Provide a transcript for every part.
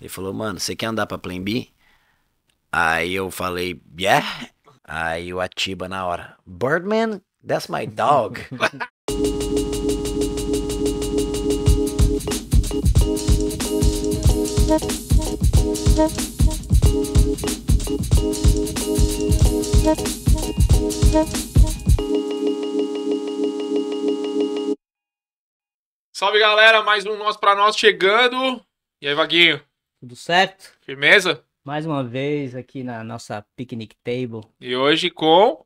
Ele falou, mano, você quer andar pra Plan B? Aí eu falei, yeah. Aí o Atiba na hora, Birdman, that's my dog. Salve galera, mais um nosso para Nós chegando. E aí, Vaguinho? Tudo certo? Firmeza? Mais uma vez aqui na nossa picnic table. E hoje com.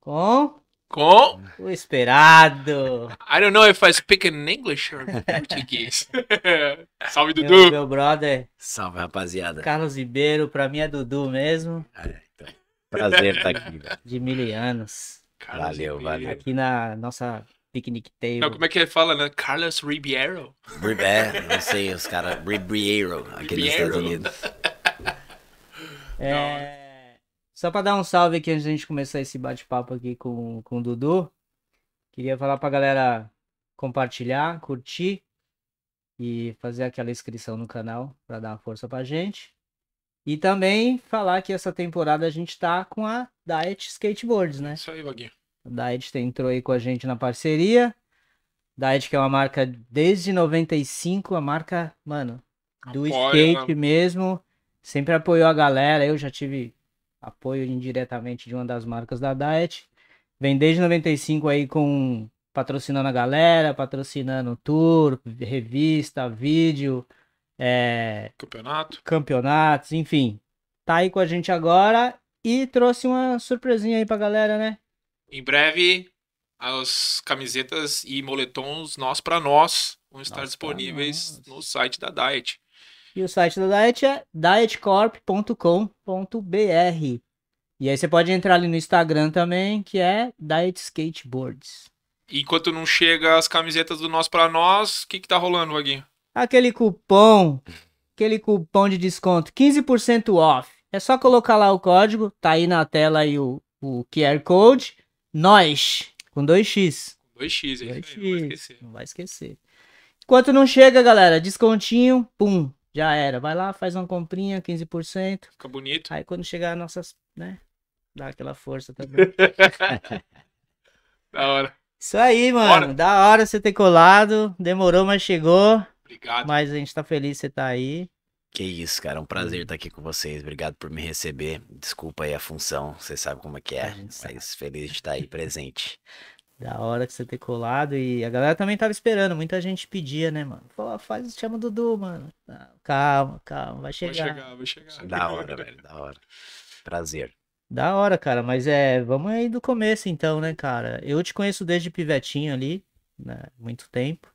Com. Com. O esperado. I don't know if I speak in English or Portuguese. Salve, Dudu. Meu, meu, brother. Salve, rapaziada. Carlos Ribeiro, pra mim é Dudu mesmo. Ah, então. Prazer estar tá aqui. Velho. De mil anos. Carlos valeu, Ribeiro. valeu. Aqui na nossa Picnic Table. Não, como é que ele fala, né? Carlos Ribeiro. Ribeiro, não sei, os caras. Ribeiro, aqui nos Estados Unidos. É, só para dar um salve aqui antes a gente começar esse bate-papo aqui com, com o Dudu. Queria falar pra galera compartilhar, curtir e fazer aquela inscrição no canal para dar uma força pra gente. E também falar que essa temporada a gente tá com a Diet Skateboards, né? Isso aí, Vaguinho. Diet entrou aí com a gente na parceria. Diet, que é uma marca desde 95, a marca, mano, do skate né? mesmo. Sempre apoiou a galera. Eu já tive apoio indiretamente de uma das marcas da Diet. Vem desde 95 aí com patrocinando a galera, patrocinando tour, revista, vídeo, é... campeonato, campeonatos, enfim. Tá aí com a gente agora e trouxe uma surpresinha aí pra galera, né? Em breve, as camisetas e moletons nós para nós vão estar disponíveis no site da Diet. E o site da Diet é dietcorp.com.br. E aí você pode entrar ali no Instagram também, que é Diet Skateboards. Enquanto não chega as camisetas do Nós para Nós, o que que tá rolando, Vaguinho? Aquele cupom, aquele cupom de desconto, 15% off. É só colocar lá o código, tá aí na tela aí o, o QR Code. Nós. Com 2x. 2x, é Não vai esquecer. Não vai esquecer. Enquanto não chega, galera, descontinho, pum, já era. Vai lá, faz uma comprinha, 15%. Fica bonito. Aí quando chegar nossas, né? Dá aquela força também. da hora. Isso aí, mano. Bora. Da hora você ter colado. Demorou, mas chegou. Obrigado. Mas a gente tá feliz você tá aí. Que isso, cara. É um prazer uhum. estar aqui com vocês. Obrigado por me receber. Desculpa aí a função, você sabe como é que é, mas feliz de estar aí presente. Da hora que você ter colado e a galera também tava esperando, muita gente pedia, né, mano? Pô, faz, chama o Dudu, mano. Calma, calma, vai chegar. Vai chegar, vai chegar. Da hora, velho, da hora. Prazer. Da hora, cara, mas é, vamos aí do começo então, né, cara? Eu te conheço desde pivetinho ali, né, muito tempo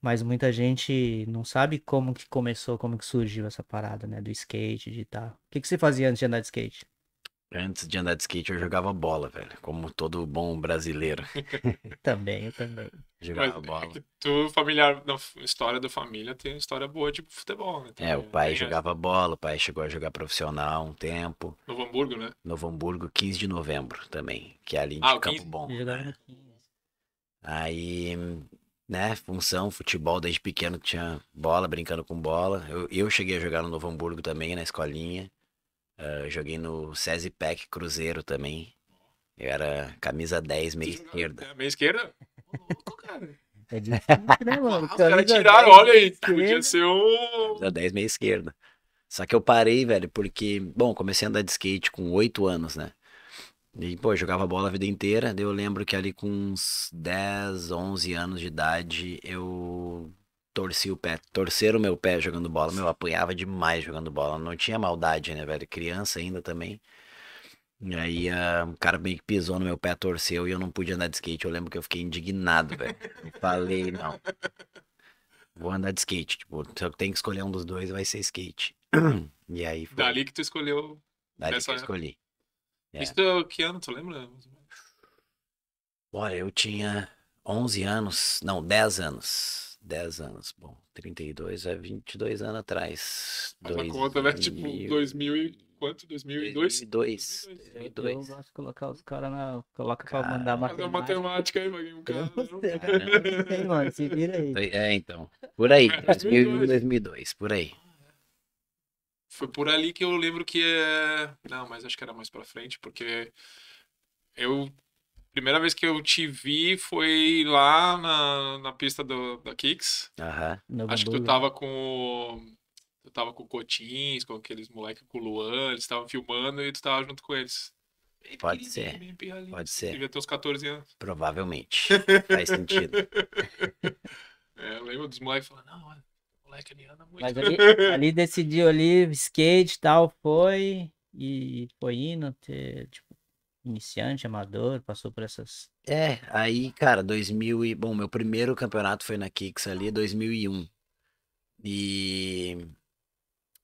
mas muita gente não sabe como que começou, como que surgiu essa parada, né? Do skate, de tal. Tá. O que, que você fazia antes de andar de skate? Antes de andar de skate, eu jogava bola, velho. Como todo bom brasileiro. também, eu também. Jogava Mas, é bola. É tu, familiar da história da família, tem uma história boa de tipo, futebol, né? é, o pai jogava essa. bola, o pai chegou a jogar profissional um tempo. Novo Hamburgo, né? Novo Hamburgo, 15 de novembro também, que é ali de ah, Campo 15... Bom. Aí né, função, futebol desde pequeno tinha bola, brincando com bola. Eu, eu cheguei a jogar no Novo Hamburgo também, na escolinha. Uh, joguei no PEC Cruzeiro também. Eu era camisa 10, é, meia esquerda. Meia esquerda? Louco, cara. É difícil, né, mano? Ah, os caras tiraram, olha aí. Tá, podia ser o. Camisa 10, meia esquerda. Só que eu parei, velho, porque, bom, comecei a andar de skate com 8 anos, né? E, pô, jogava bola a vida inteira. Daí eu lembro que ali com uns 10, 11 anos de idade, eu torci o pé, torcer o meu pé jogando bola. Meu, eu apanhava demais jogando bola. Não tinha maldade, né, velho? Criança ainda também. E aí o eh, um cara meio que pisou no meu pé, torceu e eu não pude andar de skate. Eu lembro que eu fiquei indignado, velho. Falei, não. Vou andar de skate. Tipo, se eu tenho que escolher um dos dois, vai ser skate. e aí foi. Dali que tu escolheu. Dali que eu escolhi. É. Isso é que ano, tu lembra? Olha, eu tinha 11 anos, não, 10 anos. 10 anos, bom, 32 é 22 anos atrás. Mas dois, conta, né? Tipo, 2000 e quanto? 2002? 2002. 2002. Eu gosto de colocar os caras na. Coloca cara... pra mandar matemática. Mas é matemática aí, Maguinho. Cara, não sei, mano. Se vira aí. É, então. Por aí. 2001, 2002, por aí foi por ali que eu lembro que é. Não, mas acho que era mais pra frente, porque eu. Primeira vez que eu te vi foi lá na, na pista do, da Kicks. Aham. Novo acho que tu tava com Tu tava com o Cotins, com aqueles moleques com o Luan, eles estavam filmando e tu tava junto com eles. Pode ser. Pode ser. Devia ter uns 14 anos. Provavelmente. Faz sentido. é, eu lembro dos moleques falando, não, olha, moleque, ele anda muito. Mas ali, ali decidiu ali, skate e tal, foi. E foi indo, ter, tipo, iniciante, amador, passou por essas. É, aí, cara, 2000 e. Bom, meu primeiro campeonato foi na Kicks ali, 2001. E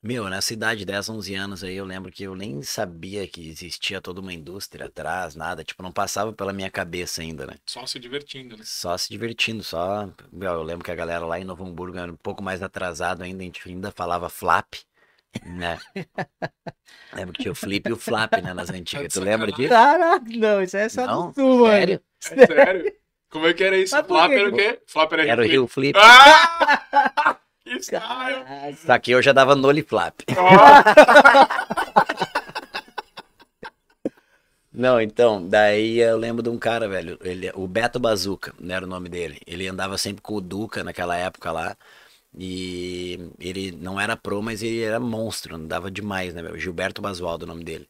meu, na cidade, 10, 11 anos aí, eu lembro que eu nem sabia que existia toda uma indústria atrás, nada. Tipo, não passava pela minha cabeça ainda, né? Só se divertindo, né? Só se divertindo, só... Meu, eu lembro que a galera lá em Novo Hamburgo era um pouco mais atrasado ainda, a gente ainda falava flap, né? lembro que tinha o flip e o flap, né, nas tá antigas. tu lembra disso? Caraca, não, isso é só não? mano. Sério? É sério? Como é que era isso? Flap era o quê? Flap era o Rio Flip. Ah! Style. Isso aqui eu já dava nole flap. Não, então, daí eu lembro de um cara, velho, ele, o Beto Bazuca, não era o nome dele. Ele andava sempre com o Duca naquela época lá. E ele não era pro, mas ele era monstro, andava demais, né, meu? Gilberto Basualdo, o nome dele.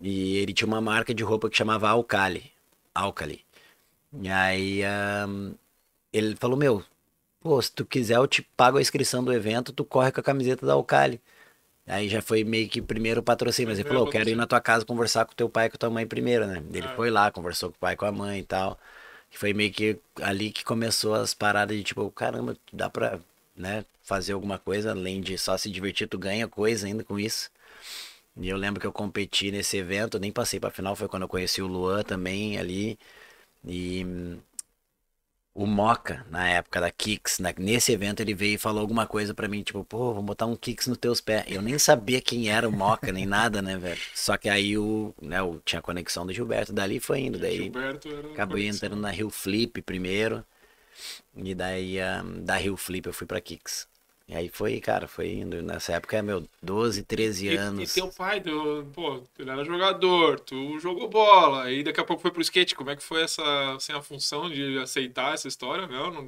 E ele tinha uma marca de roupa que chamava Alcali. Alcali. E aí um, ele falou: Meu, Pô, se tu quiser, eu te pago a inscrição do evento, tu corre com a camiseta da Alcali. Aí já foi meio que primeiro patrocínio, mas ele falou, eu quero ir na tua casa conversar com teu pai e com tua mãe primeiro, né? Ele ah. foi lá, conversou com o pai com a mãe e tal. E foi meio que ali que começou as paradas de tipo, caramba, dá pra, né, fazer alguma coisa além de só se divertir, tu ganha coisa ainda com isso. E eu lembro que eu competi nesse evento, nem passei pra final, foi quando eu conheci o Luan também ali. E o Moca, na época da Kicks, na, né? nesse evento ele veio e falou alguma coisa para mim, tipo, pô, vou botar um Kicks nos teus pés. Eu nem sabia quem era o Moca, nem nada, né, velho? Só que aí o, né, o, tinha a conexão do Gilberto, dali foi indo, é, daí Gilberto era acabou entrando na Rio Flip primeiro, e daí um, ah, da Rio Flip eu fui pra Kicks. E aí foi, cara, foi indo. Nessa época, meu, 12, 13 anos. E teu pai, tu pô, ele era jogador, tu jogou bola, e daqui a pouco foi pro skate. Como é que foi essa, assim, a função de aceitar essa história, meu? Não,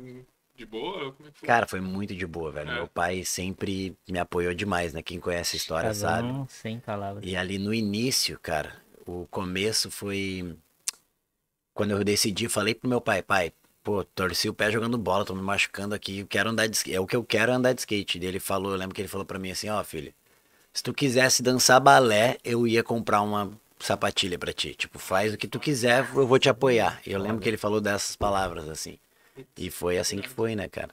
de boa? Como é que foi? Cara, foi muito de boa, velho. É. Meu pai sempre me apoiou demais, né? Quem conhece a história Cada sabe. Um sem palavras. E ali no início, cara, o começo foi... Quando eu decidi, falei pro meu pai, pai, pô, torci o pé jogando bola, tô me machucando aqui, eu quero andar de skate, é o que eu quero é andar de skate. E ele falou, eu lembro que ele falou para mim assim, ó, oh, filho, se tu quisesse dançar balé, eu ia comprar uma sapatilha para ti. Tipo, faz o que tu quiser, eu vou te apoiar. E eu lembro que ele falou dessas palavras assim. E foi assim que foi, né, cara?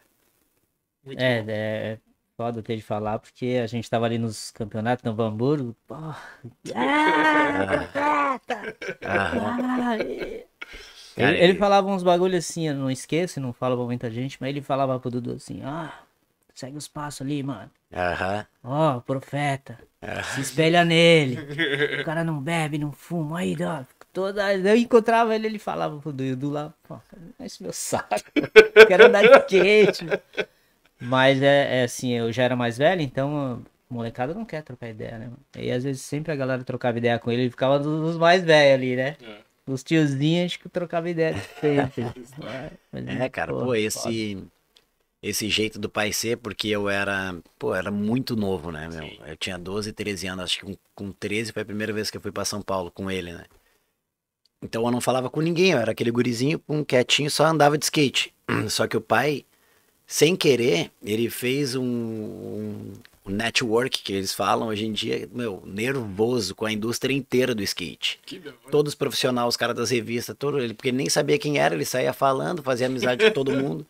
É, é, é foda ter de falar, porque a gente tava ali nos campeonatos no Hamburgo. Porra. Ah, ah, ah, ah, ah, Cara, ele, ele, falava uns bagulho assim, eu não esqueço, não falo pra muita gente, mas ele falava pro Dudu assim, ah, segue os passos ali, mano. Aham. Ó, oh, profeta. É. Se espelha nele. o cara não bebe, não fuma, aí, ó. Toda... Eu encontrava ele, ele falava pro Dudu lá, pô, esse meu saco. Quero andar de skate. Mas é, é, assim, eu já era mais velho, então molecada não quer trocar ideia, né? E às vezes sempre a galera trocava ideia com ele, ele ficava dos mais velhos ali, né? É os tiozinhos que trocavam ideia sempre. é, cara, pô, pô esse. Esse jeito do pai ser, porque eu era, pô, era muito novo, né, meu? Sim. Eu tinha 12, 13 anos, acho que com, com 13 foi a primeira vez que eu fui para São Paulo com ele, né? Então eu não falava com ninguém, eu era aquele gurizinho um quietinho, só andava de skate. Só que o pai, sem querer, ele fez um, um o network que eles falam hoje em dia, meu, nervoso com a indústria inteira do skate. Todos os profissionais, os caras das revistas, todo, ele, porque ele nem sabia quem era, ele saía falando, fazia amizade com todo mundo.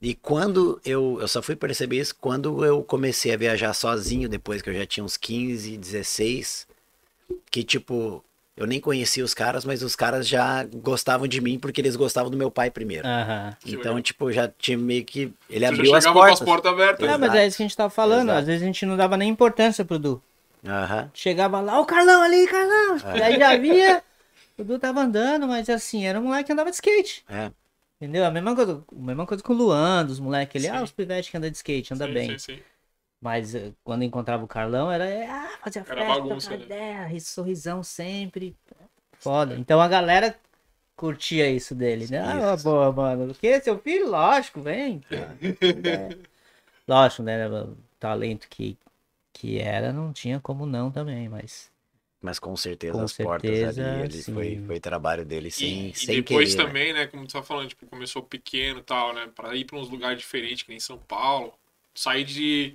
E quando eu, eu só fui perceber isso quando eu comecei a viajar sozinho, depois que eu já tinha uns 15, 16, que tipo, eu nem conhecia os caras, mas os caras já gostavam de mim porque eles gostavam do meu pai primeiro. Uhum. Então, tipo, já tinha meio que. Ele Você abriu já as portas. com as portas abertas. Não, mas é isso que a gente tava falando. Exato. Às vezes a gente não dava nem importância pro Du. Uhum. Chegava lá, o oh, Carlão ali, Carlão! É. E aí já via. O Du tava andando, mas assim, era um moleque que andava de skate. É. Entendeu? A mesma coisa, a mesma coisa com o Luan, dos moleques ali. Sim. Ah, os pivetes que andam de skate, anda sim, bem. Sim, sim. Mas eh, quando encontrava o Carlão, era. Eh, ah, fazia era festa, bagunça, ideia, né? sorrisão sempre. Foda. Então a galera curtia isso dele, né? Isso. Ah, boa, mano. O quê? Seu filho? Lógico, vem. é. Lógico, né? O talento que, que era, não tinha como não também, mas. Mas com certeza com as certeza, portas ali, ele foi, foi trabalho dele sem, e, sem e depois querer, né? também, né? né? Como tu tá falando, tipo, começou pequeno e tal, né? Pra ir pra uns lugares diferentes, que nem São Paulo. Sair de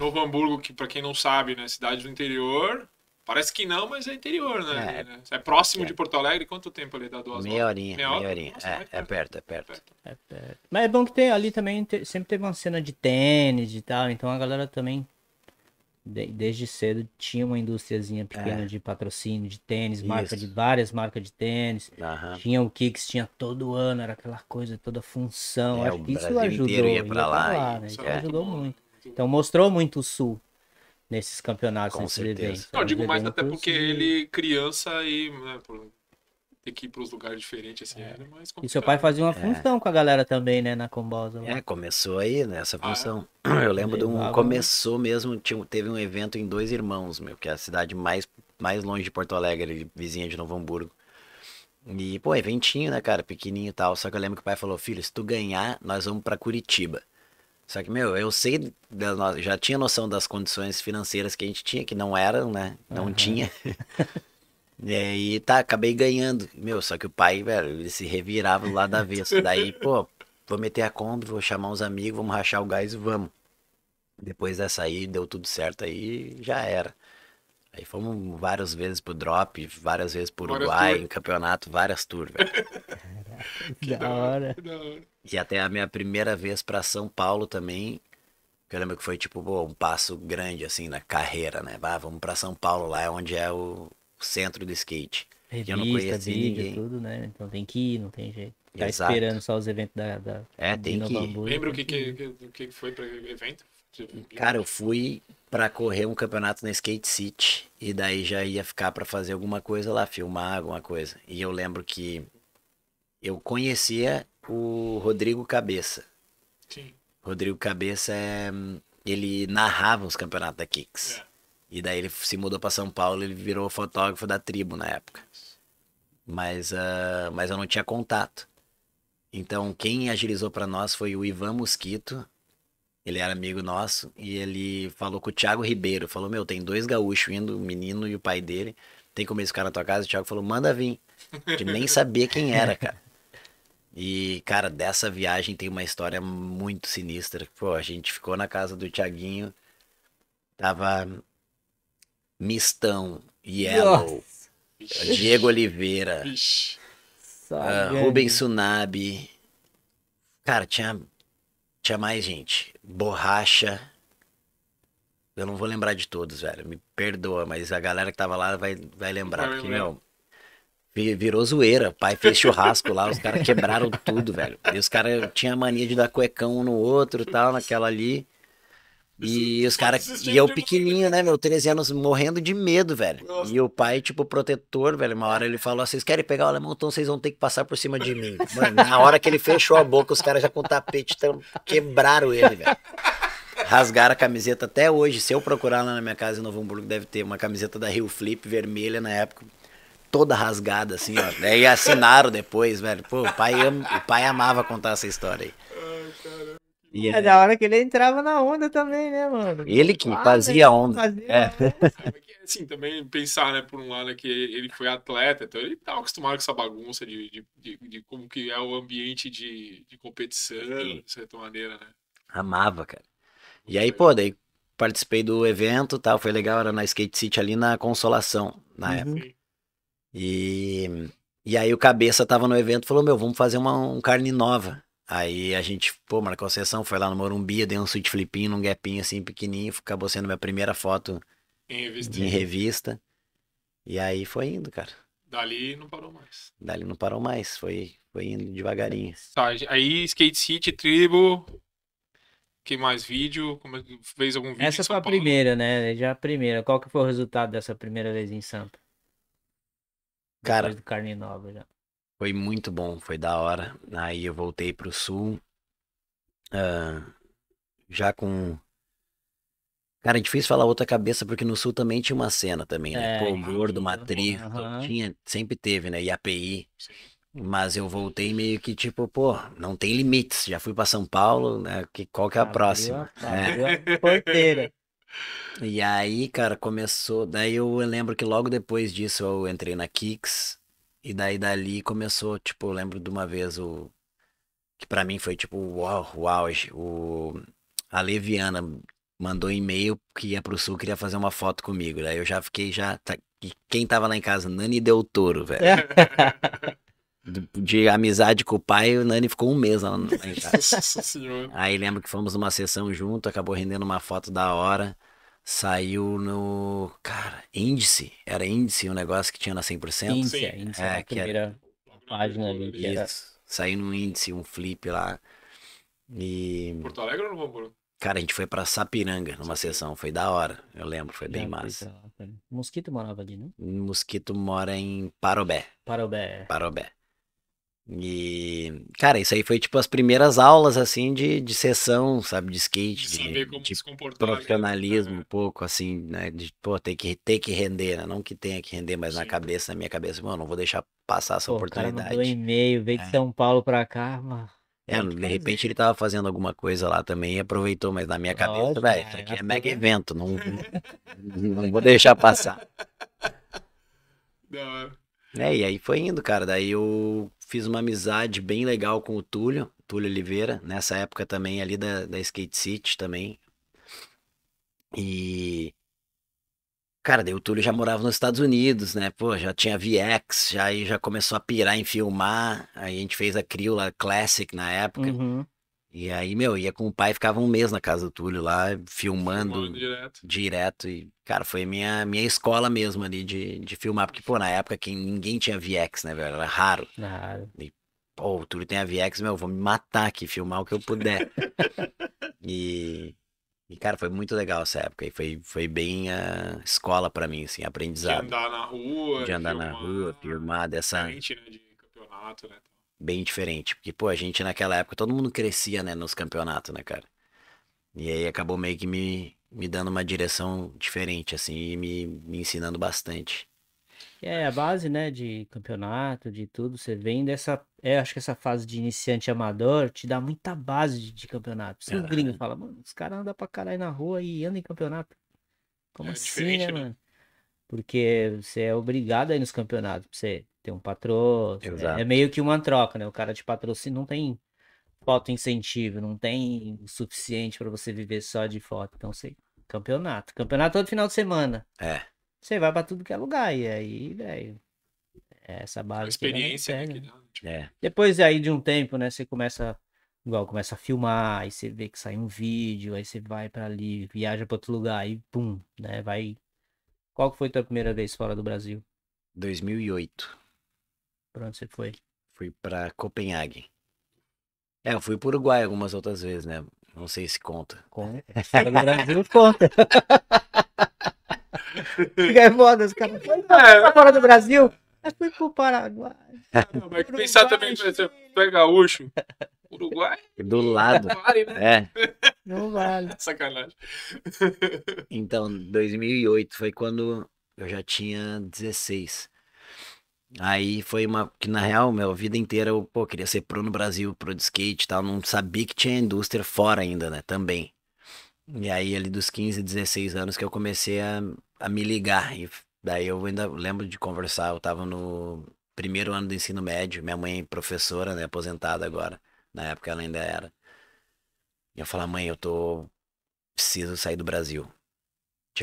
Novo Hamburgo, que para quem não sabe, né, cidade do interior. Parece que não, mas é interior, né? É, né? é próximo é. de Porto Alegre. Quanto tempo ele dá duas meia horinha, meia Meia horinha. Nossa, é, é, é, perto, é perto. perto. É perto. Mas é bom que tem, ali também sempre teve uma cena de tênis e tal. Então a galera também, desde cedo, tinha uma indústriazinha pequena é. de patrocínio de tênis, Isso. marca de várias marcas de tênis. Aham. Tinha o Kicks, tinha todo ano, era aquela coisa, toda função. É, Acho que isso ajudou. Ia pra lá, pra lá, né? Isso ajudou muito. Então mostrou muito o Sul nesses campeonatos, Com nesses né, certeza. eventos. Não, eu digo mais até porque sul. ele criança e né, ter que ir para os lugares diferentes assim, é. era é mais E seu pai fazia uma é. função é. com a galera também, né, na Combosa. É, começou aí nessa né, função. Ah, é. Eu lembro Levava. de um né? começou mesmo, tinha, teve um evento em Dois Irmãos, meu, que é a cidade mais mais longe de Porto Alegre, vizinha de Novo Hamburgo. E, pô, eventinho, né, cara? Pequenininho e tal. Só que eu lembro que o pai falou: filho, se tu ganhar, nós vamos para Curitiba. Só que, meu, eu sei, da, já tinha noção das condições financeiras que a gente tinha, que não eram, né? Não uhum. tinha. E aí, tá, acabei ganhando. Meu, só que o pai, velho, ele se revirava lá da vez. Daí, pô, vou meter a Kombi, vou chamar uns amigos, vamos rachar o gás e vamos. Depois dessa aí, deu tudo certo aí, já era. Aí fomos várias vezes pro drop, várias vezes pro várias Uruguai, tour. campeonato, várias tours, velho. que, da hora. da hora. E até a minha primeira vez para São Paulo também. Eu lembro que foi tipo um passo grande assim na carreira, né? Ah, vamos para São Paulo, lá é onde é o centro do skate. Revista, eu não conhecia vídeo, ninguém. tudo, né? Então tem que ir, não tem jeito. Tá Exato. esperando só os eventos da. da é, tem que ir. Lembra o que, que, que, que foi para evento? Hum, cara, eu fui para correr um campeonato na Skate City e daí já ia ficar para fazer alguma coisa lá, filmar alguma coisa. E eu lembro que eu conhecia o Rodrigo Cabeça. Sim. Rodrigo Cabeça é, ele narrava os campeonatos da Kicks. É. E daí ele se mudou para São Paulo, ele virou fotógrafo da tribo na época. Mas, uh, mas eu não tinha contato. Então quem agilizou para nós foi o Ivan Mosquito. Ele era amigo nosso e ele falou com o Thiago Ribeiro. Falou: Meu, tem dois gaúchos indo, o menino e o pai dele. Tem como esse cara na tua casa? O Thiago falou: Manda vir. Que nem sabia quem era, cara. E, cara, dessa viagem tem uma história muito sinistra. Pô, a gente ficou na casa do Tiaguinho, tava Mistão, Yellow, Nossa. Diego Oliveira, uh, Rubens Sunabi. Cara, tinha, tinha mais gente. Borracha. Eu não vou lembrar de todos, velho. Me perdoa, mas a galera que tava lá vai, vai lembrar. Vai porque, meu, Virou zoeira, o pai fez churrasco lá, os caras quebraram tudo, velho. E os caras tinham mania de dar cuecão um no outro tal, naquela ali. E os caras. E eu pequenininho, né, meu? 13 anos morrendo de medo, velho. E o pai, tipo, protetor, velho. Uma hora ele falou: vocês querem pegar o alemão, então vocês vão ter que passar por cima de mim. Mano, na hora que ele fechou a boca, os caras já com o tapete tão... quebraram ele, velho. Rasgaram a camiseta até hoje. Se eu procurar lá na minha casa em Novo Hamburgo, deve ter uma camiseta da Rio Flip vermelha na época toda rasgada, assim, ó. e assinaram depois, velho. Pô, o pai, am... o pai amava contar essa história aí. E, é da hora que ele entrava na onda também, né, mano? Ele que ah, né? fazia ele onda. Fazia é. Onda. assim, também pensar, né, por um lado, é que ele foi atleta, então ele tava acostumado com essa bagunça de, de, de, de como que é o ambiente de, de competição, Sim. de certa maneira, né? Amava, cara. E aí, pô, daí participei do evento tal, foi legal, era na Skate City ali na Consolação, na uhum. época. E, e aí o Cabeça tava no evento e falou, meu, vamos fazer uma um carne nova. Aí a gente, pô, marcou a sessão, foi lá no Morumbi, dei um suíte flipinho, num gapinho assim, pequenininho, acabou sendo minha primeira foto em revista. Em revista. E aí foi indo, cara. Dali não parou mais. Dali não parou mais, foi, foi indo devagarinho. Tá, aí Skate City, Tribo, que mais vídeo? Como é fez algum vídeo Essa foi a primeira, né? Já a primeira. Qual que foi o resultado dessa primeira vez em Sampa? Cara, Carne Nova já. Foi muito bom, foi da hora. Aí eu voltei pro sul. Uh, já com. Cara, é difícil falar outra cabeça, porque no sul também tinha uma cena também, né? É, Pô, gordo, matriz, uhum. tinha, sempre teve, né? E API. Mas eu voltei meio que tipo, pô, não tem limites. Já fui para São Paulo, né? Que, qual que é a abriu, próxima? É. Abriu é. a porteira. E aí, cara, começou. Daí eu lembro que logo depois disso eu entrei na Kicks. E daí dali começou, tipo, eu lembro de uma vez o. Que pra mim foi tipo, uau, uau. O... A Leviana mandou e-mail que ia pro sul, queria fazer uma foto comigo. Daí eu já fiquei já. Tá, quem tava lá em casa? Nani deu touro velho. de, amizade com o pai, o Nani ficou um mês lá, em casa. Aí lembro que fomos numa sessão junto, acabou rendendo uma foto da hora. Saiu no. Cara, índice. Era índice o um negócio que tinha na 100%? Índice, é, índice. É, a primeira era... página ali. Isso. Era... Saiu no índice, um flip lá. E. Porto Alegre ou no Hamburgo? Cara, a gente foi pra Sapiranga numa sessão, foi da hora, eu lembro, foi bem massa. Mosquito morava ali, né? Mosquito mora em Parobé. Parobé. É. Parobé. E, cara, isso aí foi tipo as primeiras aulas assim de, de sessão, sabe, de skate, de, de profissionalismo, né? um pouco assim, né, de pô, ter que ter que render, né? não que tenha que render, mas Sim. na cabeça, na minha cabeça, mano, não vou deixar passar essa pô, oportunidade. Cara e-mail, veio é. de São Paulo pra cá, mano. É, de repente ele tava fazendo alguma coisa lá também e aproveitou, mas na minha cabeça, velho, né, isso aqui é mega evento, não, não vou deixar passar. Da hora. É, e aí foi indo, cara. Daí eu fiz uma amizade bem legal com o Túlio, Túlio Oliveira, nessa época também ali da, da Skate City também. E. Cara, daí o Túlio já morava nos Estados Unidos, né? Pô, já tinha VX, já aí já começou a pirar em filmar. Aí a gente fez a Crioula Classic na época. Uhum. E aí, meu, ia com o pai, ficava um mês na casa do Túlio lá, filmando, filmando direto. direto. E, cara, foi minha, minha escola mesmo ali de, de filmar. Porque, pô, na época que ninguém tinha VX, né, velho? Era raro. Raro. E, pô, o Túlio tem a VX, meu, vou me matar aqui, filmar o que eu puder. e, e, cara, foi muito legal essa época. E foi, foi bem a escola para mim, assim, aprendizado. De andar na rua. De andar filmar, na rua, filmar dessa... Gente, né, de campeonato, né? bem diferente. Porque, pô, a gente naquela época, todo mundo crescia, né, nos campeonatos, né, cara? E aí acabou meio que me, me dando uma direção diferente, assim, e me, me ensinando bastante. É, a base, né, de campeonato, de tudo, você vem dessa. É, acho que essa fase de iniciante amador te dá muita base de, de campeonato. Você é. Ah. gringo fala, mano, os caras andam pra caralho na rua e andam em campeonato. Como é assim, né, né? mano? Porque você é obrigado aí nos campeonatos pra você tem um patro, É, é, meio que uma troca, né? O cara te patrocina, não tem foto incentivo, não tem o suficiente para você viver só de foto. Então, sei, campeonato. Campeonato todo final de semana. É. Você vai para tudo que é lugar. E aí, velho. É essa base. A experiência, né? Que, né, tipo. é. Depois aí de um tempo, né? Você começa igual começa a filmar, aí você vê que sai um vídeo, aí você vai para ali, viaja para outro lugar e pum, né, vai. Qual que foi a tua primeira vez fora do Brasil? 2008. Pra onde você foi? Fui pra Copenhague. É, eu fui pro Uruguai algumas outras vezes, né? Não sei se conta. Conta. No Brasil conta. Fica é foda, os caras tá é. fora do Brasil. Eu fui pro Paraguai. Não, mas Uruguai, pensar também, por exemplo, tu é gaúcho. Uruguai? Do lado. Não vale, né? É. Não vale. Sacanagem. Então, 2008 foi quando eu já tinha 16. Aí foi uma. Que na real, meu, a vida inteira eu, pô, queria ser pro no Brasil, pro de skate e tal. Não sabia que tinha indústria fora ainda, né? Também. E aí, ali dos 15, 16 anos que eu comecei a, a me ligar. E daí eu ainda lembro de conversar. Eu tava no primeiro ano do ensino médio. Minha mãe, é professora, né? Aposentada agora. Na época ela ainda era. E eu falei, mãe, eu tô. Preciso sair do Brasil.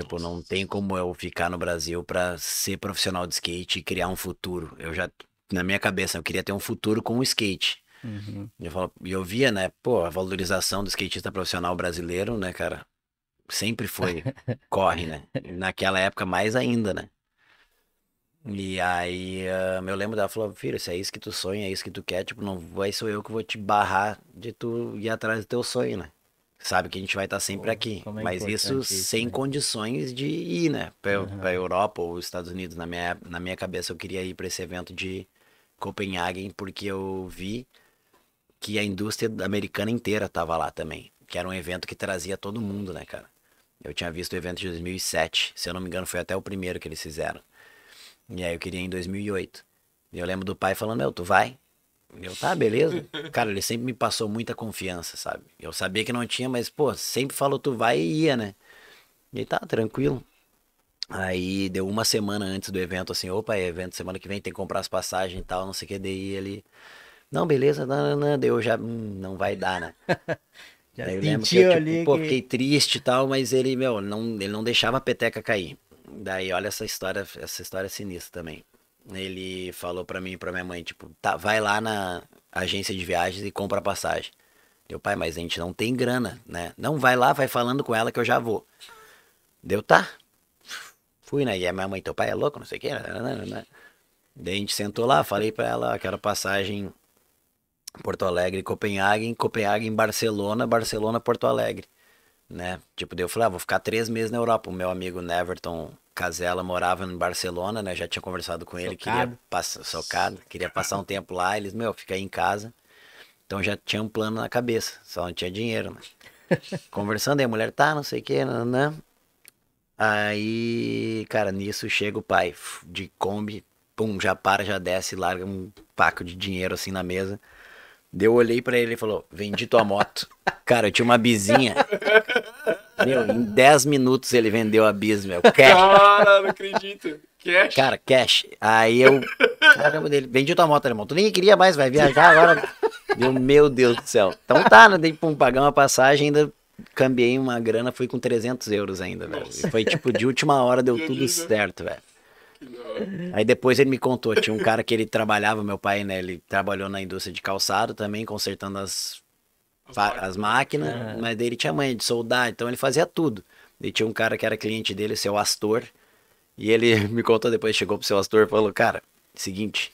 Tipo, não tem como eu ficar no Brasil para ser profissional de skate e criar um futuro. Eu já, na minha cabeça, eu queria ter um futuro com o skate. Uhum. Eu falo, eu via, né, pô, a valorização do skatista profissional brasileiro, né, cara, sempre foi, corre, né? Naquela época mais ainda, né? E aí, uh, eu lembro dela falou, filho, se é isso que tu sonha, é isso que tu quer, tipo, não vai ser eu que vou te barrar de tu ir atrás do teu sonho, né? sabe que a gente vai estar tá sempre Pô, aqui. É Mas isso, sem né? condições de ir, né? Para uhum. a Europa ou Estados Unidos. Na minha, na minha cabeça, eu queria ir para esse evento de Copenhagen, porque eu vi que a indústria americana inteira estava lá também. Que era um evento que trazia todo mundo, né, cara? Eu tinha visto o evento de 2007. Se eu não me engano, foi até o primeiro que eles fizeram. E aí eu queria ir em 2008. E eu lembro do pai falando, meu, tu vai? Eu, tá, beleza. Cara, ele sempre me passou muita confiança, sabe? Eu sabia que não tinha, mas, pô, sempre falou tu vai e ia, né? E tá, tranquilo. Aí deu uma semana antes do evento, assim, opa, é evento semana que vem, tem que comprar as passagens e tal, não sei o que, daí ele. Não, beleza, não, não, não, deu já, hum, não vai dar, né? já daí eu lembro que eu, tipo, pô, fiquei triste e tal, mas ele, meu, não, ele não deixava a peteca cair. Daí, olha essa história, essa história sinistra também ele falou para mim e pra minha mãe, tipo, tá, vai lá na agência de viagens e compra a passagem. meu pai, mas a gente não tem grana, né? Não, vai lá, vai falando com ela que eu já vou. Deu, tá. Fui, né? E a minha mãe, teu pai é louco, não sei o que. Né, né, né, né? Daí a gente sentou lá, falei pra ela que era passagem Porto Alegre, Copenhague, Copenhague, Barcelona, Barcelona, Porto Alegre, né? Tipo, daí eu falei, ah, vou ficar três meses na Europa. O meu amigo Neverton Casella morava em Barcelona, né? Já tinha conversado com ele, socado. queria passar socado, queria passar um tempo lá. Eles, meu, fica aí em casa. Então já tinha um plano na cabeça, só não tinha dinheiro, né? Conversando, aí a mulher tá, não sei o que, né, Aí, cara, nisso chega o pai de Kombi, pum, já para, já desce, larga um paco de dinheiro assim na mesa. Deu, olhei para ele e falou: Vendi tua moto. cara, eu tinha uma bizinha. Meu, em 10 minutos ele vendeu a Bis, meu. Cash. Cara, não acredito. Cash. Cara, cash. Aí eu. Caramba, dele. Vendi tua moto, irmão. Tu nem queria mais, vai viajar agora. Meu, meu Deus do céu. Então tá, né? Dei pum, pagar uma passagem, ainda cambiei uma grana, fui com 300 euros ainda, velho. E foi tipo, de última hora deu tudo certo, velho. Aí depois ele me contou, tinha um cara que ele trabalhava, meu pai, né? Ele trabalhou na indústria de calçado também, consertando as as máquinas, é. mas daí ele tinha mãe de soldar, então ele fazia tudo. E tinha um cara que era cliente dele, seu Astor, e ele me contou depois, chegou pro seu Astor e falou, cara, seguinte,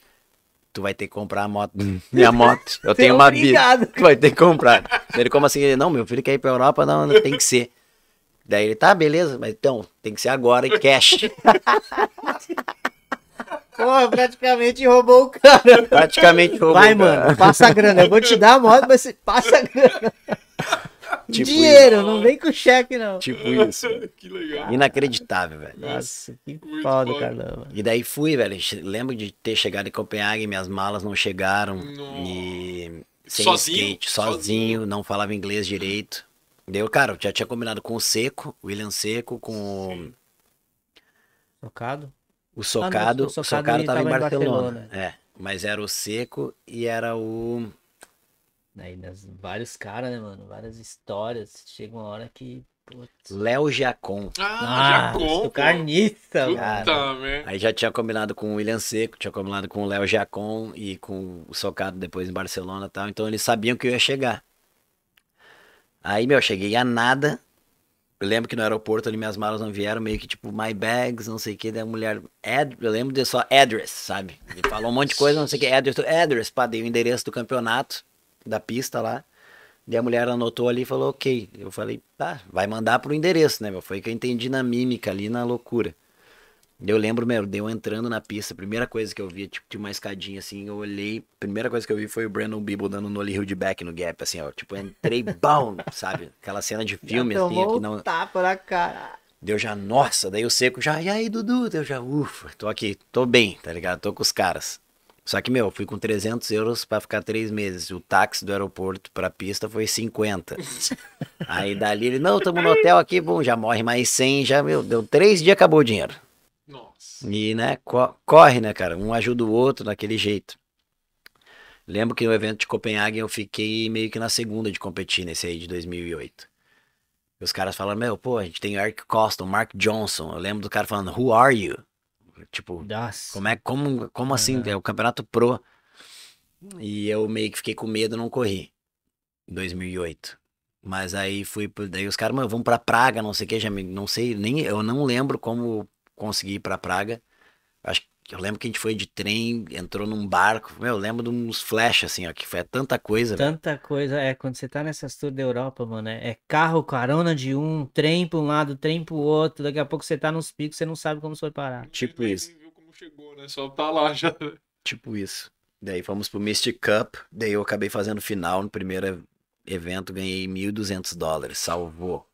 tu vai ter que comprar a moto, minha moto, eu é tenho uma vida, tu vai ter que comprar. Ele, como assim? Ele, não, meu filho quer ir pra Europa, não, não tem que ser. Daí ele, tá, beleza, mas então, tem que ser agora, em cash. Porra, praticamente roubou o cara. Praticamente roubou Vai, o cara. mano, passa a grana. Eu vou te dar a moto, mas você passa a grana. Tipo Dinheiro, isso. não vem com cheque, não. Tipo isso. que legal. Inacreditável, velho. Nossa, que Muito foda, foda. E daí fui, velho. Lembro de ter chegado em Copenhague, minhas malas não chegaram. E. Sem sozinho? Skate, sozinho, sozinho, não falava inglês direito. Deu, cara, eu já tinha combinado com o Seco, William Seco, com. Sim. Tocado? O socado, ah, o socado, o socado estava em Barcelona. Barcelona. É, mas era o seco e era o aí das, vários caras, né, mano? Várias histórias. Chega uma hora que. Léo Jacon. Ah, ah Jacon. Carniça, cara. Aí já tinha combinado com o William Seco, tinha combinado com o Léo Jacon e com o Socado depois em Barcelona e tal. Então eles sabiam que eu ia chegar. Aí, meu, eu cheguei a nada eu lembro que no aeroporto ali minhas malas não vieram, meio que tipo, my bags, não sei o que, da mulher. Ad, eu lembro de só address, sabe? Ele falou um monte de coisa, não sei o que, address, address, pá, dei o endereço do campeonato, da pista lá. Daí a mulher anotou ali e falou, ok. Eu falei, tá, vai mandar pro endereço, né, meu? Foi que eu entendi na mímica ali, na loucura. Eu lembro, meu, de eu entrando na pista, primeira coisa que eu vi, tipo, tinha uma escadinha assim, eu olhei, primeira coisa que eu vi foi o Brandon Beeble dando no Lee de back no gap, assim, ó. Tipo, entrei, bom, sabe? Aquela cena de filme, assim, aqui não. Tá, na cara. Deu já, nossa, daí o seco já, e aí, Dudu? Deu já, ufa, tô aqui, tô bem, tá ligado? Tô com os caras. Só que, meu, fui com 300 euros para ficar três meses. O táxi do aeroporto pra pista foi 50. aí dali ele, não, tamo no hotel aqui, bom, já morre mais 100, já, meu, deu três dias, acabou o dinheiro. E, né, co corre, né, cara? Um ajuda o outro daquele jeito. Lembro que no evento de Copenhague eu fiquei meio que na segunda de competir nesse aí de 2008. E os caras falaram, meu, pô, a gente tem o Eric Costa, o Mark Johnson. Eu lembro do cara falando, who are you? Tipo, como é, como, como assim? É o campeonato pro. E eu meio que fiquei com medo, não corri. 2008. Mas aí fui, daí os caras, mano, vamos pra Praga, não sei o que, já me, não sei, nem, eu não lembro como conseguir ir para Praga. Acho que eu lembro que a gente foi de trem, entrou num barco. Meu, eu lembro de uns flash, assim, ó, que foi é tanta coisa. Tanta coisa, é, quando você tá nessas tours da Europa, mano, é, é carro, carona de um, trem pra um lado, trem pro outro. Daqui a pouco você tá nos picos, você não sabe como foi parar. Tipo nem isso. viu como chegou, né? Só tá lá já. Tipo isso. Daí fomos pro Mystic Cup, daí eu acabei fazendo final no primeiro evento, ganhei 1.200 dólares, salvou.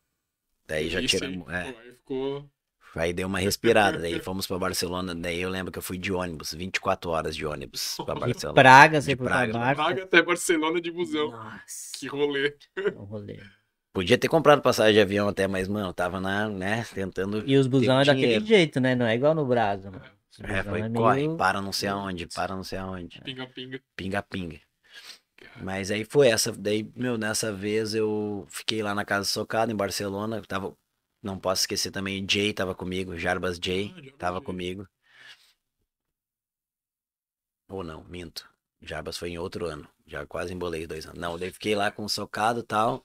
Daí já isso tiramos. Aí, é. pô, aí ficou Aí deu uma respirada, daí fomos para Barcelona, daí eu lembro que eu fui de ônibus, 24 horas de ônibus para Barcelona. Praga, de Praga. Pra né? Praga até Barcelona de busão. Nossa. Que rolê. Um rolê. Podia ter comprado passagem de avião até, mas, mano, tava na, né, tentando. E os busão é daquele dinheiro. jeito, né? Não é igual no Brasil, mano. É, foi, é corre, meio... para não sei aonde, para não sei aonde. Pinga-pinga. É. Pinga-pinga. Mas aí foi essa, daí, meu, nessa vez eu fiquei lá na casa socada, em Barcelona, tava não posso esquecer também, Jay tava comigo, Jarbas Jay ah, tava comigo. Ou não, minto. Jarbas foi em outro ano. Já quase embolei dois anos. Não, daí fiquei lá com o socado e tal.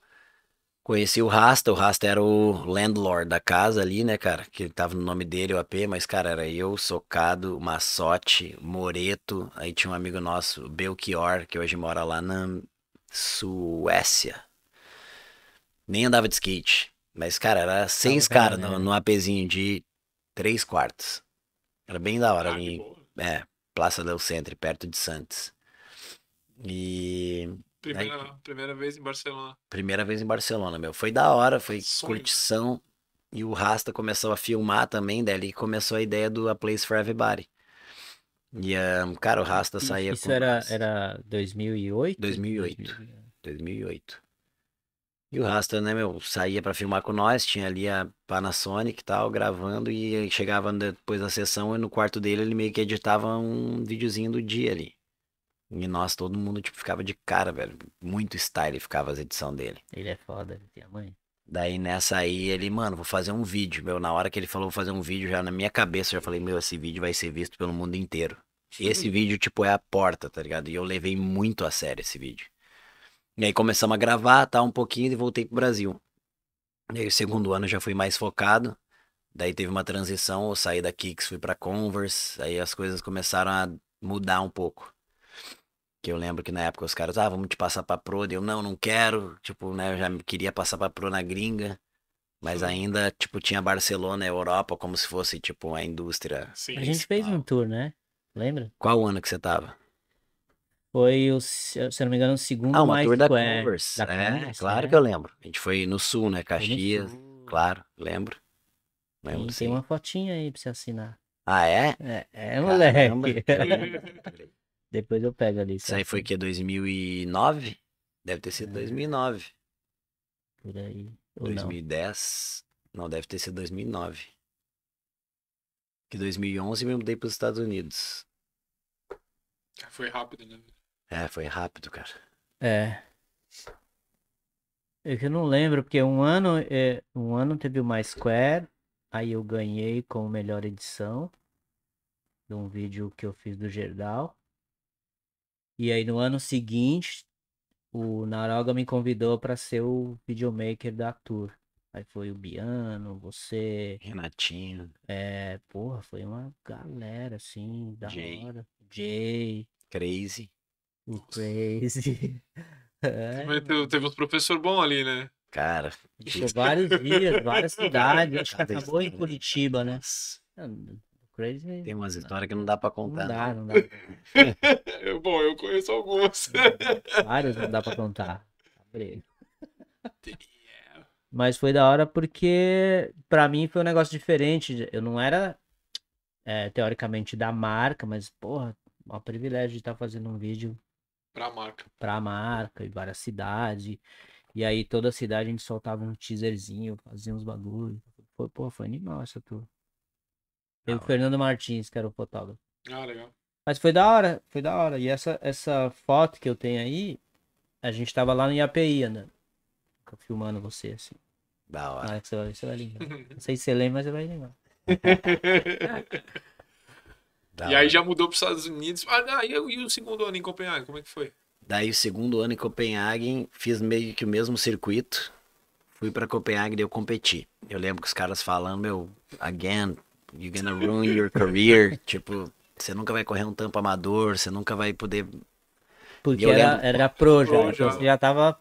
Conheci o Rasta, o Rasta era o landlord da casa ali, né, cara? Que tava no nome dele o AP, mas, cara, era eu, Socado, Massote, Moreto. Aí tinha um amigo nosso, Belchior, que hoje mora lá na Suécia. Nem andava de skate. Mas, cara, era seis caras né? num APzinho de três quartos. Era bem da hora ah, ali. É, Praça del Centro, perto de Santos. E. Primeira, aí, né, primeira vez em Barcelona. Primeira vez em Barcelona, meu. Foi da hora, foi Sonho. Né? curtição. E o Rasta começou a filmar também, dali começou a ideia do A Place for Everybody. E, um, eh, cara, o Rasta saía Isso com... era, era 2008? 2008. 2008. E o Rasta, né, meu, saía para filmar com nós, tinha ali a Panasonic e tal, gravando, e chegava depois da sessão e no quarto dele ele meio que editava um videozinho do dia ali. E nós, todo mundo, tipo, ficava de cara, velho. Muito style ficava as edições dele. Ele é foda, ele tem a mãe. Daí nessa aí ele, mano, vou fazer um vídeo, meu. Na hora que ele falou vou fazer um vídeo, já na minha cabeça, eu já falei, meu, esse vídeo vai ser visto pelo mundo inteiro. Esse vídeo, tipo, é a porta, tá ligado? E eu levei muito a sério esse vídeo. E aí começamos a gravar, tá, um pouquinho e voltei pro Brasil. E aí o segundo ano já fui mais focado. Daí teve uma transição, eu saí da Kicks, fui pra Converse, aí as coisas começaram a mudar um pouco. Que eu lembro que na época os caras, ah, vamos te passar pra Pro, eu não, não quero, tipo, né, eu já queria passar pra Pro na gringa. Mas ainda, tipo, tinha Barcelona e Europa como se fosse, tipo, a indústria. Sim. A gente fez um tour, né? Lembra? Qual ano que você tava? Foi, o, se eu não me engano, o segundo ah, uma tour da Converse. Tipo, é, Converse. Da é, Converse é, claro é. que eu lembro. A gente foi no sul, né? Caxias, sul. claro, lembro. lembro tem, tem uma fotinha aí pra você assinar. Ah, é? É, é moleque. Depois eu pego ali. Isso aí foi que 2009? Deve ter sido é. 2009. Por aí. Ou 2010. Não. não, deve ter sido 2009. Que 2011 eu me mudei para os Estados Unidos. É, foi rápido, né? É, foi rápido, cara. É. é eu não lembro, porque um ano, é, um ano teve o My Square, aí eu ganhei com melhor edição de um vídeo que eu fiz do Gerdal. E aí no ano seguinte, o Naroga me convidou para ser o videomaker da tour. Aí foi o Biano, você. Renatinho. É, porra, foi uma galera assim, da Jay. hora. Jay. Crazy. O Crazy. É. teve, uns professor bom ali, né? Cara. Deixou vários dias, várias cidades. É acho que acabou em Curitiba, né? É, crazy. Tem umas histórias que não dá pra contar. Não dá, não dá. bom, eu conheço algumas. Várias não dá pra contar. Abrei. Mas foi da hora porque para mim foi um negócio diferente. Eu não era é, teoricamente da marca, mas porra, um privilégio de estar tá fazendo um vídeo Pra marca. Pra marca e várias cidades. E aí toda a cidade a gente soltava um teaserzinho, fazia uns bagulho. Foi, pô, foi animal essa tour. Teve o Fernando Martins, que era o fotógrafo. Ah, legal. Mas foi da hora, foi da hora. E essa, essa foto que eu tenho aí, a gente tava lá no IAPI andando. Filmando você, assim. Da hora. Ah, você, vai, você vai lembrar. Não sei se você lembra, mas você vai lembrar. Da e hora. aí já mudou para os Estados Unidos. Ah, e, e o segundo ano em Copenhague, como é que foi? Daí o segundo ano em Copenhague, fiz meio que o mesmo circuito. Fui para Copenhague e eu competi. Eu lembro que os caras falando, meu, again, you're gonna ruin your career. tipo, você nunca vai correr um tampo amador, você nunca vai poder. Porque era, era pro já, pro então já. Então você já tava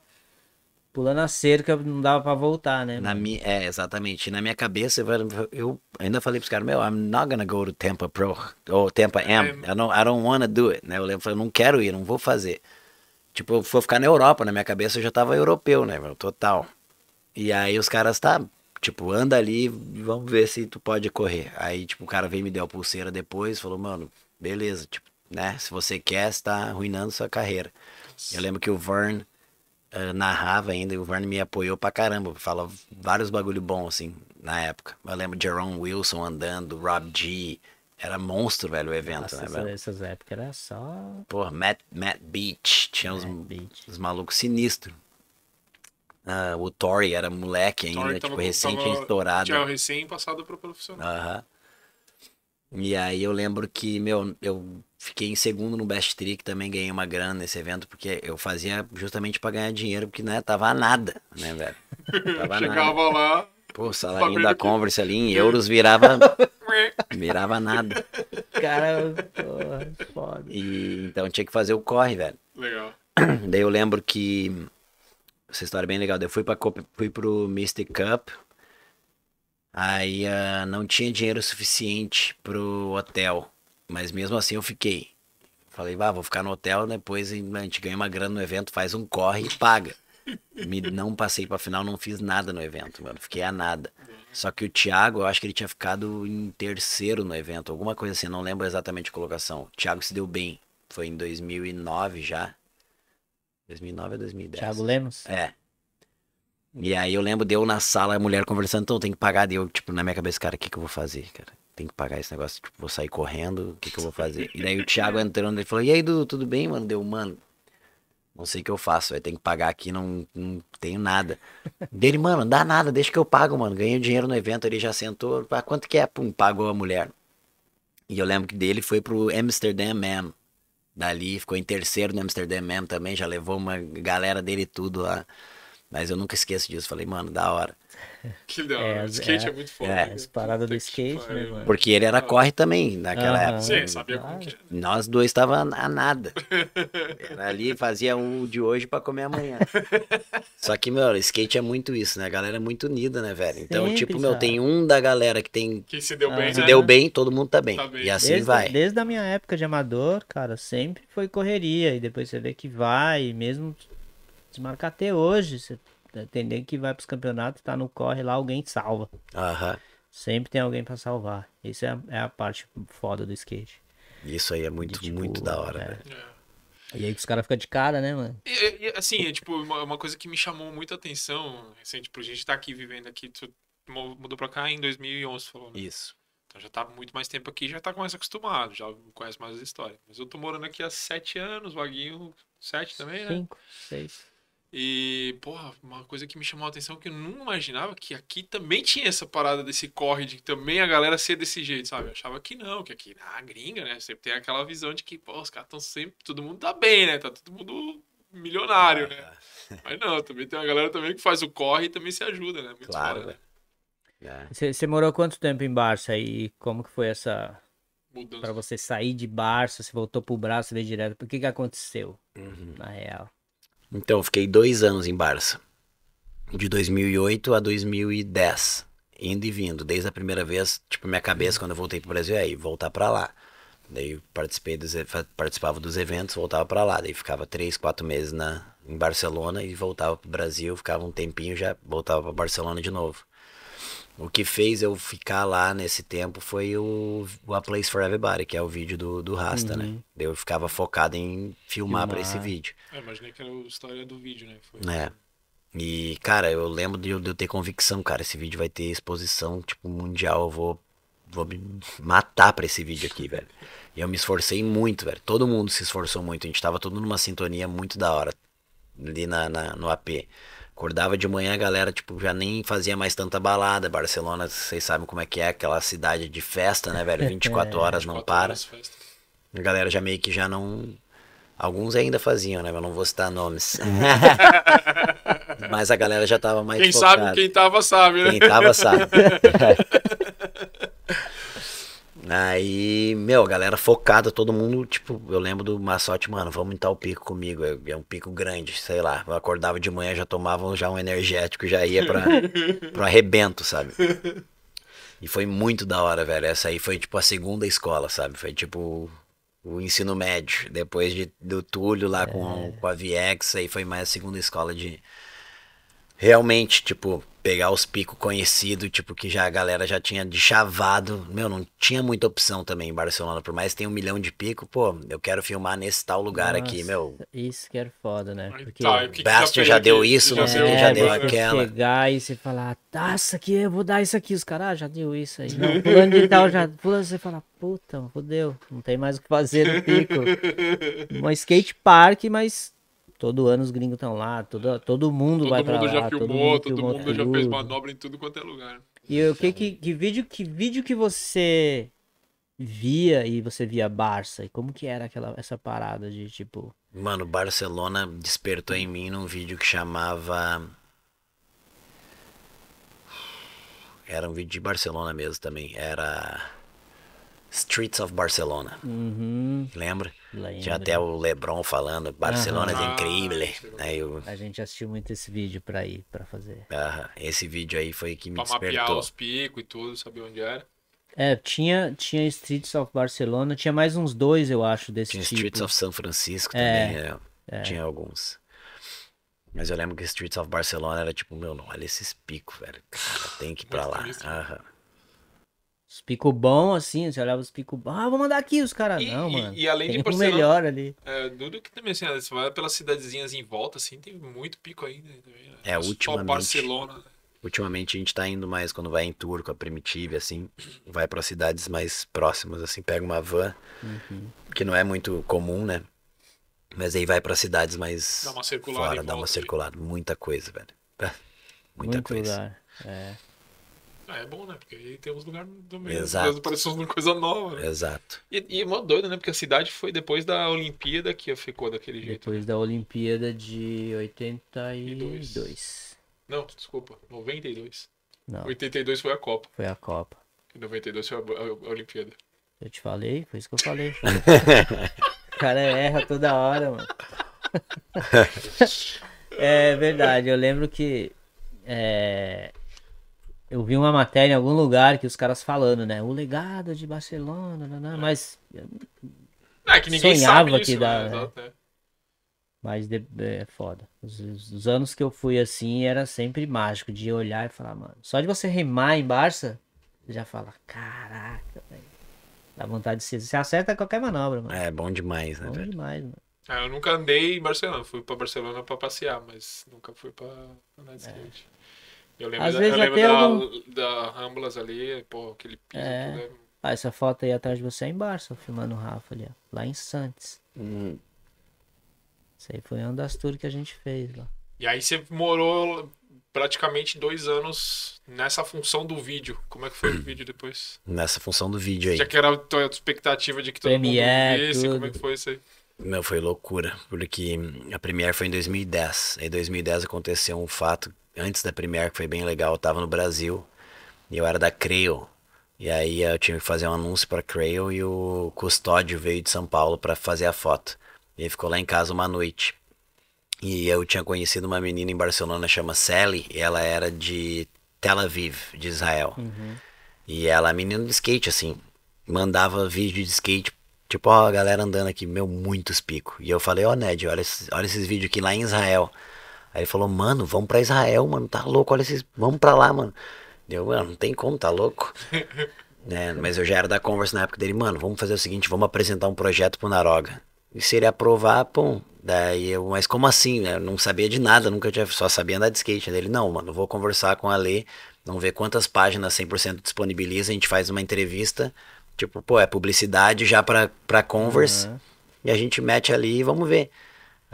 pulando a cerca, não dava para voltar, né? Na minha, é, exatamente. Na minha cabeça, eu, ainda falei pros caras, meu, I'm not gonna go to Tampa Pro, ou Tampa é, M, é. I don't, I don't wanna do it, né? Eu lembro, eu não quero ir, não vou fazer. Tipo, eu vou ficar na Europa, na minha cabeça eu já tava europeu, né, meu, total. E aí os caras, tá, tipo, anda ali, vamos ver se tu pode correr. Aí, tipo, o cara veio me deu a pulseira depois, falou, mano, beleza, tipo, né, se você quer, você tá arruinando sua carreira. Eu lembro que o Vern eh, narrava ainda e o Verne me apoiou pra caramba. Fala vários bagulho bom, assim, na época. Eu lembro de Jerome Wilson andando, Rob G. Era monstro, velho, o evento, Nossa, né, velho? Essas épocas era só. Pô, Matt, Matt Beach. Tinha Matt uns, Beach. malucos sinistros. Ah, o Tory era moleque ainda, tava, tipo, recém tinha estourado. Tinha recém passado pro profissional. Aham. Uh -huh. E aí eu lembro que, meu, eu Fiquei em segundo no Best Trick, também ganhei uma grana nesse evento, porque eu fazia justamente para ganhar dinheiro, porque né, tava nada, né, velho? Tava Chegava nada. lá. Pô, o salarinho da Converse ali em euros virava. virava nada. Cara, foda. E, então tinha que fazer o corre, velho. Legal. Daí eu lembro que. Essa história é bem legal. Daí eu fui, pra, fui pro Mystic Cup. Aí uh, não tinha dinheiro suficiente pro hotel. Mas mesmo assim eu fiquei. Falei, vá vou ficar no hotel, depois a gente ganha uma grana no evento, faz um corre e paga. Me, não passei pra final, não fiz nada no evento, mano. Fiquei a nada. Só que o Thiago, eu acho que ele tinha ficado em terceiro no evento, alguma coisa assim, não lembro exatamente a colocação. O Thiago se deu bem. Foi em 2009 já. 2009 a 2010. Thiago Lemos? É. E aí eu lembro, deu na sala, a mulher conversando, então tem que pagar. Deu, tipo, na minha cabeça, cara, o que, que eu vou fazer, cara? tem que pagar esse negócio, tipo, vou sair correndo, o que, que eu vou fazer? E daí o Thiago entrando, ele falou, e aí, Dudu, tudo bem, mano? Deu, mano, não sei o que eu faço, vai ter que pagar aqui, não, não tenho nada. Dele, mano, não dá nada, deixa que eu pago, mano. Ganhei dinheiro no evento, ele já sentou, ah, quanto que é? Pum, pagou a mulher. E eu lembro que dele foi pro Amsterdam Man Dali ficou em terceiro no Amsterdam Man também, já levou uma galera dele tudo lá. Mas eu nunca esqueço disso. Falei, mano, da hora. Que da é, hora. É, skate é, é, muito foda. É, né? as paradas do skate, né, mano? Porque ele era ah. corre também naquela época. Sim, sabia como que era. Nós dois tava a nada. Era ali, fazia um de hoje para comer amanhã. Só que, meu, skate é muito isso, né? A galera é muito unida, né, velho? Então, Sempre, tipo, meu, já. tem um da galera que tem. Que se deu ah, bem, Se né? deu bem, todo mundo tá bem. Tá bem. E assim desde, vai. Desde a minha época de amador, cara, sempre foi correria. E depois você vê que vai, mesmo marcar até hoje. Você tá entender que vai para campeonatos, tá no corre lá, alguém salva. Aham. Sempre tem alguém para salvar. Isso é, é, a parte foda do skate. Isso aí é muito, de, tipo, muito da hora, é. né? É. E aí que os caras ficam de cara, né, mano? E, e, assim, é tipo, uma, uma, coisa que me chamou muita atenção, recente assim, pro a gente tá aqui vivendo aqui, tu mudou pra cá em 2011, falou, né? Isso. Então já tá muito mais tempo aqui, já tá mais acostumado, já conhece mais as histórias. Mas eu tô morando aqui há sete anos, Vaguinho, sete também, Cinco, né? Cinco, seis. E, porra, uma coisa que me chamou a atenção que eu não imaginava que aqui também tinha essa parada desse corre, de que também a galera ser desse jeito, sabe? Eu achava que não, que aqui na ah, gringa, né? Sempre tem aquela visão de que, pô, os caras estão sempre. Todo mundo tá bem, né? Tá todo mundo milionário, né? Ah. Mas não, também tem uma galera também que faz o corre e também se ajuda, né? Muito claro, foda, né? né? É. Você, morou quanto tempo em Barça e como que foi essa para você sair de Barça, você voltou pro Braço, veio direto. Por que que aconteceu, uhum. na real? Então, eu fiquei dois anos em Barça, de 2008 a 2010, indo e vindo. Desde a primeira vez, tipo, minha cabeça, quando eu voltei pro Brasil, é voltar para lá. Daí participei dos, participava dos eventos, voltava para lá. Daí ficava três, quatro meses na, em Barcelona e voltava pro Brasil, ficava um tempinho já voltava para Barcelona de novo. O que fez eu ficar lá nesse tempo foi o, o A Place for Everybody, que é o vídeo do, do Rasta, né? uhum. né? Eu ficava focado em filmar, filmar. para esse vídeo. É, imaginei que era a história do vídeo, né? Foi... É. E, cara, eu lembro de, de eu ter convicção, cara, esse vídeo vai ter exposição, tipo, mundial, eu vou, vou me matar pra esse vídeo aqui, velho. E eu me esforcei muito, velho. Todo mundo se esforçou muito, a gente tava todo numa sintonia muito da hora, ali na, na no AP. Acordava de manhã, a galera, tipo, já nem fazia mais tanta balada. Barcelona, vocês sabem como é que é, aquela cidade de festa, né, velho? 24 horas 24 não para. a galera já meio que já não. Alguns ainda faziam, né? Eu não vou citar nomes. Mas a galera já tava mais. Quem focada. sabe, quem tava sabe, né? Quem tava sabe. Aí, meu, galera focada, todo mundo, tipo, eu lembro do Massote, mano, vamos entrar o pico comigo, é, é, um pico grande, sei lá. Eu acordava de manhã, já tomava já um energético, já ia pra, pro arrebento, sabe? E foi muito da hora, velho. Essa aí foi, tipo, a segunda escola, sabe? Foi, tipo, o ensino médio. Depois de, do Túlio lá é. com, com a Viex, aí foi mais a segunda escola de, realmente, tipo, pegar os picos conhecidos, tipo, que já a galera já tinha de chavado. Meu, não tinha muita opção também em Barcelona, por mais que tenha um milhão de pico, pô, eu quero filmar nesse tal lugar Nossa, aqui, meu. Isso que era foda, né? Porque tá, Bastion já, já deu isso, não sei quem já deu é, aquela. Chegar e você falar, taça aqui, eu vou dar isso aqui, os caras ah, já deu isso aí. Não, pulando e tal, já pulando, você fala, puta, fodeu, não tem mais o que fazer no pico. Um skate park, mas Todo ano os gringos estão lá, todo, todo mundo todo vai mundo pra lá. Filmou, todo mundo já filmou, todo mundo já fez manobra em tudo quanto é lugar. E o que, que, que, vídeo, que vídeo que você via e você via Barça? E como que era aquela, essa parada de tipo. Mano, Barcelona despertou em mim num vídeo que chamava. Era um vídeo de Barcelona mesmo também. Era. Streets of Barcelona. Uhum. Lembra? Lembro. Tinha até o Lebron falando, Barcelona uhum. é ah, incrível. Ah, aí né? eu... A gente assistiu muito esse vídeo pra ir, pra fazer. Esse vídeo aí foi que me pra despertou. mapear os picos e tudo, saber onde era. É, tinha, tinha Streets of Barcelona, tinha mais uns dois, eu acho, desse tinha tipo. Streets of São Francisco é, também, né? é. tinha alguns. Mas eu lembro que Streets of Barcelona era tipo, meu, não, olha esses picos, velho, cara, tem que ir pra lá. Né? Aham. Os picos bons, assim, você olhava os picos bons. Ah, vou mandar aqui os caras. Não, mano. E além tem de por ser. melhor ali. É, Dudu que também, assim, você vai pelas cidadezinhas em volta, assim, tem muito pico ainda. Né, né? É, é ultimamente. Só Barcelona. Né? Ultimamente a gente tá indo mais quando vai em Turco, a Primitive, assim, vai para cidades mais próximas, assim, pega uma van, uhum. que não é muito comum, né? Mas aí vai para cidades mais. Dá uma circulada. Fora, dá uma circulada. Muita coisa, velho. Muita muito coisa. Lugar. É. Ah, é bom, né? Porque aí tem uns lugares também. Exato. Parece uma coisa nova. Né? Exato. E, e é mó doido, né? Porque a cidade foi depois da Olimpíada que ficou daquele jeito. Depois né? da Olimpíada de 82. Dois. Não, desculpa, 92. Não. 82 foi a Copa. Foi a Copa. E 92 foi a, a, a Olimpíada. Eu te falei, foi isso que eu falei. o cara erra toda hora, mano. é verdade, eu lembro que. É eu vi uma matéria em algum lugar que os caras falando, né? O legado de Barcelona, não, né, não, né, mas. É que ninguém sonhava sabe isso, que dá. Né? né? É. Mas de, é foda. Os, os, anos que eu fui assim era sempre mágico de olhar e falar, mano. Só de você remar em Barça, você já fala, caraca, velho. Dá vontade de ser. Você acerta qualquer manobra, mano. É, bom demais, né? Bom velho? demais, mano. Ah, eu nunca andei em Barcelona. Fui pra Barcelona pra passear, mas nunca fui pra andar de é. skate. É. Eu lembro, Às da, vezes eu lembro até da, algum... da Ramblas ali, pô, aquele piso. É. Né? ah, essa foto aí atrás de você é em Barça, filmando o Rafa ali, ó, lá em Santos. Hum. Isso aí foi uma das tours que a gente fez lá. E aí você morou praticamente dois anos nessa função do vídeo. Como é que foi o vídeo depois? Nessa função do vídeo aí. Já que era a tua expectativa de que todo Premier, mundo visse, tudo. como é que foi isso aí? Meu, foi loucura, porque a Premiere foi em 2010. Em 2010 aconteceu um fato antes da Premiere, que foi bem legal, eu tava no Brasil e eu era da Creio E aí eu tive que fazer um anúncio pra Creio e o custódio veio de São Paulo para fazer a foto. E ele ficou lá em casa uma noite. E eu tinha conhecido uma menina em Barcelona chama Sally, e ela era de Tel Aviv, de Israel. Uhum. E ela, menina de skate, assim, mandava vídeo de skate, tipo, ó, oh, a galera andando aqui, meu, muitos pico. E eu falei, ó, oh, Ned, olha, olha esses vídeos aqui lá em Israel. Aí ele falou, mano, vamos pra Israel, mano, tá louco, olha esses. Vamos pra lá, mano. Deu, mano, não tem como, tá louco? né? Mas eu já era da Converse na época dele, mano, vamos fazer o seguinte, vamos apresentar um projeto pro Naroga. E se ele aprovar, pum. Daí eu, mas como assim, né? Eu não sabia de nada, nunca tinha, só sabia andar de skate. Daí ele, não, mano, vou conversar com a Lê, vamos ver quantas páginas 100% disponibiliza, a gente faz uma entrevista, tipo, pô, é publicidade já pra, pra Converse, uhum. e a gente mete ali e vamos ver.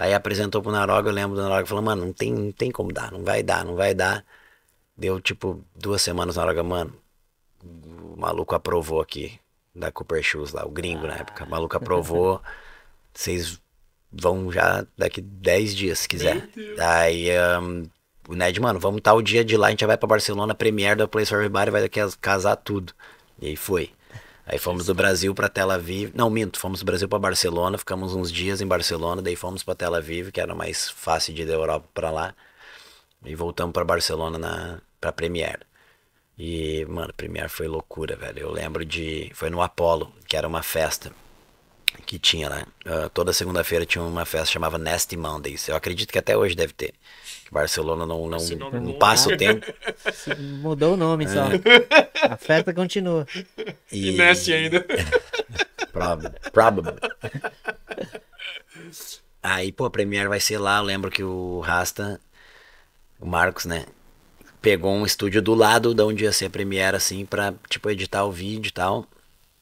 Aí apresentou pro Naroga, eu lembro do Naroga falando, mano, não tem, não tem como dar, não vai dar, não vai dar. Deu tipo duas semanas na Naroga, mano, o maluco aprovou aqui, da Cooper Shoes lá, o gringo ah. na época. O maluco aprovou, vocês vão já daqui 10 dias, se quiser. Aí um, o Ned, mano, vamos tal dia de lá, a gente já vai pra Barcelona, Premiere da Place for Everybody, vai daqui a casar tudo. E aí foi. Aí fomos do Brasil para Tel Aviv. Não, minto, fomos do Brasil para Barcelona, ficamos uns dias em Barcelona, daí fomos para Tel Aviv, que era mais fácil de ir da Europa para lá. E voltamos para Barcelona na para Premiere. E, mano, Premiere foi loucura, velho. Eu lembro de foi no Apollo, que era uma festa que tinha lá. Né? Uh, toda segunda-feira tinha uma festa chamava Nasty Mondays. Eu acredito que até hoje deve ter. Barcelona não, não, não passa o tempo. Mudou o nome só. É. A festa continua. E, e mexe ainda. Probably. Probably. Aí, pô, a Premiere vai ser lá. Eu lembro que o Rasta, o Marcos, né? Pegou um estúdio do lado de onde ia ser a Premiere, assim, pra, tipo, editar o vídeo e tal.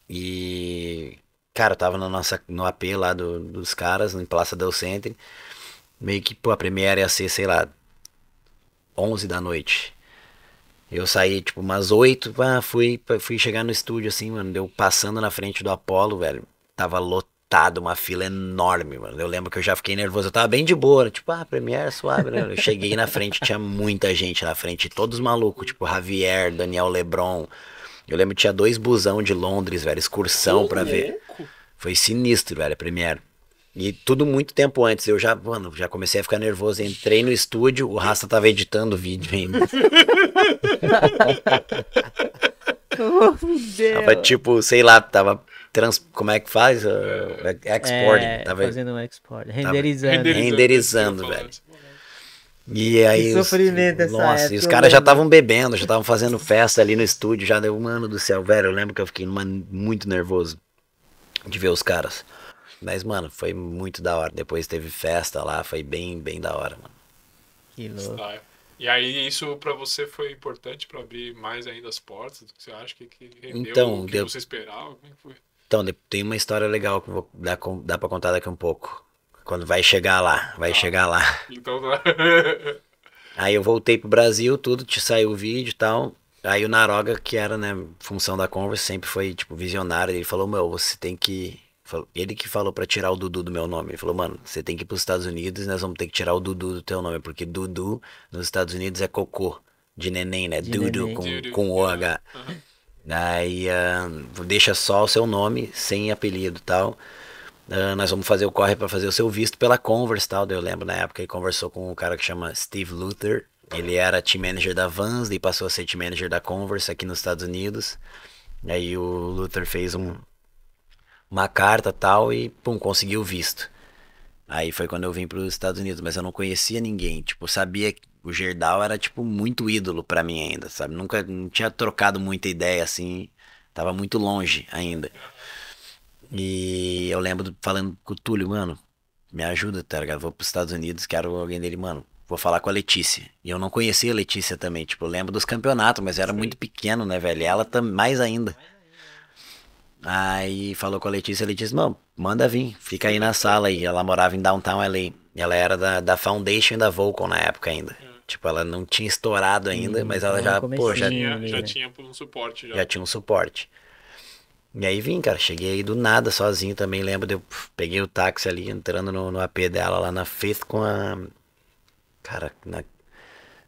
E. Cara, eu tava no, nossa, no AP lá do, dos caras, em Plaça Del Centre. Meio que, pô, a Premiere ia ser, sei lá, 11 da noite. Eu saí, tipo, umas 8, ah, fui, fui chegar no estúdio, assim, mano. Deu passando na frente do Apollo velho. Tava lotado, uma fila enorme, mano. Eu lembro que eu já fiquei nervoso. Eu tava bem de boa, né, tipo, ah, Premiere é suave, né? Eu cheguei na frente, tinha muita gente na frente, todos malucos, tipo, Javier, Daniel Lebron. Eu lembro que tinha dois busão de Londres, velho, excursão que pra louco. ver. Foi sinistro, velho, a Premiere. E tudo muito tempo antes. Eu já, mano, já comecei a ficar nervoso. Entrei no estúdio, o Rasta tava editando o vídeo ainda. oh, tava tipo, sei lá, tava trans, como é que faz? Uh, ah, é, export. É, tava, fazendo um export. Renderizando. renderizando. renderizando velho. E aí. Que sofrimento os, Nossa, época, e os caras já estavam bebendo, já estavam fazendo festa ali no estúdio. Já deu, mano do céu, velho. Eu lembro que eu fiquei numa, muito nervoso de ver os caras. Mas, mano, foi muito da hora. Depois teve festa lá, foi bem, bem da hora, mano. Que louco. É. E aí isso para você foi importante para abrir mais ainda as portas do que você acha que, que rendeu, então, o que deu... você esperava? Como é foi? Então, tem uma história legal que vou dar, dá pra contar daqui a um pouco. Quando vai chegar lá, vai ah, chegar lá. Então tá. aí eu voltei pro Brasil, tudo, te saiu o vídeo e tal. Aí o Naroga, que era, né, função da Converse, sempre foi, tipo, visionário. Ele falou, meu, você tem que ele que falou para tirar o Dudu do meu nome. Ele falou, mano, você tem que ir pros Estados Unidos e nós vamos ter que tirar o Dudu do teu nome, porque Dudu nos Estados Unidos é cocô. De neném, né? De Dudu neném. com, Dudu. com OH. Uhum. Aí uh, deixa só o seu nome, sem apelido tal. Uh, nós vamos fazer o corre para fazer o seu visto pela Converse tal. Eu lembro na época ele conversou com um cara que chama Steve Luther. Ele era team manager da Vans e passou a ser team manager da Converse aqui nos Estados Unidos. Aí o Luther fez um, uma carta tal e, pum, conseguiu visto. Aí foi quando eu vim para os Estados Unidos, mas eu não conhecia ninguém. Tipo, sabia que o Gerdau era, tipo, muito ídolo para mim ainda, sabe? Nunca, não tinha trocado muita ideia, assim. Tava muito longe ainda. E eu lembro falando com o Túlio, mano, me ajuda, tá ligado? Vou os Estados Unidos, quero alguém dele, mano, vou falar com a Letícia. E eu não conhecia a Letícia também, tipo, eu lembro dos campeonatos, mas eu era Sim. muito pequeno, né, velho? E ela tá mais ainda. Aí falou com a Letícia, ele disse, mano, manda vir, fica aí na sala. aí ela morava em Downtown LA. Ela era da, da Foundation da vocal na época ainda. Hum. Tipo, ela não tinha estourado ainda, hum, mas ela é, já, pô, né? já, tinha, já tinha um suporte. Já. já tinha um suporte. E aí vim, cara, cheguei aí do nada sozinho também, lembro, eu peguei o táxi ali, entrando no, no AP dela lá na Fifth com a... Cara, na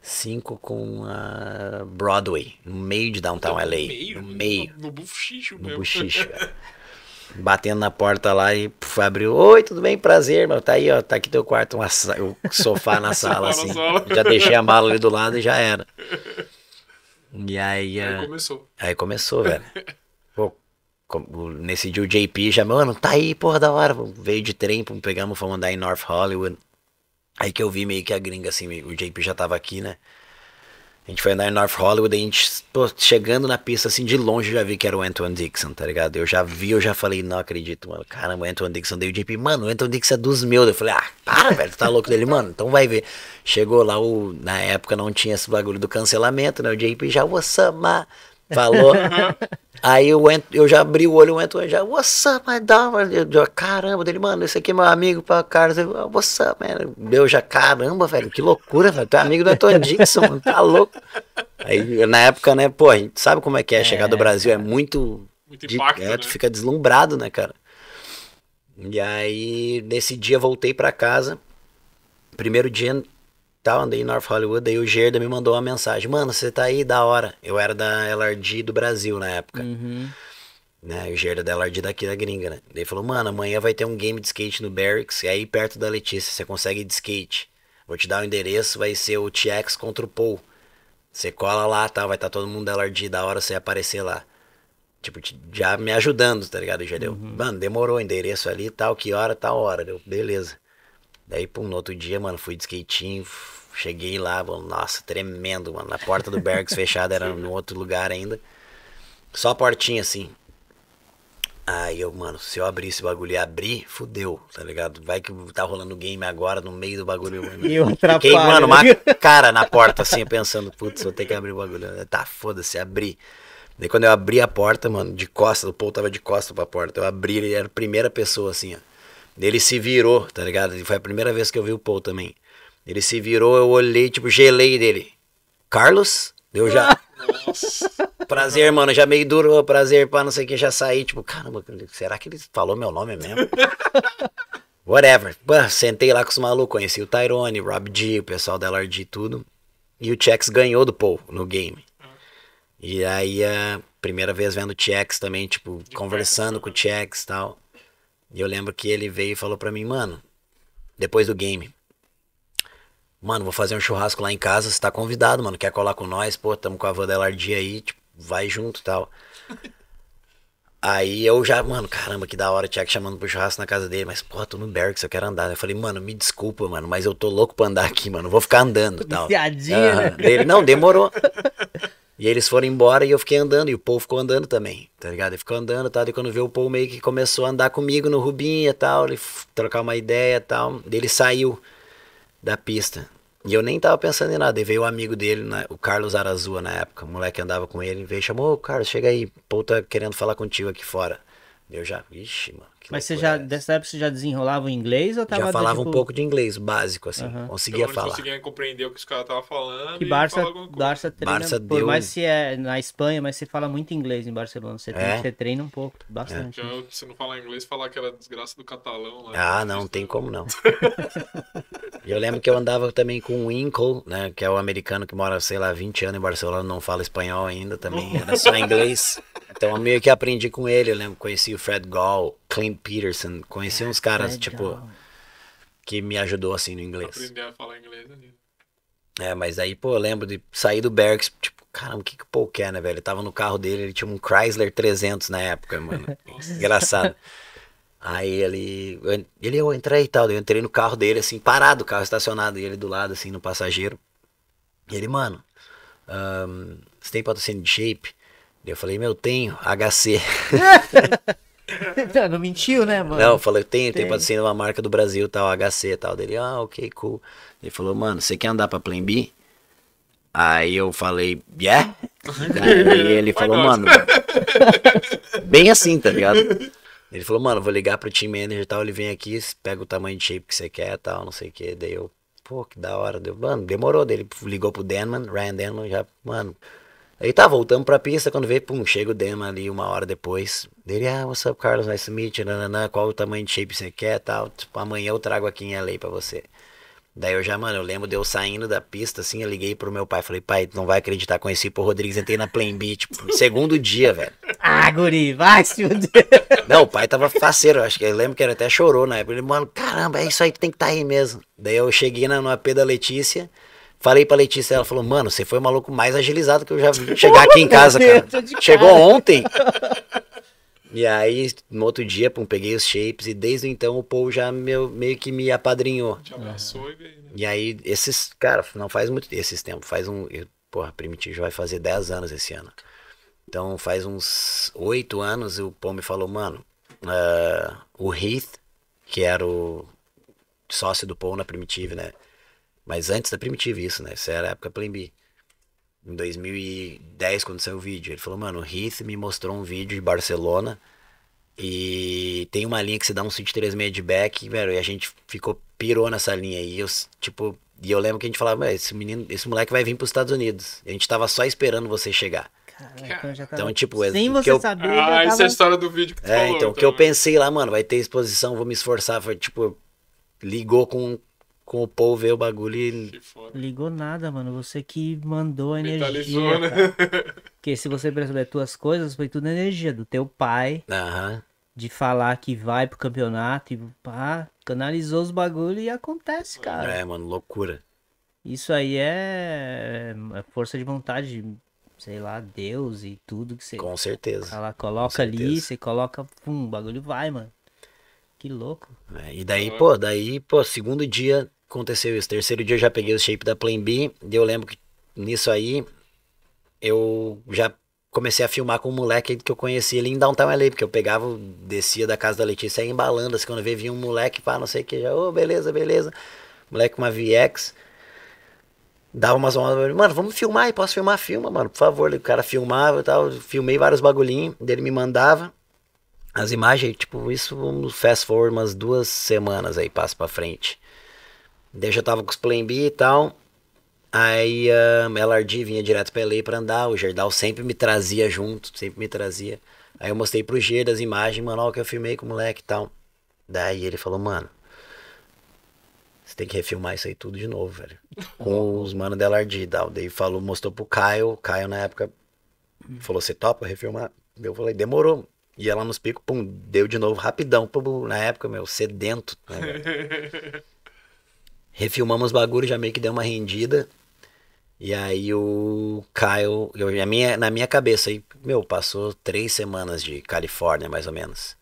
5 com a Broadway, no meio de Downtown LA. Então, no meio? No, meio. no, no buchicho No mesmo. buchicho, é. Batendo na porta lá e puf, abriu. Oi, tudo bem? Prazer, meu. Tá aí, ó. Tá aqui teu quarto, uma, o sofá na sala, assim. Na sala. Já deixei a mala ali do lado e já era. E aí. Aí ah, começou. Aí começou, velho. Pô, nesse dia o JP já, mano, tá aí, porra, da hora. Veio de trem, pegamos, fomos andar em North Hollywood. Aí que eu vi meio que a gringa, assim, o JP já tava aqui, né? A gente foi andar em North Hollywood, a gente, pô, chegando na pista, assim, de longe, já vi que era o Antoine Dixon, tá ligado? Eu já vi, eu já falei, não acredito, mano. Caramba, o Antoine Dixon. Daí o JP, mano, o Antoine Dixon é dos meus. Eu falei, ah, para, velho, tu tá louco dele, mano? Então vai ver. Chegou lá, o, na época não tinha esse bagulho do cancelamento, né? O JP já, what's up, Falou. Aí eu, entro, eu já abri o olho, o entro já, what's up, my dog? caramba, dele, mano, esse aqui é meu amigo pra cara, ah, what's up, man? Eu já, caramba, velho, que loucura, velho, tu é amigo do Anton Dixon, tá louco. Aí, na época, né, pô, a gente sabe como é que é, é chegar do Brasil, é muito... Muito de, impacto, é, né? Tu fica deslumbrado, né, cara? E aí, nesse dia, voltei pra casa, primeiro dia, tal, tá, andei em North Hollywood, aí o Gerda me mandou uma mensagem, mano, você tá aí, da hora. Eu era da LRD do Brasil na época. Uhum. Né, o Gerda é da LRD daqui da gringa, né? Ele falou, mano, amanhã vai ter um game de skate no Barracks, e aí perto da Letícia, você consegue ir de skate. Vou te dar o endereço, vai ser o TX contra o Paul. Você cola lá, tá? Vai estar tá todo mundo da LRD, da hora você aparecer lá. Tipo, já me ajudando, tá ligado? Já deu. Uhum. Mano, demorou o endereço ali, tal, que hora, tal hora. Deu, beleza. Daí, pum, no outro dia, mano, fui de skatinho, cheguei lá, mano, nossa, tremendo, mano. A porta do Bergs fechada era no outro lugar ainda. Só a portinha assim. Aí eu, mano, se eu abrir esse bagulho e abrir, fudeu, tá ligado? Vai que tá rolando game agora no meio do bagulho. Mano. E eu Fiquei, mano, uma cara na porta assim, pensando, putz, vou ter que abrir o bagulho. Tá, foda-se, abri. Daí quando eu abri a porta, mano, de costa, o povo tava de costa pra porta. Eu abri, ele era a primeira pessoa assim, ó. Ele se virou, tá ligado? Foi a primeira vez que eu vi o Paul também. Ele se virou, eu olhei, tipo, gelei dele. Carlos? Deu já. Nossa. Prazer, mano. Já meio durou. Prazer, pá, não sei o que. Já saí, tipo, caramba, será que ele falou meu nome mesmo? Whatever. Pô, sentei lá com os malucos. Conheci o Tyrone, Rob G, o pessoal da LRG tudo. E o Chex ganhou do Paul no game. E aí, a primeira vez vendo o Chex também, tipo, conversando né? com o Chex e tal. E eu lembro que ele veio e falou pra mim, mano, depois do game. Mano, vou fazer um churrasco lá em casa, você tá convidado, mano. Quer colar com nós? Pô, tamo com a Vandelardia aí, tipo, vai junto e tal. Aí eu já, mano, caramba, que da hora o que chamando pro churrasco na casa dele. Mas, porra, tô no Berks, eu quero andar. Eu falei, mano, me desculpa, mano, mas eu tô louco pra andar aqui, mano. Vou ficar andando e tal. Piadinha, uhum. Né? Ele, não, demorou. E eles foram embora e eu fiquei andando, e o Paul ficou andando também, tá ligado? Ele ficou andando e tal, e quando viu o Paul meio que começou a andar comigo no Rubinho e tal, ele trocar uma ideia e tal. Ele saiu da pista. E eu nem tava pensando em nada. E veio o um amigo dele, né, o Carlos Arazua, na época. O moleque andava com ele. Veio e chamou, Carlos, chega aí. Pô, tá querendo falar contigo aqui fora. Eu já, ixi, mano. Mas você já, é dessa época você já desenrolava o inglês ou tava Já falava tipo... um pouco de inglês, básico, assim. Uhum. Conseguia então, falar. conseguia compreender o que os caras estavam falando. Que Barça, Barça treina. Barça deu... Por mais se é na Espanha, mas você fala muito inglês em Barcelona. Você, é? treina, você treina um pouco, bastante. É. se não falar inglês, falar aquela desgraça do catalão lá. Ah, não, tem como não. eu lembro que eu andava também com o Inco, né? Que é o americano que mora, sei lá, 20 anos em Barcelona, não fala espanhol ainda também. Era né, só inglês. Então eu meio que aprendi com ele, eu lembro, conheci o Fred Gall, Clint Peterson, conheci uns é, caras, Fred tipo, Gall. que me ajudou assim no inglês. Aprender a falar inglês ali. É, é, mas aí, pô, eu lembro de sair do Berks, tipo, caramba, o que que o Paul quer, né, velho? Ele tava no carro dele, ele tinha um Chrysler 300 na época, mano. Engraçado. Aí ele, eu, ele, eu entrei e tal, eu entrei no carro dele, assim, parado, o carro estacionado, e ele do lado, assim, no passageiro. E ele, mano, um, você tem patrocínio de shape? Eu falei, meu, tenho HC. não, não mentiu, né, mano? Não, eu falei, tenho, tenho ser uma marca do Brasil, tal, HC tal. Dele, ah, ok, cool. Ele falou, mano, você quer andar pra Plan B? Aí eu falei, yeah? Aí ele falou, mano. bem assim, tá ligado? Ele falou, mano, vou ligar pro team manager e tal, ele vem aqui, pega o tamanho de shape que você quer tal, não sei o que. Daí eu, pô, que da hora. Deu, mano, demorou. Daí ele ligou pro Denman, Ryan Denman, já, mano, Aí tá, voltamos pra pista, quando veio, pum, chega o Dema ali uma hora depois. Dele, ah, what's up, Carlos, nice to meet you, nananã, qual o tamanho de shape você quer, tal. Tipo, amanhã eu trago aqui em LA pra você. Daí eu já, mano, eu lembro de eu saindo da pista, assim, eu liguei pro meu pai, falei, pai, tu não vai acreditar, conheci o Rodrigues, entrei na Plain Beat, tipo, segundo dia, velho. Ah, guri, vai Deus. Não, o pai tava faceiro, acho que eu lembro que ele até chorou na época, ele, mano, caramba, é isso aí, tu tem que estar tá aí mesmo. Daí eu cheguei na, no AP da Letícia, Falei pra Letícia, ela falou, mano, você foi o maluco mais agilizado que eu já vi chegar aqui em casa, cara. Chegou ontem. E aí, no outro dia, pum, peguei os shapes e desde então o Paul já meu, meio que me apadrinhou. Te abraçou e veio, né? E aí, esses, cara, não faz muito esses tempos, faz um. Eu, porra, Primitivo vai fazer 10 anos esse ano. Então faz uns 8 anos o Paul me falou, mano, uh, o Heath, que era o sócio do Paul na Primitive, né? Mas antes da primitiva isso, né? Isso era a época Plan B. Em 2010, quando saiu o vídeo, ele falou: Mano, o Heath me mostrou um vídeo de Barcelona e tem uma linha que você dá um switch 3,5 de back, velho, e a gente ficou, pirou nessa linha. E eu, tipo, e eu lembro que a gente falava, esse menino, esse moleque vai vir para os Estados Unidos. E a gente tava só esperando você chegar. Caraca, tava... Então, tipo, é sem você eu... saber. Ah, tava... essa é a história do vídeo que tu é, falou. Então, o que eu pensei lá, mano, vai ter exposição, vou me esforçar. Foi tipo, ligou com com o Paul ver o bagulho e. Ligou nada, mano. Você que mandou a energia. Né? Porque se você perceber tuas coisas, foi tudo energia do teu pai. Aham. De falar que vai pro campeonato e pá, canalizou os bagulhos e acontece, cara. É, mano, loucura. Isso aí é, é força de vontade, sei lá, Deus e tudo que você. Com certeza. Ela coloca certeza. ali, você coloca, pum, o bagulho vai, mano. Que louco. É, e daí, pô, daí, pô, segundo dia aconteceu isso. Terceiro dia eu já peguei o shape da Plan B. E eu lembro que nisso aí eu já comecei a filmar com um moleque que eu conhecia ali em Downtown LA, porque eu pegava, descia da casa da Letícia embalando, assim, quando veio, vinha um moleque, pá, não sei o que, já, ô, oh, beleza, beleza. Moleque com uma VX. Dava umas ondas, mano, vamos filmar aí, posso filmar? Filma, mano, por favor. O cara filmava e tal, filmei vários bagulhinhos, dele me mandava as imagens, tipo, isso, um fast forward umas duas semanas aí, passo pra frente. Daí eu já tava com os Plan B e tal. Aí a Melardi vinha direto pra LA pra andar, o Gerdal sempre me trazia junto, sempre me trazia. Aí eu mostrei pro G das imagens, mano, ó, que eu filmei com o moleque e tal. Daí ele falou, mano, você tem que refilmar isso aí tudo de novo, velho. Com os manos da Lardi tal. Daí falou, mostrou pro Caio, Caio na época hum. falou, você topa refilmar? Eu falei, demorou. E ela nos picos, pum, deu de novo rapidão. Pum, na época, meu, sedento. Né, refilmamos os bagulho, já meio que deu uma rendida. E aí o Caio, eu, na, minha, na minha cabeça, aí, meu, passou três semanas de Califórnia, mais ou menos.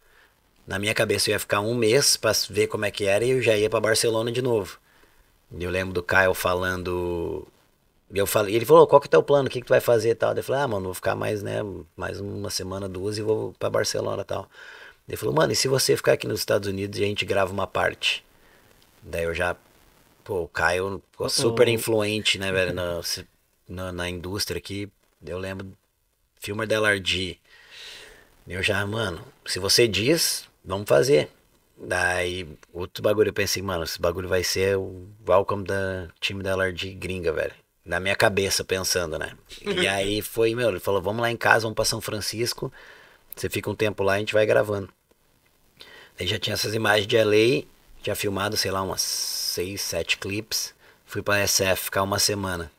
Na minha cabeça eu ia ficar um mês pra ver como é que era e eu já ia para Barcelona de novo. E eu lembro do Caio falando. Eu falei, ele falou, qual que é o teu plano? O que, que tu vai fazer e tal? Eu falei, ah, mano, vou ficar mais, né? Mais uma semana, duas e vou para Barcelona e tal. Ele falou, mano, e se você ficar aqui nos Estados Unidos e a gente grava uma parte? Daí eu já Pô, o Caio ficou super influente, né, velho, na, na, na, indústria aqui. Eu lembro, filme da Lardi. Eu já, mano, se você diz, vamos fazer. Daí, outro bagulho, eu pensei, mano, esse bagulho vai ser o welcome da time da Lardi gringa, velho. Na minha cabeça, pensando, né? E aí foi, meu, ele falou, vamos lá em casa, vamos pra São Francisco. Você fica um tempo lá, a gente vai gravando. Aí já tinha essas imagens de LA, tinha filmado, sei lá, umas seis, sete clipes. Fui pra SF ficar uma semana.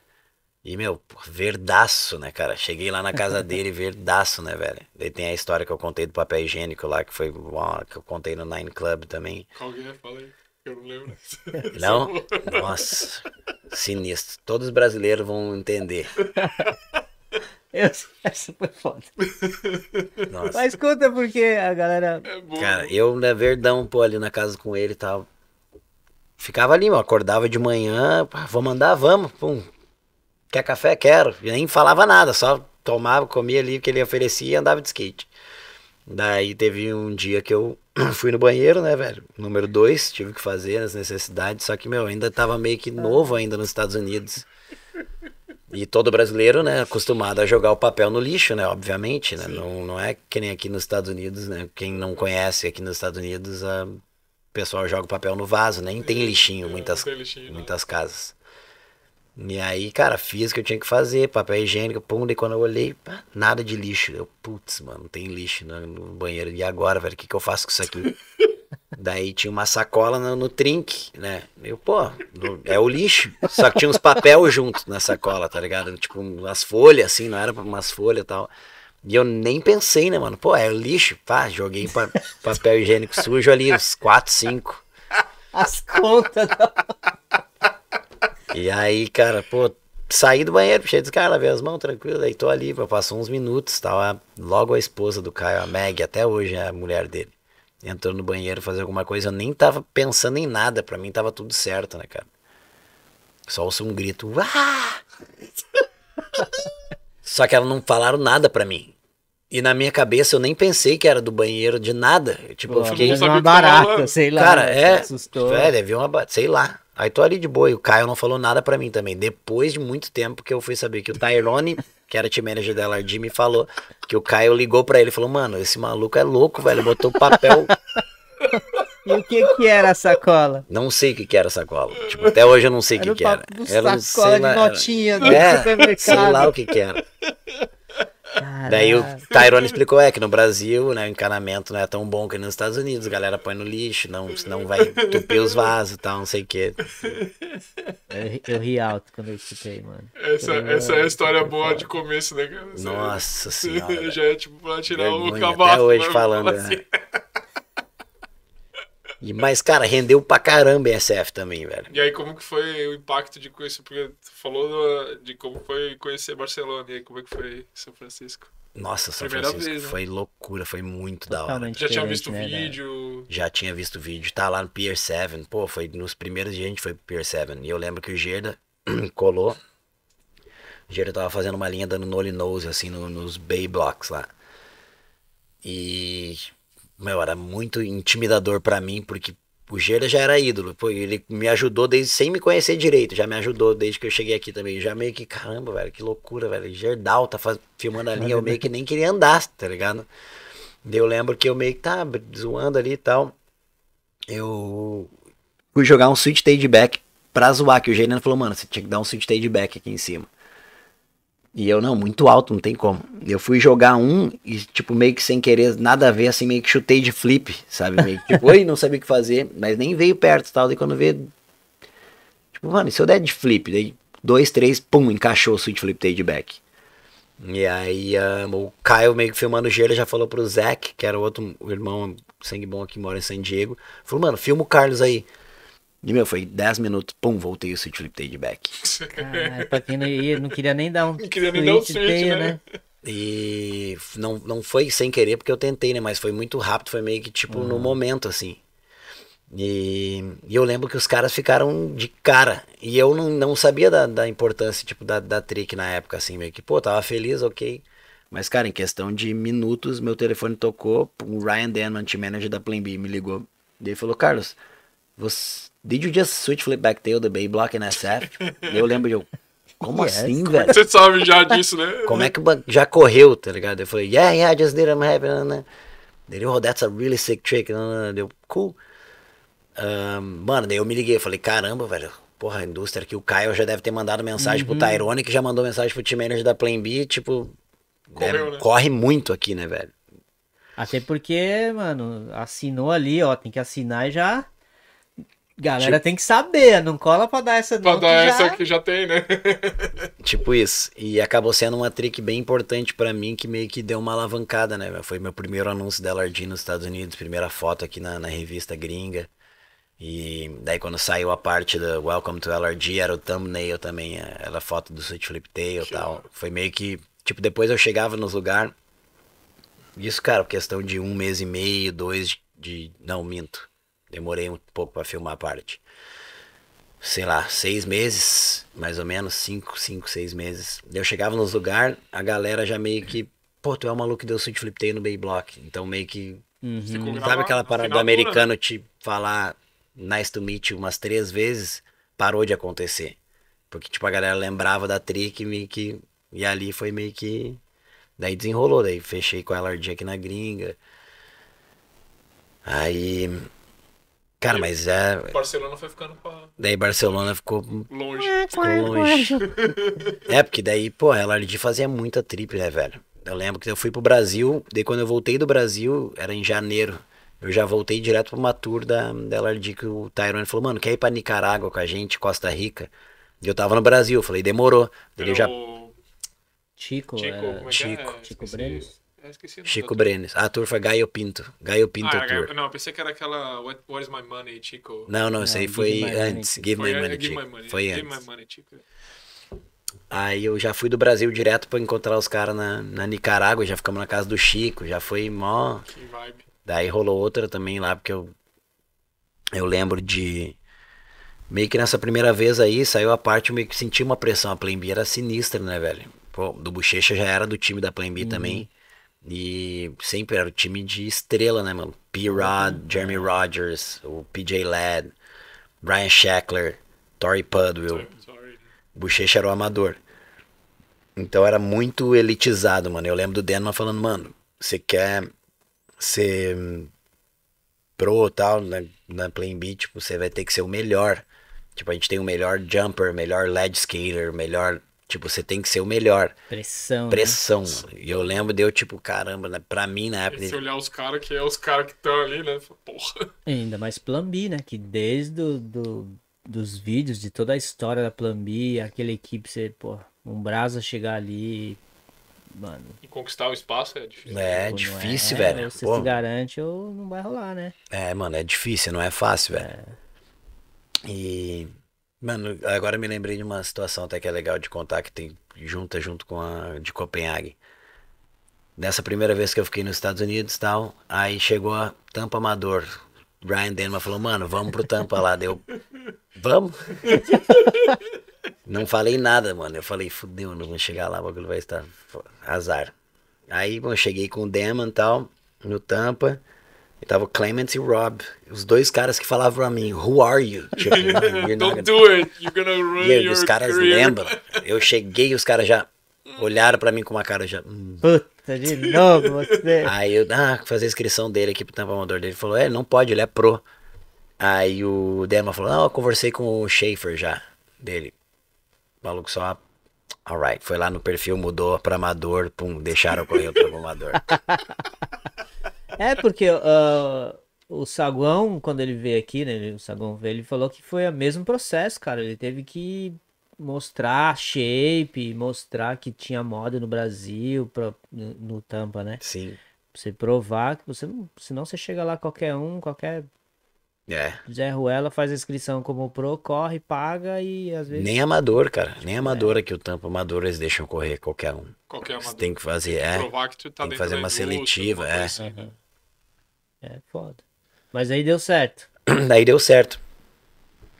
E, meu, verdaço, né, cara? Cheguei lá na casa dele, verdaço, né, velho? Daí tem a história que eu contei do papel higiênico lá, que foi bom, que eu contei no Nine Club também. Qual que é? Falei. Eu não lembro. Não? Nossa, sinistro. Todos os brasileiros vão entender. Essa foi foda. Nossa. Mas conta porque a galera. É cara, eu, né, verdão, pô, ali na casa com ele e tal ficava ali, eu acordava de manhã, vou mandar, vamos, pum. Quer café? Quero. E nem falava nada, só tomava, comia ali o que ele oferecia e andava de skate. Daí teve um dia que eu fui no banheiro, né, velho? Número dois, tive que fazer as necessidades, só que, meu, ainda tava meio que novo ainda nos Estados Unidos. E todo brasileiro, né, acostumado a jogar o papel no lixo, né, obviamente, né? Não, não é que nem aqui nos Estados Unidos, né? Quem não conhece aqui nos Estados Unidos, a o pessoal joga o papel no vaso, nem tem lixinho é, muitas, tem lixinho, muitas casas. E aí, cara, fiz o que eu tinha que fazer, papel higiênico, pum, daí quando eu olhei, pá, nada de lixo. Eu, putz, mano, não tem lixo no, banheiro. E agora, velho, o que, que eu faço com isso aqui? daí tinha uma sacola no, no trinque, né? Eu, pô, no, é o lixo. Só que tinha uns papel junto na sacola, tá ligado? Tipo, umas folhas, assim, não era umas folhas e tal. E eu nem pensei, né, mano? Pô, é lixo. Pá, joguei pa papel higiênico sujo ali, uns 4, 5. As contas. Não. E aí, cara, pô, saí do banheiro, cheio dos caras, lavei as mãos, tranquilo, deitou ali, passou uns minutos, tava logo a esposa do Caio, a Meg, até hoje é a mulher dele. Entrou no banheiro fazer alguma coisa, eu nem tava pensando em nada, pra mim tava tudo certo, né, cara? Só ouço um grito, ah! Só que elas não falaram nada para mim. E na minha cabeça eu nem pensei que era do banheiro de nada. Eu, tipo, Pô, eu fiquei. uma barata, sei lá. Cara, né? é. Assustou. É, velho, viu uma barata, sei lá. Aí tô ali de boa. E o Caio não falou nada para mim também. Depois de muito tempo que eu fui saber que o Tyrone, que era team manager da LRD, me falou que o Caio ligou para ele e falou: Mano, esse maluco é louco, velho. Botou papel. E o que que era a sacola? Não sei o que que era a sacola. Tipo, até hoje eu não sei o que que era. Era uma sacola de notinha era... do é, supermercado. Sei lá o que que era. Caraca. Daí o Tyrone explicou, é que no Brasil, né, o encanamento não é tão bom que nos Estados Unidos, a galera põe no lixo, não, senão vai tupir os vasos e tal, não sei o que. Eu, eu, ri alto quando eu escutei, mano. Essa, eu, essa é a história boa de começo, né, cara? Nossa senhora. Já é tipo pra tirar Vergonha, o cavalo. Até hoje falando, né? assim. né? E, mais cara, rendeu pra caramba SF também, velho. E aí, como que foi o impacto de conhecer? Porque tu falou de como foi conhecer Barcelona, e aí como é que foi São Francisco? Nossa, São Primeira Francisco vez, né? foi loucura, foi muito Totalmente da hora. Já tinha visto né, vídeo. Já tinha visto vídeo, tá lá no Pier 7. Pô, foi nos primeiros dias a gente foi pro Pier 7. E eu lembro que o Gerda colou. O Gerda tava fazendo uma linha dando nole nose, assim, no, nos Bay Blocks lá. E meu, era muito intimidador para mim, porque o Gera já era ídolo. Pô, ele me ajudou desde sem me conhecer direito. Já me ajudou desde que eu cheguei aqui também. Já meio que, caramba, velho, que loucura, velho. Gerdal tá faz, filmando a linha, eu meio que nem queria andar, tá ligado? Eu lembro que eu meio que tá zoando ali e tal. Eu fui jogar um switch Take back pra zoar, que o Gênero falou, mano, você tinha que dar um switch Take back aqui em cima. E eu, não, muito alto, não tem como. Eu fui jogar um e, tipo, meio que sem querer, nada a ver, assim, meio que chutei de flip, sabe? Meio que, tipo, oi, não sabia o que fazer, mas nem veio perto e tal. Daí quando veio, tipo, mano, se eu der de flip, daí dois, três, pum, encaixou o switch flip de back. E aí um, ah, o Caio meio que filmando o gelo já falou pro Zac, que era o outro o irmão sangue bom aqui mora em San Diego. Falou, mano, filma o Carlos aí. E, meu, foi 10 minutos, pum, voltei o switch flip back. Caralho, pra quem não ia, não queria nem dar um Não queria nem dar um switch, né? né? E não, não foi sem querer, porque eu tentei, né? Mas foi muito rápido, foi meio que, tipo, uhum. no momento, assim. E, e, eu lembro que os caras ficaram de cara. E eu não, não sabia da, da importância, tipo, da, da trick na época, assim. Meio que, pô, tava feliz, ok. Mas, cara, em questão de minutos, meu telefone tocou. O Ryan Denman, team manager da Plan B, me ligou. E ele falou, Carlos, você Did you just switch flip back tail the Bay Block in SF? Tipo, eu lembro de eu. Como yes. assim, velho? Você sabe já disso, né? Como é que já correu, tá ligado? Eu falei, yeah, yeah, I just did I'm happy. Ele, oh, that's a really sick trick. Deu, cool. Um, mano, daí eu me liguei, falei, caramba, velho. Porra, a indústria aqui, o Caio já deve ter mandado mensagem uhum. pro Tyrone, que já mandou mensagem pro team manager da Plan B, tipo. Né, correu, é, né? Corre muito aqui, né, velho? Até porque, mano, assinou ali, ó, tem que assinar e já. Galera tipo... tem que saber, não cola pra dar essa Pra dar essa já... que já tem, né? tipo isso. E acabou sendo uma trick bem importante para mim, que meio que deu uma alavancada, né? Foi meu primeiro anúncio da Lardi nos Estados Unidos, primeira foto aqui na, na, revista gringa. E daí quando saiu a parte da Welcome to LRG, era o thumbnail também, é, era a foto do Sweet Flip Tail e tal. Foi meio que, tipo, depois eu chegava nos lugares, isso, cara, questão de um mês e meio, dois de, de não, minto Demorei um pouco para filmar a parte. Sei lá, seis meses, mais ou menos, cinco, cinco, seis meses. Eu chegava nos lugares, a galera já meio que. Pô, tu é o maluco que deu switch flip no Bay Block. Então meio que. Uhum. Sabe aquela parada do americano te falar nice to meet you umas três vezes? Parou de acontecer. Porque, tipo, a galera lembrava da trick meio que. E ali foi meio que. Daí desenrolou, daí fechei com a LRD aqui na gringa. Aí Cara, e mas é. Barcelona foi ficando pra... Daí Barcelona ficou. Longe. Ficou longe. é, porque daí, pô, a LRG fazia muita trip, né, velho? Eu lembro que eu fui pro Brasil, daí quando eu voltei do Brasil, era em janeiro. Eu já voltei direto pra uma tour da, da LRG que o Tyrone falou, mano, quer ir pra Nicarágua com a gente, Costa Rica? E eu tava no Brasil, falei, demorou. Daí eu já. Chico, Chico, é... é, é? Chico, Chico, é? Chico Breno. É, Chico Brenes. Ah, a tour foi Gaio Pinto. Gaio Pinto ah, Tour. Não, pensei que era aquela What, What is My Money, Chico. Não, não, isso aí foi antes. give, my money, Chico. Foi antes. Give My Money, Chico. Aí eu já fui do Brasil direto para encontrar os caras na, na Nicarágua, já ficamos na casa do Chico, já foi mó. Que vibe. Daí rolou outra também lá, porque eu, eu lembro de. Meio que nessa primeira vez aí, saiu a parte, eu meio que senti uma pressão. A Plan B era sinistra, né, velho? Pô, do Bochecha já era do time da Plan B uhum. também. E sempre era o time de estrela, né, mano? P. Rod, uhum. Jeremy Rogers, o PJ Ladd, Brian Shackler, Tory Pudwill. Bochecha era o amador. Então era muito elitizado, mano. Eu lembro do Denman falando, mano, você quer ser hum, pro tal, né, na, na Play B, tipo, você vai ter que ser o melhor. Tipo, a gente tem o melhor jumper, melhor led skater, melhor Tipo, você tem que ser o melhor. Pressão. Né? Pressão. Né? E eu lembro de eu, tipo, caramba, né? pra mim na época. E se olhar os caras que é os caras que estão ali, né? Porra. É, ainda mais Plan B, né? Que desde do, do, dos vídeos, de toda a história da Plan B, aquela equipe, você, pô, um brasa chegar ali. Mano. E conquistar o espaço é difícil. É, é difícil, é, velho. Né? Você se garante ou não vai rolar, né? É, mano, é difícil, não é fácil, velho. É. E Mano, agora me lembrei de uma situação até que é legal de contar que tem junta junto com a de Copenhague. Nessa primeira vez que eu fiquei nos Estados Unidos tal, aí chegou a Tampa Amador. Brian Denman falou, mano, vamos pro Tampa lá. Deu, vamos? Não falei nada, mano. Eu falei, fudeu, não vou chegar lá, o bagulho vai estar azar. Aí, bom, eu cheguei com o Demon e tal, no Tampa. E tava o Clement e o Rob, os dois caras que falavam pra mim, Who are you? Tipo, Don't gonna... do it, you're gonna ruin e your os caras career. lembram. Eu cheguei e os caras já olharam pra mim com uma cara já. Hum. Puta, de novo você. Aí eu ah, fazer a inscrição dele aqui pro tampa-amador dele. Ele falou, é, não pode, ele é pro. Aí o Dema falou, não, eu conversei com o Schaefer já, dele. O maluco só Alright, foi lá no perfil, mudou pra amador, pum, deixaram correr o amador. É, porque uh, o Saguão, quando ele veio aqui, né? o Saguão veio, ele falou que foi o mesmo processo, cara. Ele teve que mostrar shape, mostrar que tinha moda no Brasil, pra, no, no Tampa, né? Sim. Pra você provar que você. Senão você chega lá qualquer um, qualquer é. Zé Ruela faz a inscrição como pro, corre, paga e às vezes. Nem amador, cara. Nem é. amador é. aqui o tampa. Amador eles deixam correr qualquer um. Qualquer amador. Você tem que fazer, é. Provar que tu tá tem que fazer uma seletiva, é. Uhum. É foda. Mas aí deu certo. Daí deu certo.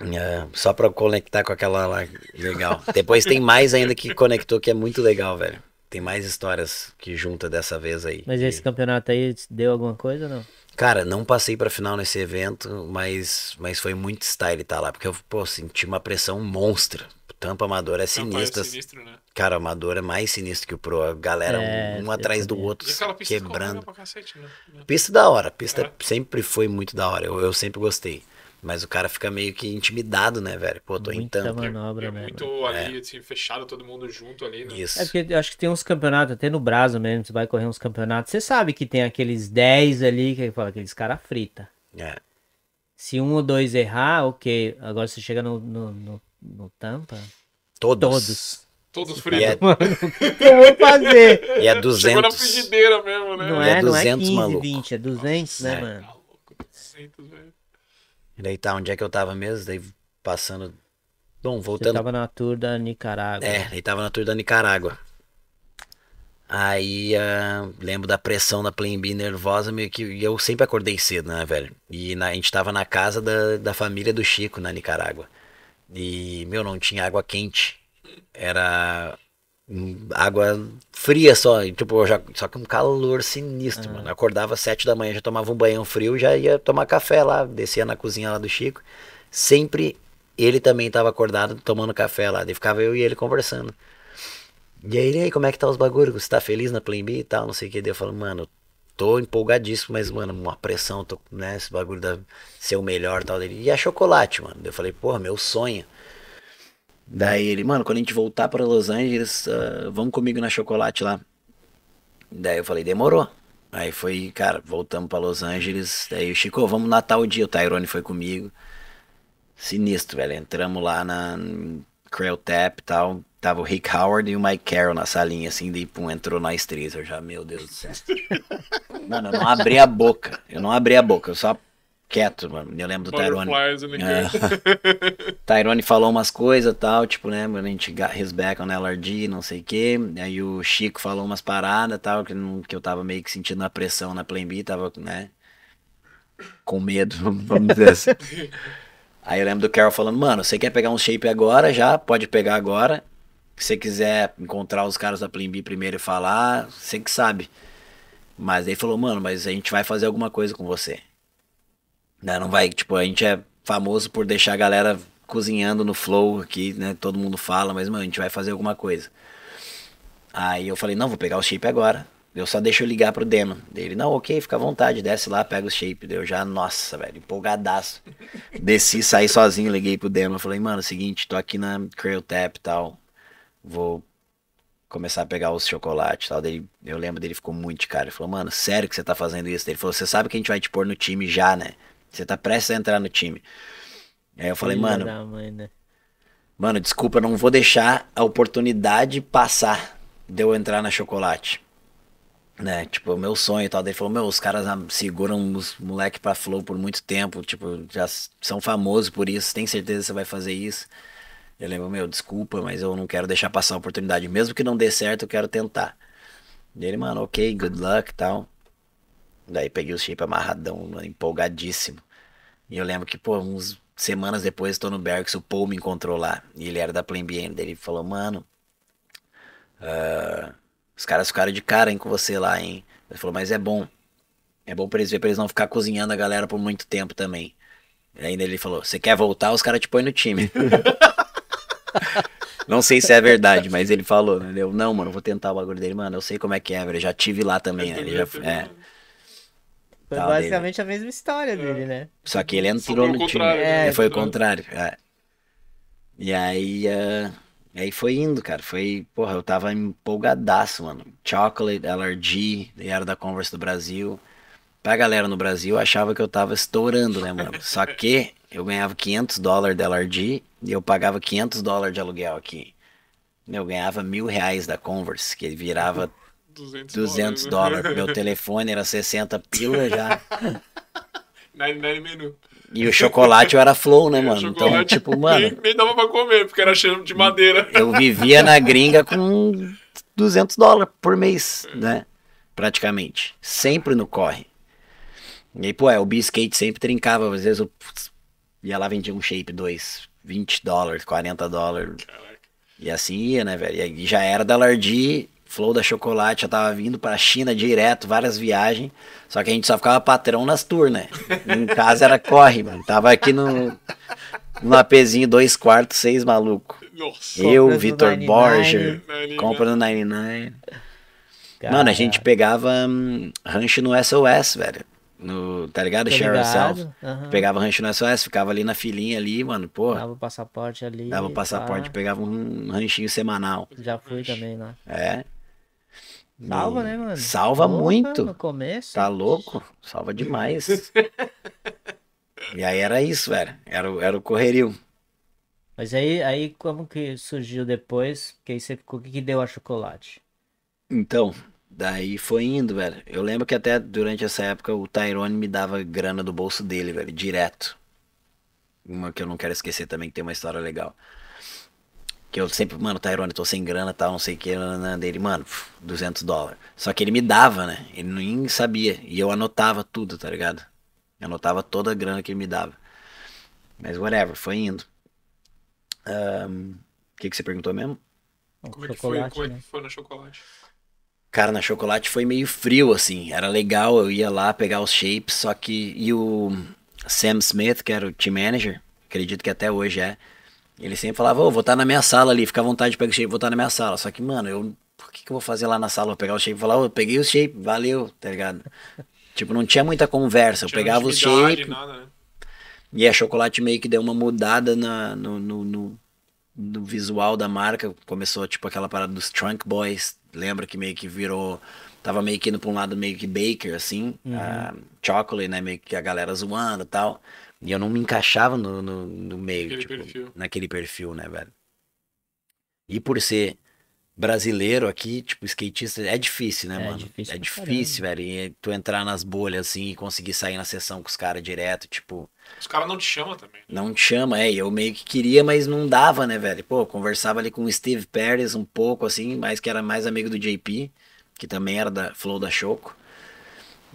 É, só pra conectar com aquela lá. Legal. Depois tem mais ainda que conectou, que é muito legal, velho. Tem mais histórias que junta dessa vez aí. Mas esse e... campeonato aí deu alguma coisa ou não? Cara, não passei pra final nesse evento, mas, mas foi muito style estar tá lá. Porque eu pô, senti uma pressão monstra. Tampa amador é sinistra. É sinistro, né? Cara, o amador é mais sinistro que o pro. A galera, é, um atrás do outro, pista quebrando. Cacete, né? Pista é da hora. Pista é. sempre foi muito da hora. Eu, eu sempre gostei. Mas o cara fica meio que intimidado, né, velho? Pô, tô Muita em tanto. Manobra, é, né, muito ali, é. assim, fechado, todo mundo junto ali, né? Isso. É porque eu acho que tem uns campeonatos, até no Brasil mesmo, você vai correr uns campeonatos. Você sabe que tem aqueles 10 ali, que fala, aqueles cara frita. É. Se um ou dois errar, ok. Agora você chega no, no, no, no tampa. Todos. Todos. Todos fritos. É... Mano, o que eu vou fazer? E é 200. Chegou na frigideira mesmo, né? É não é, é 200, não é 15, maluco. 20, é 200, né, Nossa, tá né, mano? 200, velho. E daí tá, onde é que eu tava mesmo? Daí passando... Bom, voltando... Você tava na tour da Nicarágua. É, ele tava na tour da Nicarágua. Aí uh, lembro da pressão da Plan B nervosa, meio que e eu sempre acordei cedo, né, velho? E na, a gente tava na casa da, da família do Chico, na Nicarágua. E, meu, não tinha água quente era água fria só, tipo, já, só que um calor sinistro, uhum. mano. Acordava às sete da manhã, já tomava um banhão frio, já ia tomar café lá, descia na cozinha lá do Chico. Sempre ele também estava acordado tomando café lá, daí ficava eu e ele conversando. E aí, e aí, como é que tá os bagulhos? Você tá feliz na Plan B e tal, não sei o que. Daí eu falo, mano, tô empolgadíssimo, mas, mano, uma pressão, tô, né, esse bagulho da ser o melhor e tal. Dele. E a chocolate, mano. Daí eu falei, porra, meu sonho Daí ele, mano, quando a gente voltar para Los Angeles, uh, vamos comigo na Chocolate lá. Daí eu falei, demorou. Aí foi, cara, voltamos para Los Angeles. Daí o Chico, vamos Natal o dia. O Tyrone foi comigo. Sinistro, velho. Entramos lá na Creel Tap e tal. Tava o Rick Howard e o Mike Carroll na salinha, assim. Daí, pum, entrou nós três. Eu já, meu Deus do céu. Mano, eu não abri a boca. Eu não abri a boca. Eu só quieto, mano. Eu lembro do Tyrone. É. Tyrone falou umas coisas tal, tipo, né? A gente got his back on não sei o quê. Aí o Chico falou umas paradas tal, que, que eu tava meio que sentindo a pressão na Plan B, tava, né? Com medo, vamos dizer assim. Aí eu lembro do Carol falando, mano, você quer pegar um shape agora já? Pode pegar agora. Se você quiser encontrar os caras da Plan primeiro e falar, você que sabe. Mas aí falou, mano, mas a gente vai fazer alguma coisa com você. Né? Não vai, tipo, a gente é famoso por deixar a galera cozinhando no flow aqui, né? Todo mundo fala, mas mano, a gente vai fazer alguma coisa. Aí eu falei, não, vou pegar o shape agora. Eu só deixo eu ligar pro Demo. Ele, não, ok, fica à vontade, desce lá, pega o shape. Eu já, nossa, velho, empolgadaço. Desci, saí sozinho, liguei pro Demo. Falei, mano, seguinte, tô aqui na Creole Tap e tal. Vou começar a pegar os chocolates e tal. dele eu lembro dele ficou muito caro Ele falou, mano, sério que você tá fazendo isso? Ele falou, você sabe que a gente vai te pôr no time já, né? Você tá prestes a entrar no time. Aí eu falei, mano. Mãe, né? Mano, desculpa, eu não vou deixar a oportunidade passar de eu entrar na chocolate. Né? Tipo, o meu sonho e tal. Daí falou, meu, os caras seguram os moleque pra flow por muito tempo. Tipo, já são famosos por isso. Tem certeza que você vai fazer isso? Eu lembro, meu, desculpa, mas eu não quero deixar passar a oportunidade. Mesmo que não dê certo, eu quero tentar. E ele, mano, ok, good luck e tal. Daí peguei o shape amarradão, né, empolgadíssimo. E eu lembro que, pô, uns semanas depois estou no Berks, o Paul me encontrou lá. E ele era da Plembien. Daí ele falou, mano. Uh, os caras ficaram de cara hein, com você lá, hein? Ele falou, mas é bom. É bom pra eles ver pra eles não ficar cozinhando a galera por muito tempo também. E ainda ele falou: você quer voltar, os caras te põem no time. não sei se é verdade, mas ele falou, Eu, não, mano, vou tentar o bagulho dele, mano. Eu sei como é que é, velho. Eu já tive lá também, né? Ele já, é. Foi basicamente dele. a mesma história é. dele, né? Só que ele entrou é no time. Né? É, é, foi o contrário. É. E aí. Uh, aí foi indo, cara. Foi. Porra, eu tava empolgadaço, mano. Chocolate, LRG, era da Converse do Brasil. Pra galera no Brasil, achava que eu tava estourando, né, mano? Só que eu ganhava 500 dólares da LRG e eu pagava 500 dólares de aluguel aqui. Eu ganhava mil reais da Converse, que virava 200, 200 né? dólares. Meu telefone era 60 pila já. 99 menu. E o chocolate eu era flow, né, mano? Então, tipo, mano. Nem, nem dava pra comer, porque era cheio de madeira. Eu vivia na gringa com 200 dólares por mês, é. né? Praticamente. Sempre no corre. E aí, pô, é, o b sempre trincava. Às vezes eu putz, ia lá vendia um shape 2, 20 dólares, 40 dólares. Caraca. E assim ia, né, velho? E já era da Lardi Flow da Chocolate já tava vindo pra China direto, várias viagens. Só que a gente só ficava patrão nas tours, né? Em casa era corre, mano. Tava aqui no, no APzinho, dois quartos, seis maluco. Nossa, Eu, Vitor Borger, compra no 99. Cara. Mano, a gente pegava um, rancho no SOS, velho. No, tá ligado? Tá Share yourself. Uhum. Pegava rancho no SOS, ficava ali na filinha ali, mano, pô. Dava o passaporte ali. Dava o passaporte, tá. pegava um ranchinho semanal. Já fui também, né? É. Salva, né, mano? Salva Opa, muito. No começo. Tá louco? Salva demais. e aí era isso, velho. Era, era o correrio. Mas aí, aí como que surgiu depois? Que aí você ficou, o que, que deu a chocolate? Então, daí foi indo, velho. Eu lembro que até durante essa época o Tyrone me dava grana do bolso dele, velho, direto. Uma que eu não quero esquecer também, que tem uma história legal. Que eu sempre, mano, Tyrone, tá tô sem grana tal, não sei o que, dele, mano, 200 dólares. Só que ele me dava, né? Ele nem sabia. E eu anotava tudo, tá ligado? Eu anotava toda a grana que ele me dava. Mas whatever, foi indo. O um, que, que você perguntou mesmo? Como é que foi, como é que né? foi na chocolate? Cara, na chocolate foi meio frio, assim. Era legal, eu ia lá pegar os shapes, só que. E o Sam Smith, que era o team manager, acredito que até hoje é ele sempre falava, oh, vou estar tá na minha sala ali, fica à vontade, pega o shape, vou estar tá na minha sala. Só que, mano, eu. Por que, que eu vou fazer lá na sala? Vou pegar o shape e falar, oh, eu peguei o shape, valeu, tá ligado? tipo, não tinha muita conversa. Não eu pegava o shape. Nada, né? E a Chocolate meio que deu uma mudada na, no, no, no, no visual da marca. Começou, tipo, aquela parada dos Trunk Boys. Lembra que meio que virou tava meio que indo pra um lado meio que baker, assim, uhum. uh, chocolate, né, meio que a galera zoando e tal. E eu não me encaixava no, no, no meio, naquele, tipo, perfil. naquele perfil, né, velho? E por ser brasileiro aqui, tipo, skatista, é difícil, né, é, mano? Difícil é difícil, caramba. velho. E tu entrar nas bolhas, assim, e conseguir sair na sessão com os caras direto, tipo. Os caras não te chamam também. Né? Não te chama, é. Eu meio que queria, mas não dava, né, velho? Pô, conversava ali com o Steve Pérez um pouco, assim, mas que era mais amigo do JP, que também era da Flow da Choco.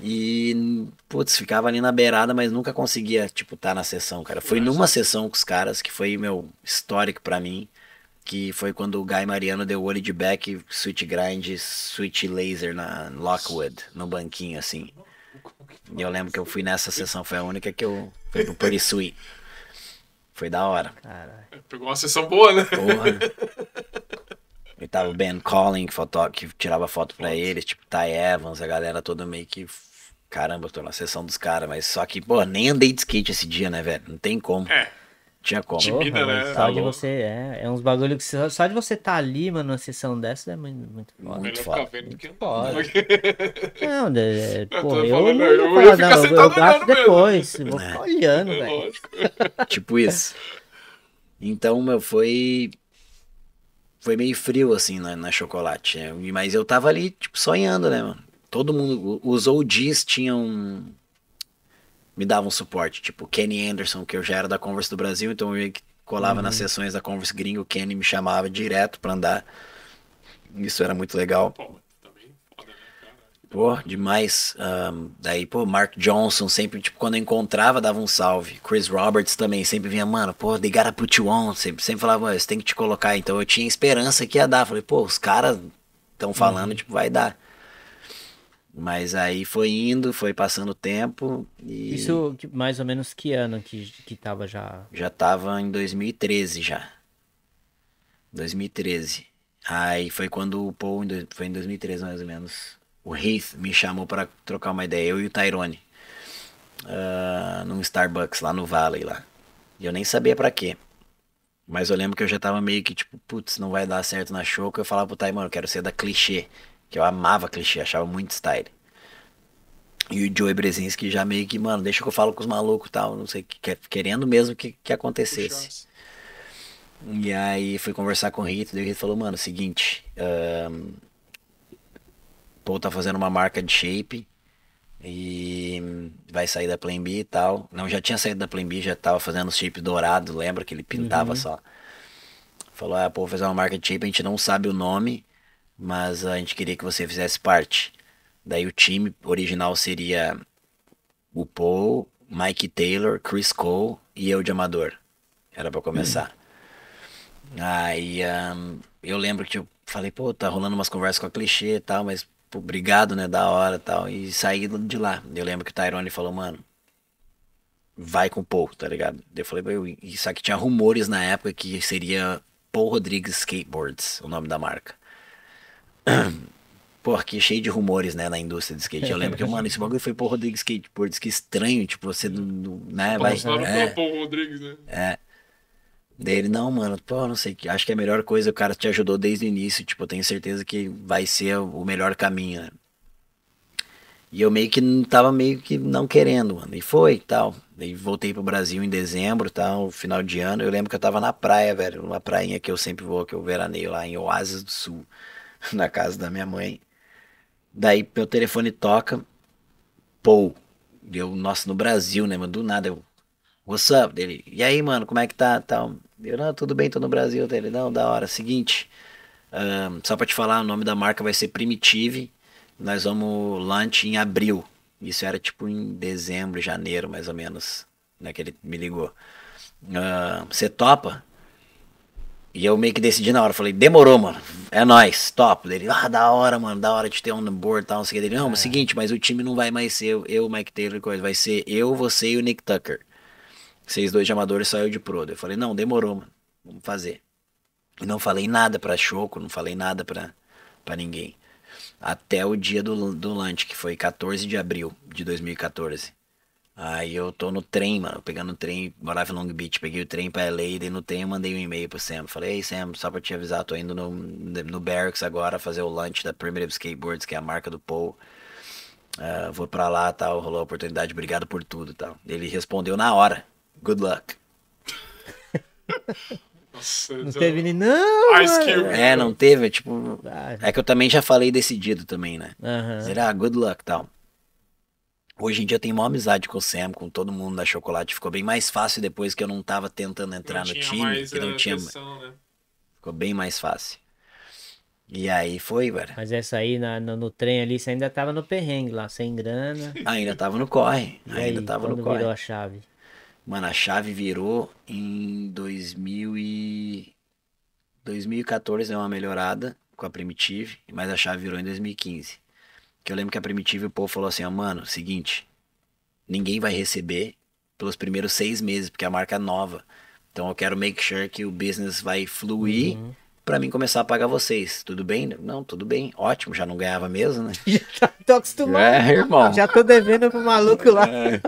E, putz, ficava ali na beirada, mas nunca conseguia, tipo, estar tá na sessão, cara. Foi Nossa. numa sessão com os caras, que foi, meu, histórico para mim, que foi quando o Guy Mariano deu o de back, switch grind, switch laser na Lockwood, no banquinho, assim. E eu lembro que eu fui nessa sessão, foi a única que eu fui pro Purisui. Foi da hora. Caralho. Pegou uma sessão boa, né? Porra. E tava o Ben Collin, que, que tirava foto para eles, tipo, Ty Evans, a galera toda meio que. Caramba, tô na sessão dos caras, mas só que, pô, nem andei de skate esse dia, né, velho? Não tem como. É. Tinha como. Timida, né? É só tá de você, é, é uns bagulho que só, só de você tá ali, mano, numa sessão dessa é muito, muito foda. Muito foda. ficar vendo que Não, é, pô, eu, falando, eu, eu, ia não, eu, eu gasto depois, mesmo. vou ficar olhando, é, velho. Tipo isso. Então, meu, foi foi meio frio, assim, na, na chocolate. Né? Mas eu tava ali, tipo, sonhando, né, mano? Todo mundo. Os OGs tinham. me davam suporte, tipo, Kenny Anderson, que eu já era da Converse do Brasil, então eu colava uhum. nas sessões da Converse Gringo, o Kenny me chamava direto pra andar. Isso era muito legal. Pô, demais. Um, daí, pô, Mark Johnson sempre, tipo, quando eu encontrava, dava um salve. Chris Roberts também sempre vinha, mano, pô, they gotta put you on. Sempre, sempre falava, você tem que te colocar. Então eu tinha esperança que ia dar. Falei, pô, os caras estão falando, uhum. tipo, vai dar. Mas aí foi indo, foi passando o tempo e... Isso mais ou menos que ano que, que tava já? Já tava em 2013 já. 2013. Aí foi quando o Paul, foi em 2013 mais ou menos, o Heath me chamou para trocar uma ideia, eu e o Tyrone, uh, num Starbucks lá no Valley lá. E eu nem sabia para quê. Mas eu lembro que eu já tava meio que tipo, putz, não vai dar certo na show. Que eu falava pro Ty, mano, eu quero ser da clichê. Que eu amava clichê, achava muito style. E o Joey Brezinski já meio que, mano, deixa que eu falo com os malucos e tal. Não sei, que, querendo mesmo que, que acontecesse. E aí fui conversar com o Rito. e o Rito falou, mano, é seguinte, um, ah, Paul tá fazendo uma marca de shape e vai sair da Plan B e tal. Não, já tinha saído da Plan B, já tava fazendo o shape dourado, lembra que ele pintava uhum. só. Falou, ah, pô, fazer uma marca de shape, a gente não sabe o nome, mas ah, a gente queria que você fizesse parte. Daí o time original seria o Paul, Mike Taylor, Chris Cole e eu de amador. Era para começar. Uhum. Aí um, ah, eu lembro que eu falei, pô, tá rolando umas conversas com a clichê e tal, mas Tipo, obrigado, né? Da hora tal. E saí de lá. Eu lembro que o Tyrone falou, mano, vai com o Paul, tá ligado? Eu falei, eu, isso aqui tinha rumores na época que seria Paul Rodrigues Skateboards, o nome da marca. Pô, aqui cheio de rumores, né, na indústria de skate. Eu lembro que, mano, esse bagulho foi Paul Rodrigues Skateboards, que estranho, tipo, você não, não né, vai... É, Paul Rodrigues, né? É, dele, não, mano, pô, não sei, acho que é a melhor coisa, o cara te ajudou desde o início, tipo, eu tenho certeza que vai ser o melhor caminho, né? E eu meio que tava meio que não querendo, mano, e foi, tal. Daí voltei pro Brasil em dezembro, tal, final de ano, eu lembro que eu tava na praia, velho, uma prainha que eu sempre vou, que eu veraneio lá em Oásis do Sul, na casa da minha mãe. Daí meu telefone toca, pô, eu, nossa, no Brasil, né, mano, do nada, eu... What's up? Dele, e aí, mano, como é que tá? Tal. Eu, não, tudo bem, tô no Brasil dele. Não, da hora. Seguinte, um, só pra te falar, o nome da marca vai ser Primitive. Nós vamos launch em abril. Isso era tipo em dezembro, janeiro, mais ou menos, né, que ele me ligou. Você uh, topa? E eu meio que decidi na hora, falei, demorou, mano, é nóis, top. Ele, ah, da hora, mano, da hora de ter um board e tal, não sei o que. Ele, não, é. o seguinte, mas o time não vai mais ser eu, eu Mike Taylor, coisa, vai ser eu, você e o Nick Tucker. Vocês dois de amadores saiu de Prodo. Eu falei, não, demorou, mano. Vamos fazer. E não falei nada pra Choco, não falei nada pra, pra ninguém. Até o dia do, do lunch, que foi 14 de abril de 2014. Aí eu tô no trem, mano, pegando o trem, morava em Long Beach, peguei o trem pra LA, e daí no trem eu mandei um e-mail pro Sam. Falei, ei Sam, só pra te avisar, tô indo no, no Barracks agora fazer o lunch da Primitive Skateboards, que é a marca do Paul. Uh, vou pra lá, tal, rolou a oportunidade, obrigado por tudo, tal. Ele respondeu na hora, Good luck. Nossa, não teve nem, não. É, não teve, é tipo. Ah. É que eu também já falei decidido também, né? Uhum. Será? Ah, good luck tal. Hoje em dia eu tenho uma amizade com o Sam, com todo mundo da Chocolate. Ficou bem mais fácil depois que eu não tava tentando entrar não no time. Mais, que não é, tinha né? Ficou bem mais fácil. E aí foi, velho. Mas essa aí na, no, no, trem ali, você ainda tava no perrengue lá, sem grana. ainda tava no corre. ainda aí, tava no corre. virou a chave? Mano, a chave virou em 2000 e... 2014 é uma melhorada com a Primitive, mas a chave virou em 2015. Que eu lembro que a Primitive, o povo falou assim, ó, mano, seguinte, ninguém vai receber pelos primeiros seis meses, porque é a marca é nova. Então eu quero make sure que o business vai fluir uhum. para mim começar a pagar vocês. Tudo bem? Não, tudo bem. Ótimo, já não ganhava mesmo, né? já tô acostumado. É, irmão. Já tô devendo pro maluco lá. É.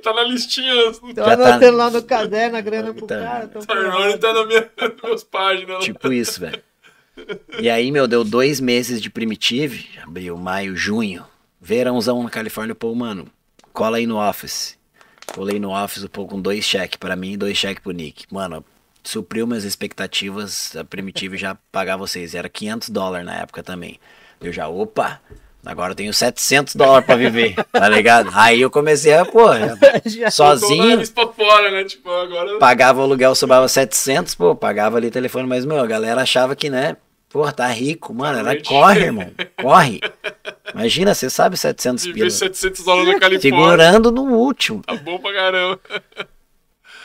Tá na listinha. Tô tá anotando lá no caderno a grana tá, pro cara. Tá, tá, tá na minha, nas minhas páginas. Tipo isso, velho. E aí, meu, deu dois meses de Primitive, abril, maio, junho, verãozão na Califórnia, pô, mano, cola aí no office. Colei no office, pô, com dois cheques para mim e dois cheques pro Nick. Mano, supriu minhas expectativas, a Primitive já pagar vocês, era 500 dólares na época também. Eu já, opa, Agora eu tenho 700 dólares pra viver, tá ligado? Aí eu comecei a, pô, sozinho. Pra fora, né? tipo, agora... Pagava o aluguel, sobrava 700, pô, pagava ali o telefone, mas, meu, a galera achava que, né, pô, tá rico, mano, ela corre, irmão, corre. Imagina, você sabe 700 Viver pila. 700 dólares na Califórnia. Segurando no último. Tá bom pra caramba.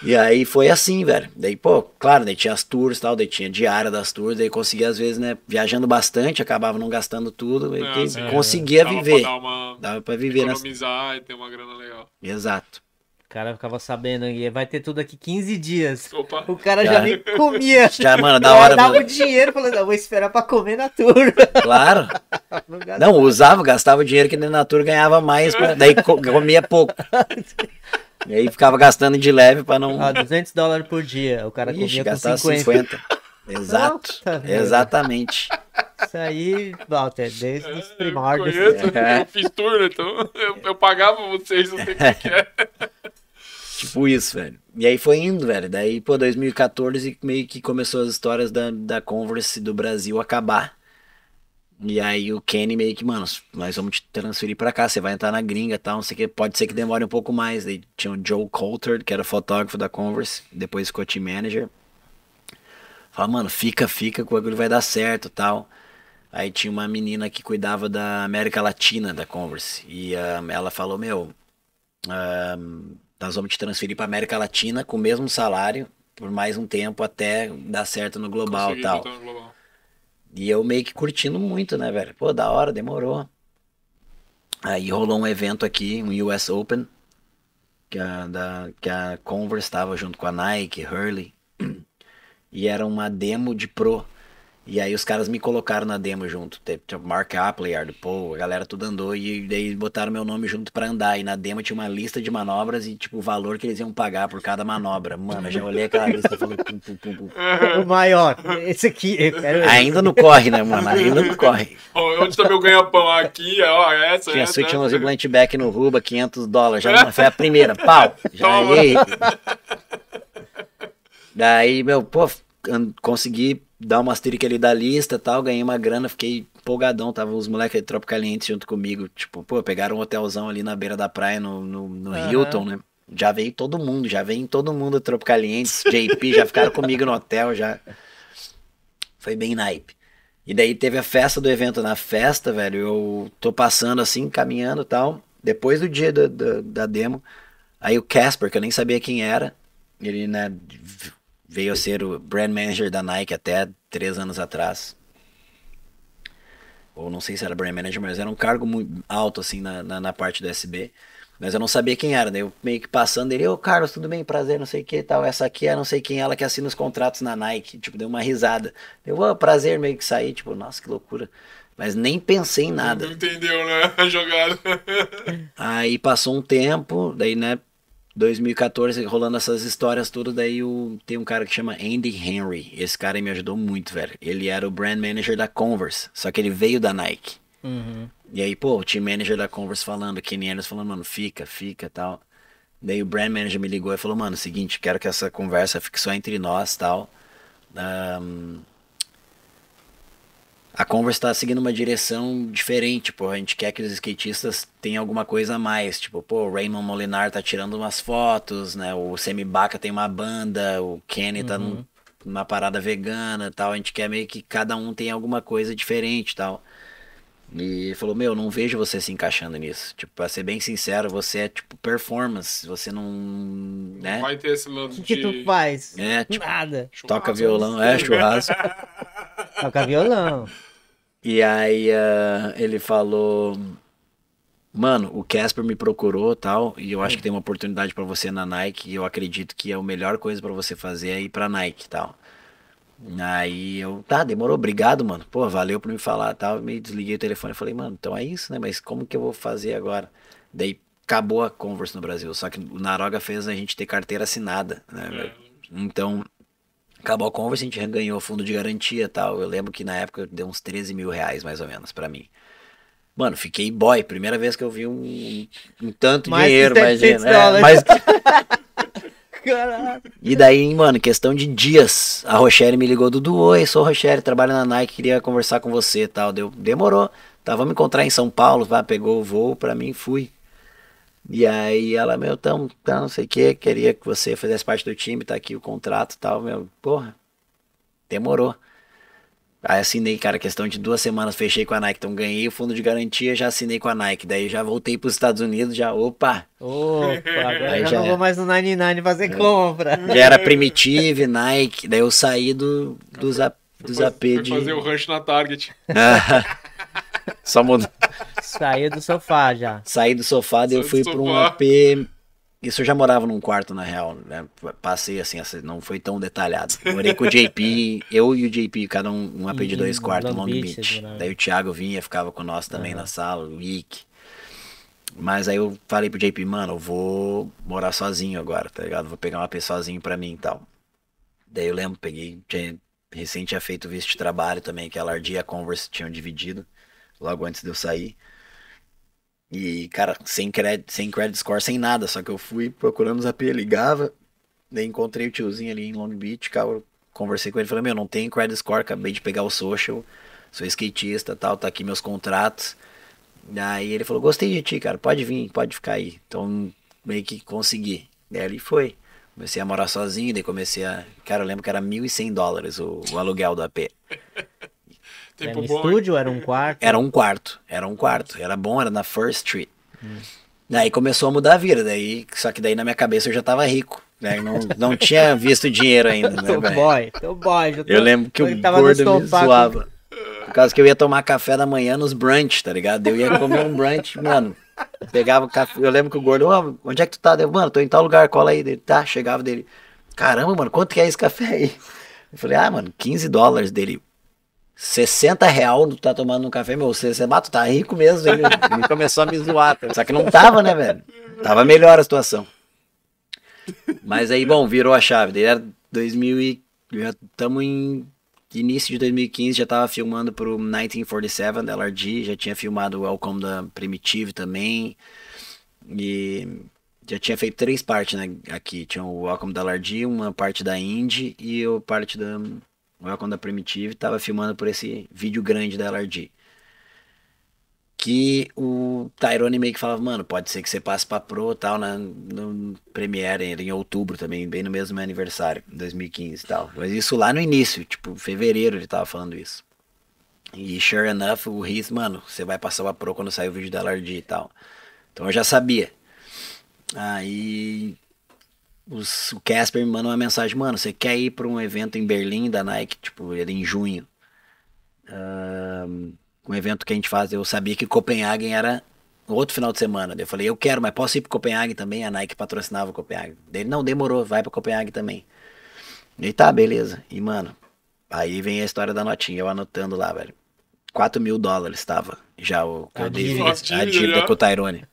E aí foi assim, velho. Daí, pô, claro, daí tinha as tours e tal, daí tinha diária das tours, daí conseguia, às vezes, né, viajando bastante, acabava não gastando tudo, é, conseguia é, dava viver. uma, dava pra viver. Economizar nas... e ter uma grana legal. Exato cara ficava sabendo e vai ter tudo aqui 15 dias. Opa. O cara já, nem comia. Já, mano, da hora. Dava o dinheiro falando, assim, ah, vou esperar pra comer na tour. Claro. Não, não, usava, gastava o dinheiro que na Natura ganhava mais, pra... daí comia pouco. E aí ficava gastando de leve pra não. Ah, 200 dólares por dia. O cara Ixi, comia com 50. 50. Exato. Nossa, Exatamente. Isso aí, Walter, desde os é, primórdios. Eu, conheço, é. eu fiz turno, então eu, eu pagava vocês, não sei o que é. Tipo isso, velho. E aí foi indo, velho. Daí, pô, 2014 meio que começou as histórias da, da Converse do Brasil acabar. E aí o Kenny meio que, mano, nós vamos te transferir pra cá, você vai entrar na gringa e tal, não sei o que, pode ser que demore um pouco mais. Daí tinha o Joe Coulter, que era fotógrafo da Converse, depois ficou team manager. Fala, mano, fica, fica, que o bagulho vai dar certo tal. Aí tinha uma menina que cuidava da América Latina da Converse. E ah, ela falou, meu, ah, nós vamos te transferir para América Latina com o mesmo salário por mais um tempo até dar certo no global e tal. No global. E eu meio que curtindo muito, né, velho? Pô, da hora, demorou. Aí rolou um evento aqui, um US Open, que a, da, que a Converse estava junto com a Nike, Hurley, e era uma demo de pro e aí os caras me colocaram na demo junto. tipo, Mark Appley, Ard Paul, a galera tudo andou e daí botaram meu nome junto para andar. E na demo tinha uma lista de manobras e tipo o valor que eles iam pagar por cada manobra. Mano, eu já olhei aquela lista e falei, pum, pum, pum, pum. O maior, esse aqui. É, Ainda não corre, né, mano? Ainda não corre. onde também eu ganho pão aqui, ó, essa. Tinha essa, Sweet Nose essa. Blunt Back no Ruba, 500 dólares. Já foi a primeira, pau. Já é. Daí, meu, pô, consegui dar umas tricas ali da lista tal, ganhei uma grana, fiquei empolgadão. Tava os moleques de Tropicaliente junto comigo, tipo, pô, pegaram um hotelzão ali na beira da praia no, no, no uhum. Hilton, né? Já veio todo mundo, já veio todo mundo Tropicalientes, JP, já ficaram comigo no hotel, já. Foi bem naipe. E daí teve a festa do evento. Na festa, velho, eu tô passando assim, caminhando tal. Depois do dia da, da demo, aí o Casper, que eu nem sabia quem era, ele, né, veio a ser o brand manager da Nike até três anos atrás. Ou não sei se era brand manager, mas era um cargo muito alto assim na, na, na parte do SB. Mas eu não sabia quem era, né? Eu meio que passando ele, ô oh, Carlos, tudo bem, prazer, não sei o que tal. Essa aqui é não sei quem, ela que assina os contratos na Nike. Tipo, deu uma risada. Eu, ô, oh, prazer, meio que sair tipo, nossa, que loucura. Mas nem pensei em nada. Não entendeu, né? A jogada. Aí passou um tempo, daí, né? 2014, rolando essas histórias tudo, daí tem um cara que chama Andy Henry. Esse cara me ajudou muito, velho. Ele era o brand manager da Converse, só que ele veio da Nike. Uhum. E aí, pô, o team manager da Converse falando, Kenny Anderson falando, mano, fica, fica tal. Daí o brand manager me ligou e falou, mano, é seguinte, quero que essa conversa fique só entre nós tal. Um, a Converse está seguindo uma direção diferente, pô. A gente quer que os skatistas tenham alguma coisa a mais. Tipo, pô, o Raymond Molinar tá tirando umas fotos, né? O Semi Baca tem uma banda, o Kenny tá uhum. tá numa parada vegana tal. A gente quer meio que cada um tenha alguma coisa diferente tal. E falou, meu, não vejo você se encaixando nisso. Tipo, pra ser bem sincero, você é tipo performance, você não. Né? Não vai ter esse lance. O que, de... que tu faz? É, tipo, Nada. Toca violão, é churrasco. toca violão. E aí uh, ele falou. Mano, o Casper me procurou tal, e eu acho que tem uma oportunidade para você na Nike, e eu acredito que é a melhor coisa para você fazer é ir pra Nike tal. Aí eu, tá, demorou, obrigado, mano. Pô, valeu por me falar, tal. Tá? Me desliguei o telefone e falei, mano, então é isso, né? Mas como que eu vou fazer agora? Daí acabou a Converse no Brasil. Só que o Naroga fez a gente ter carteira assinada, né? Uhum. Então, acabou a Converse, a gente ganhou fundo de garantia, tal. Eu lembro que na época deu uns 13 mil reais, mais ou menos, para mim. Mano, fiquei boy. Primeira vez que eu vi um, um tanto mais dinheiro, imagina. Né? mas Caralho. E daí, mano, questão de dias, a Rochelle me ligou, Dudu, oi, sou a Rochelle, trabalho na Nike, queria conversar com você e tal. Deu, demorou, tá, vamos encontrar em São Paulo, vá, pegou o voo pra mim, fui. E aí ela, meu, tão, tão, tá, não sei o que, queria que você fizesse parte do time, tá aqui o contrato e tal, meu, porra, demorou. Aí assinei, cara, questão de duas semanas fechei com a Nike. Então ganhei o fundo de garantia, já assinei com a Nike. Daí já voltei para os Estados Unidos, já, opa! Opa, agora Aí já, não é. vou mais no Nine Nine fazer é. compra. Já era Primitive, Nike. Daí eu saí do, dos, a, dos AP de... fazer o rancho na Target. Só mudou. Saí do sofá já. Saí do sofá, daí Saí eu fui para um AP isso eu já morava num quarto, na real. Né? Passei assim, assim, não foi tão detalhado. Morei com o JP, eu e o JP, cada um, um AP de dois quartos, Long, Long Beach. Beach. É Daí o Thiago vinha, ficava com nós também uhum. na sala, o Wick. Mas aí eu falei pro JP, mano, eu vou morar sozinho agora, tá ligado? Vou pegar uma pessoa sozinho pra mim e tal. Daí eu lembro, peguei, tinha, recente tinha feito visto de trabalho também, que a Lardia e a Converse tinham dividido, logo antes de eu sair. E, cara, sem crédito, sem credit score, sem nada. Só que eu fui procurando o Zap, ligava, daí encontrei o tiozinho ali em Long Beach, cara, conversei com ele, falei, meu, não tem credit score, acabei de pegar o social, sou skatista tal, tá aqui meus contratos. Daí ele falou, gostei de ti, cara, pode vir, pode ficar aí. Então, meio que consegui. Daí ele foi. Comecei a morar sozinho, daí comecei a. Cara, eu lembro que era 1.100 dólares o, o aluguel do AP. Tempo era um bom, estúdio, hein? era um quarto? Era um quarto, era um quarto. Era bom, era na First Street. Hum. Daí começou a mudar a vida, daí, só que daí na minha cabeça eu já tava rico. Né? Não, não tinha visto dinheiro ainda. Né, teu boy, teu boy. Tô, eu lembro que o gordo me zoava. Por causa que eu ia tomar café da manhã nos brunch, tá ligado? Eu ia comer um brunch, mano. Pegava café. Eu lembro que o gordo, oh, onde é que tu tá? Eu, mano, tô em tal lugar, cola aí. Dele, tá, chegava dele. Caramba, mano, quanto que é esse café aí? Eu falei, ah, mano, 15 dólares dele. 60 real tu tá tomando um café, meu, você, mata, tá rico mesmo. Ele, ele começou a me zoar. Tá? Só que não tava, né, velho? Tava melhor a situação. Mas aí, bom, virou a chave. Daí era 2000 e... Já estamos em início de 2015, já tava filmando pro 1947 da LRG, já tinha filmado o Welcome da Primitive também. E já tinha feito três partes né, aqui. Tinha o Welcome da LRG, uma parte da Indie e a parte da o é quando da Primitive, estava filmando por esse vídeo grande da LRG. Que o Tyrone meio que falava, mano, pode ser que você passe pra Pro tal, na, no Premiere, em outubro também, bem no mesmo aniversário, 2015 e tal. Mas isso lá no início, tipo, fevereiro ele tava falando isso. E sure enough, o Riz, mano, você vai passar pra Pro quando sair o vídeo da LRG e tal. Então eu já sabia. Aí os, o Casper me manda uma mensagem, mano, você quer ir para um evento em Berlim da Nike, tipo, ele em junho. Um, evento que a gente faz, eu sabia que Copenhagen era outro final de semana. Eu falei, eu quero, mas posso ir para Copenhague também? A Nike patrocinava Copenhague. Ele, não, demorou, vai para Copenhague também. E tá, beleza. E, mano, aí vem a história da notinha, eu anotando lá, velho. 4 mil dólares estava já o, a, a dívida, a dívida né? com o Tyrone.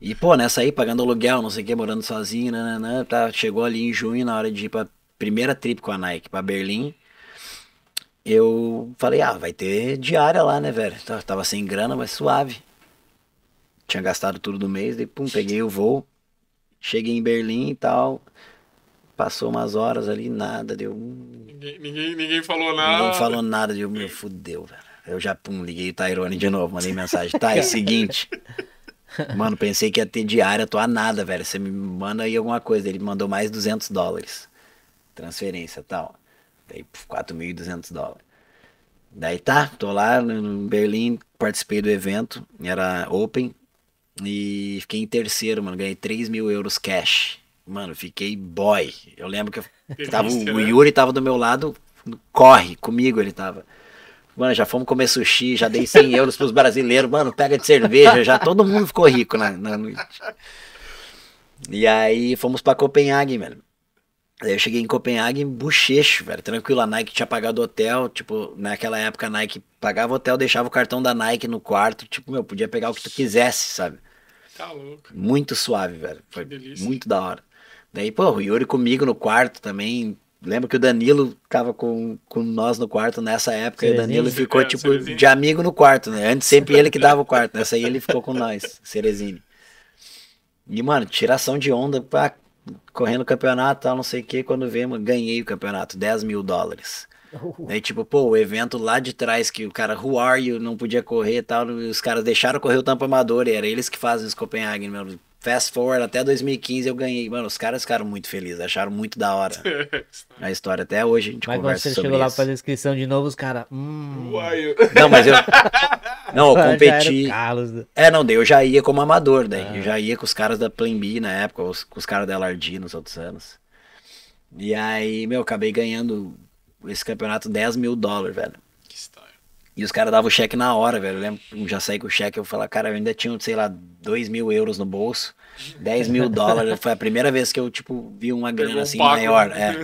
E, pô, nessa né, aí, pagando aluguel, não sei o que, morando sozinho, nananã, tá, chegou ali em junho, na hora de ir pra primeira trip com a Nike pra Berlim. Eu falei, ah, vai ter diária lá, né, velho? Tá, tava sem grana, mas suave. Tinha gastado tudo do mês, daí, pum, peguei o voo. Cheguei em Berlim e tal. Passou umas horas ali, nada, deu. Ninguém, ninguém, falou nada. Ninguém falou nada, deu, meu, fudeu, velho. Eu já, pum, liguei o Tyrone de novo, mandei mensagem. Tá, é o seguinte. Mano, pensei que ia ter diária, tô a nada, velho. Você me manda aí alguma coisa. Ele mandou mais 200 dólares. Transferência tal. Daí 4.200 dólares. Daí tá, tô lá em Berlim, participei do evento, era Open. E fiquei em terceiro, mano. Ganhei 3 mil euros cash. Mano, fiquei boy. Eu lembro que eu tava, o né? Yuri tava do meu lado, corre comigo ele tava. Mano, já fomos comer sushi, já dei 100 euros pros brasileiros, mano, pega de cerveja, já todo mundo ficou rico na, na noite. E aí fomos para Copenhague, velho. Aí eu cheguei em Copenhague bochecho, velho, tranquilo, a Nike tinha pagado hotel, tipo, naquela época a Nike pagava hotel, deixava o cartão da Nike no quarto, tipo, meu, podia pegar o que tu quisesse, sabe? Tá louco. Muito suave, velho, foi muito da hora. Daí, pô, o Yuri comigo no quarto também, Lembro que o Danilo ficava com, com nós no quarto nessa época e o Danilo ficou, é, tipo, de amigo no quarto, né? Antes sempre ele que dava o quarto, nessa né? aí ele ficou com nós, Cerezine. E, mano, tiração de onda, pá, correndo campeonato, tal, não sei o que, quando vemos ganhei o campeonato, 10 mil dólares. Uhum. aí tipo, pô, o evento lá de trás que o cara, who are you, não podia correr e tal, os caras deixaram correr o tampa amador e era eles que fazem os Copenhagen, meu fast forward até 2015 eu ganhei. Mano, os caras ficaram muito felizes, acharam muito da hora a história. Até hoje a gente mas conversa sobre isso. Mas você chegou lá pra fazer inscrição de novo, os caras... Hum. Não, mas eu... Não, eu competi... Né? É, não, daí eu já ia como amador, daí. Né? Ah. Eu já ia com os caras da Plan B na época, os, com os caras da LRD nos outros anos. E aí, meu, acabei ganhando esse campeonato 10 mil dólares, velho. E os caras davam o cheque na hora, velho. Eu lembro, já saí com o cheque, eu falei cara, eu ainda tinha, sei lá, 2 mil euros no bolso, 10 mil dólares. Foi a primeira vez que eu, tipo, vi uma grana assim maior. É.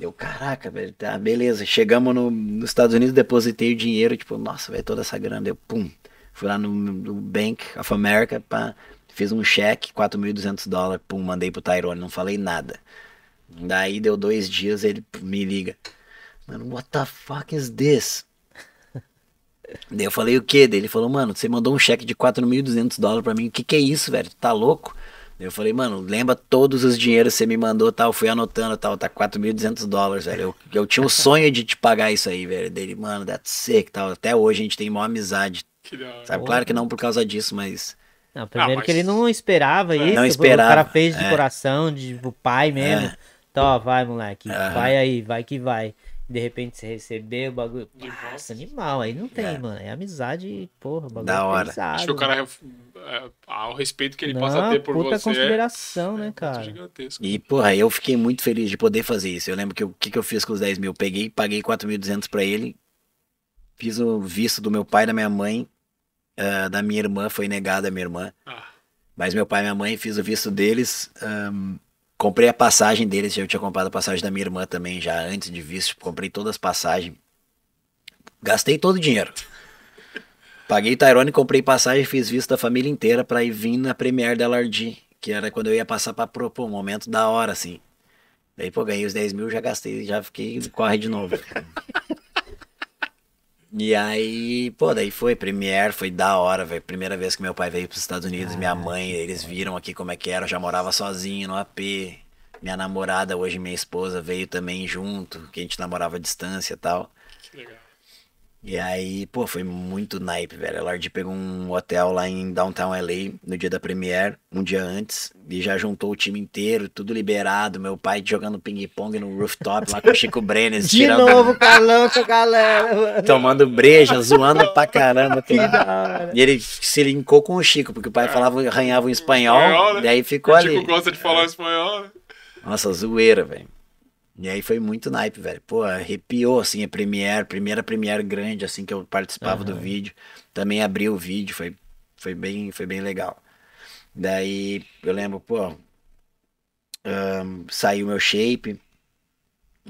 Eu, caraca, velho, tá, beleza. Chegamos no, nos Estados Unidos, depositei o dinheiro, tipo, nossa, velho, toda essa grana. Eu, pum, fui lá no, no Bank of America, pá, fiz um cheque, 4.200 dólares, pum, mandei pro Tyrone, não falei nada. Daí deu dois dias, ele me liga. Mano, what the fuck is this? Daí eu falei o quê? Daí ele falou, mano, você mandou um cheque de 4.200 dólares pra mim, o que que é isso, velho? Tá louco? Eu falei, mano, lembra todos os dinheiros que você me mandou, tal, fui anotando, tal, tá 4.200 dólares, velho. Eu, eu tinha o um sonho de te pagar isso aí, velho. Dele, mano, that's sick, tal. Até hoje a gente tem maior amizade. Que Sabe, claro que não por causa disso, mas não, ah, primeiro ah, mas... que ele não esperava é. isso. Não esperava. O cara fez de é. coração, de o pai mesmo. É. Então, ó, vai, moleque. Vai aí, vai que vai de repente você receber o bagulho. Uhum. Nossa, animal. Aí não tem, é. mano. É amizade, porra, bagulho. Da hora. Pesado, Acho que o né? cara, é, ao respeito que ele não, possa ter por puta você. consideração, é, né, cara? Gigantesco. E, porra, eu fiquei muito feliz de poder fazer isso. Eu lembro que o que, que eu fiz com os 10 mil? Peguei, paguei 4.200 pra ele. Fiz o visto do meu pai, da minha mãe, uh, da minha irmã. Foi negada a minha irmã. Ah. Mas meu pai e minha mãe, fiz o visto deles. Um, Comprei a passagem deles, eu tinha comprado a passagem da minha irmã também, já antes de visto. Comprei todas as passagens. Gastei todo o dinheiro. Paguei Tyrone, comprei passagem, fiz visto da família inteira para ir vir na Premiere da Lardi, que era quando eu ia passar pra pro, pô, momento da hora, assim. Daí, pô, ganhei os 10 mil, já gastei, já fiquei, corre de novo. E aí, pô, daí foi Premiere, foi da hora, velho. Primeira vez que meu pai veio pros Estados Unidos, ah, minha mãe, eles viram aqui como é que era. Eu já morava sozinho no AP. Minha namorada, hoje minha esposa, veio também junto, que a gente namorava à distância e tal. Que legal. E aí, pô, foi muito naipe, velho. A Lorde pegou um hotel lá em Downtown LA no dia da Premiere, um dia antes, e já juntou o time inteiro, tudo liberado. Meu pai jogando ping-pong no rooftop lá com o Chico Brenes. De tirando... novo, calão com galera. Tomando breja, zoando pra caramba. Que da E ele se linkou com o Chico, porque o pai é. falava, arranhava um espanhol, espanhol né? e aí ficou o ali. O Chico gosta de falar é. espanhol, né? Nossa, zoeira, velho. E aí foi muito naipe, velho. Pô, arrepiou, assim, a Premiere, primeira Premiere grande, assim, que eu participava uhum. do vídeo. Também abri o vídeo, foi, foi, bem, foi bem legal. Daí eu lembro, pô, um, saiu meu shape.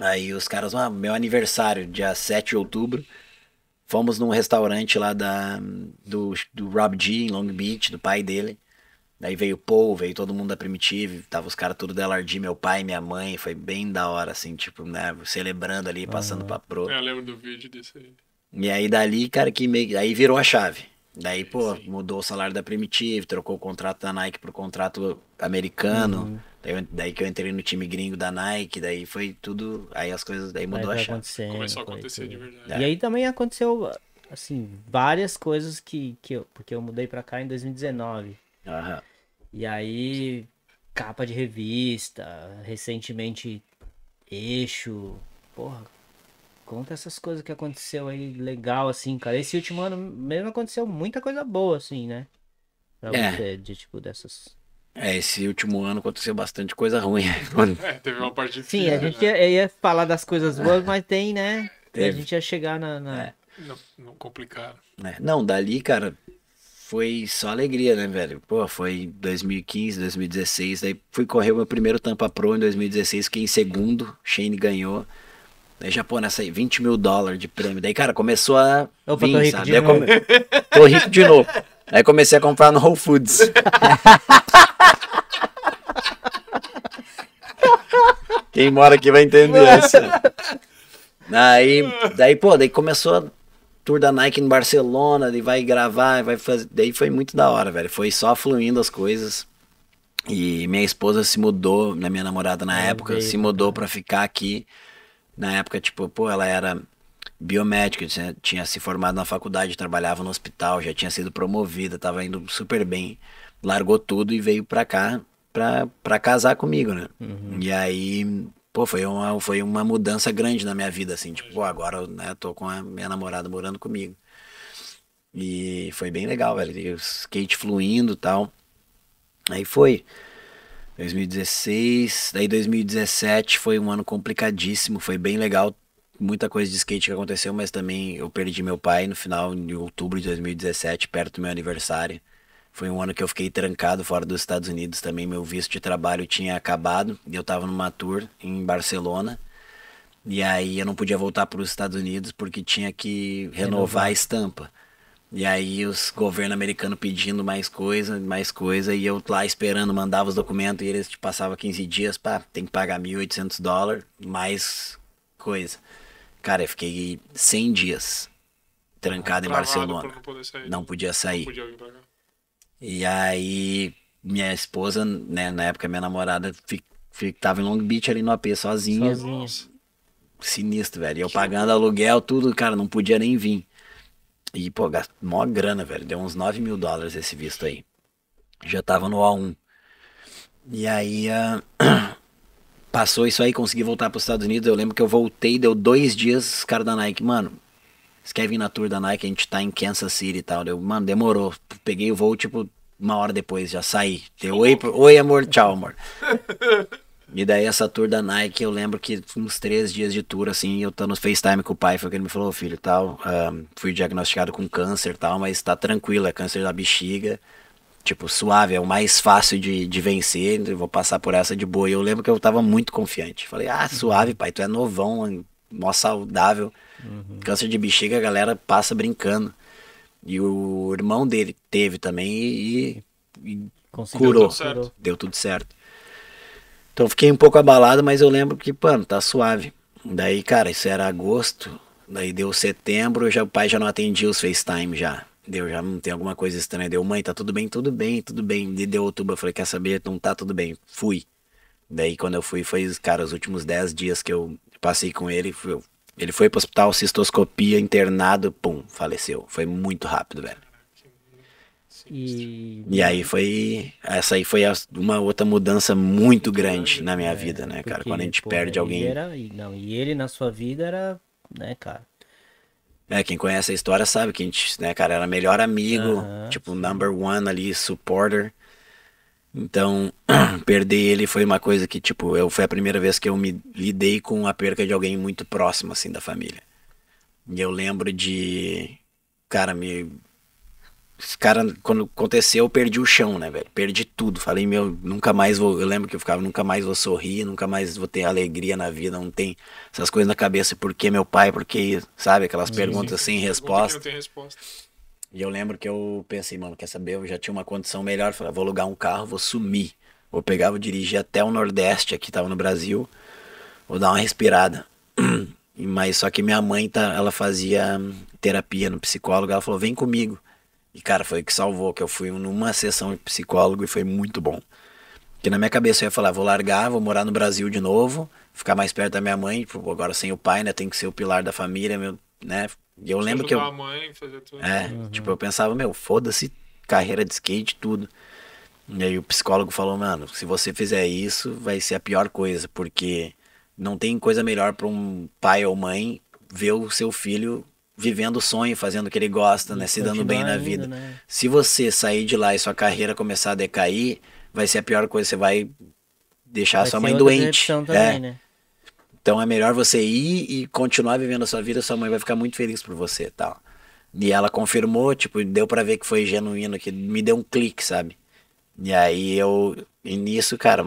Aí os caras, ah, meu aniversário, dia 7 de outubro. Fomos num restaurante lá da, do, do Rob G, em Long Beach, do pai dele. Daí veio o Paul, veio todo mundo da Primitive, tava os caras tudo da LRD, meu pai, minha mãe, foi bem da hora, assim, tipo, né, celebrando ali, passando uhum. pra pro. É, eu lembro do vídeo desse aí. E aí dali, cara, que meio. Aí virou a chave. Daí, pô, sim. mudou o salário da Primitive, trocou o contrato da Nike pro contrato americano. Uhum. Daí, daí, que eu entrei no time gringo da Nike, daí foi tudo. Aí as coisas, daí mudou a chave. Começou a acontecer de verdade. É. E aí também aconteceu, assim, várias coisas que, que eu. Porque eu mudei pra cá em 2019. Aham. E aí, capa de revista, recentemente eixo. Porra, conta essas coisas que aconteceu aí legal, assim, cara. Esse último ano mesmo aconteceu muita coisa boa, assim, né? Pra é. você, de tipo, dessas. É, esse último ano aconteceu bastante coisa ruim. É, teve uma parte de Sim, a gente né? ia, ia, falar das coisas boas, mas tem, né? Teve. A gente ia chegar na. na... É. Não, não complicar. É. Não, dali, cara, foi só alegria, né, velho? Pô, foi 2015, 2016, daí fui correr o meu primeiro Tampa Pro em 2016, fiquei em segundo, Shane ganhou. Daí já, pô, nessa aí, 20 mil dólares de prêmio. Daí, cara, começou a Opa, vir, tô rico sabe? De novo. Come... tô rico de novo. Aí comecei a comprar no Whole Foods. Quem mora aqui vai entender essa. Daí, daí, pô, daí começou a tour da Nike em Barcelona, ele vai gravar, vai fazer. Daí foi muito da hora, velho. Foi só fluindo as coisas. E minha esposa se mudou, né, minha namorada na é, época, se mudou para ficar aqui. Na época, tipo, pô, ela era biomédica, tinha, tinha se formado na faculdade, trabalhava no hospital, já tinha sido promovida, tava indo super bem. Largou tudo e veio pra cá pra, pra casar comigo, né? Uhum. E aí Pô, foi uma, foi uma mudança grande na minha vida, assim, tipo, pô, agora, né, tô com a minha namorada morando comigo. E foi bem legal, velho. E o skate fluindo tal. Aí foi. 2016. Daí 2017 foi um ano complicadíssimo. Foi bem legal. Muita coisa de skate que aconteceu, mas também eu perdi meu pai no final de outubro de 2017, perto do meu aniversário. Foi um ano que eu fiquei trancado fora dos Estados Unidos também. Meu visto de trabalho tinha acabado e eu estava numa tour em Barcelona. E aí eu não podia voltar para os Estados Unidos porque tinha que renovar, renovar. a estampa. E aí os governo americano pedindo mais coisa, mais coisa, e eu lá esperando, mandava os documentos e eles te tipo, passavam 15 dias, pá, tem que pagar 1.800 dólares, mais coisa. Cara, eu fiquei 100 dias trancado ah, em Barcelona. Não podia sair. Não podia vir pra cá. E aí, minha esposa, né, na época minha namorada, fic, tava em Long Beach ali no AP sozinha. Sozinha. Sinistro, velho. Eu pagando aluguel, tudo, cara, não podia nem vir. E, pô, gastou mó grana, velho. Deu uns 9 mil dólares esse visto aí. Já tava no A1. E aí, uh, passou isso aí, consegui voltar para os Estados Unidos. Eu lembro que eu voltei, deu dois dias, os caras da Nike, mano, você quer vir na tour da Nike? A gente tá em Kansas City e tal. Eu, mano, demorou. Peguei o voo, tipo, uma hora depois, já saí. oi, oi, amor, tchau, amor. E daí essa tour da Nike, eu lembro que uns três dias de tour, assim, eu tô no FaceTime com o pai, foi que ele me falou, oh, filho, tal, um, fui diagnosticado com câncer tal, mas tá tranquilo, é câncer da bexiga, tipo, suave, é o mais fácil de, de vencer, eu vou passar por essa de boa. E eu lembro que eu tava muito confiante. Falei, ah, suave, pai, tu é novão, mó saudável. Uhum. Câncer de bexiga a galera passa brincando. E o irmão dele teve também e, e curou. Deu tudo, Deu tudo certo. Então fiquei um pouco abalado, mas eu lembro que, mano, tá suave. Daí, cara, isso era agosto. Daí deu setembro, já, o pai já não atendia os FaceTime já. Deu, já não tem alguma coisa estranha. Deu, mãe, tá tudo bem, tudo bem, tudo bem. E deu outubro, eu falei, quer saber? Não tá tudo bem. Fui. Daí quando eu fui, foi, cara, os últimos 10 dias que eu passei com ele, eu ele foi pro hospital, cistoscopia, internado, pum, faleceu. Foi muito rápido, velho. E... e aí foi. Essa aí foi uma outra mudança muito grande na minha é, vida, né, porque, cara? Quando a gente pô, perde alguém. Era, não, e ele na sua vida era, né, cara? É, quem conhece a história sabe que a gente, né, cara, era melhor amigo, uh -huh. tipo, number one ali, supporter. Então, perder ele foi uma coisa que, tipo, eu foi a primeira vez que eu me lidei com a perca de alguém muito próximo, assim, da família. E eu lembro de. Cara, me. Cara, quando aconteceu, eu perdi o chão, né, velho? Perdi tudo. Falei, meu, nunca mais vou. Eu lembro que eu ficava, nunca mais vou sorrir, nunca mais vou ter alegria na vida, não tem essas coisas na cabeça. Por que meu pai? Por que, sabe? Aquelas sim, perguntas sim. sem resposta. Não tenho resposta. E eu lembro que eu pensei, mano, quer saber? Eu já tinha uma condição melhor. Falei, ah, vou alugar um carro, vou sumir. Vou pegar, vou dirigir até o Nordeste, aqui tava no Brasil. Vou dar uma respirada. Mas só que minha mãe, tá, ela fazia terapia no psicólogo. Ela falou, vem comigo. E, cara, foi o que salvou, que eu fui numa sessão de psicólogo e foi muito bom. Porque na minha cabeça eu ia falar, vou largar, vou morar no Brasil de novo, ficar mais perto da minha mãe, tipo, agora sem o pai, né? Tem que ser o pilar da família, meu né? E eu lembro que eu. A mãe, fazer tudo. É, uhum. tipo, eu pensava, meu, foda-se carreira de skate, tudo. E aí o psicólogo falou, mano, se você fizer isso, vai ser a pior coisa, porque não tem coisa melhor para um pai ou mãe ver o seu filho vivendo o sonho, fazendo o que ele gosta, e né? Se dando bem na ainda, vida. Né? Se você sair de lá e sua carreira começar a decair, vai ser a pior coisa. Você vai deixar vai sua mãe doente. Também, é. né? Então é melhor você ir e continuar vivendo a sua vida, sua mãe vai ficar muito feliz por você, tal. Tá? E ela confirmou, tipo, deu para ver que foi genuíno, que me deu um clique, sabe? E aí eu, e nisso, cara,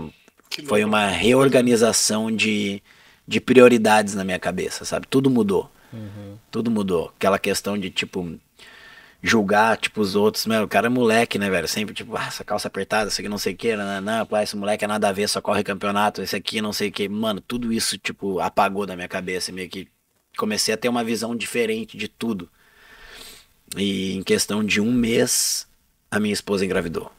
foi uma reorganização de, de prioridades na minha cabeça, sabe? Tudo mudou. Uhum. Tudo mudou. Aquela questão de, tipo, julgar, tipo, os outros, mano, o cara é moleque, né, velho? Sempre, tipo, ah, essa calça apertada, isso aqui não sei o que, não, pô, esse moleque é nada a ver, só corre campeonato, esse aqui não sei o que. Mano, tudo isso, tipo, apagou da minha cabeça, meio que comecei a ter uma visão diferente de tudo. E em questão de um mês, a minha esposa engravidou.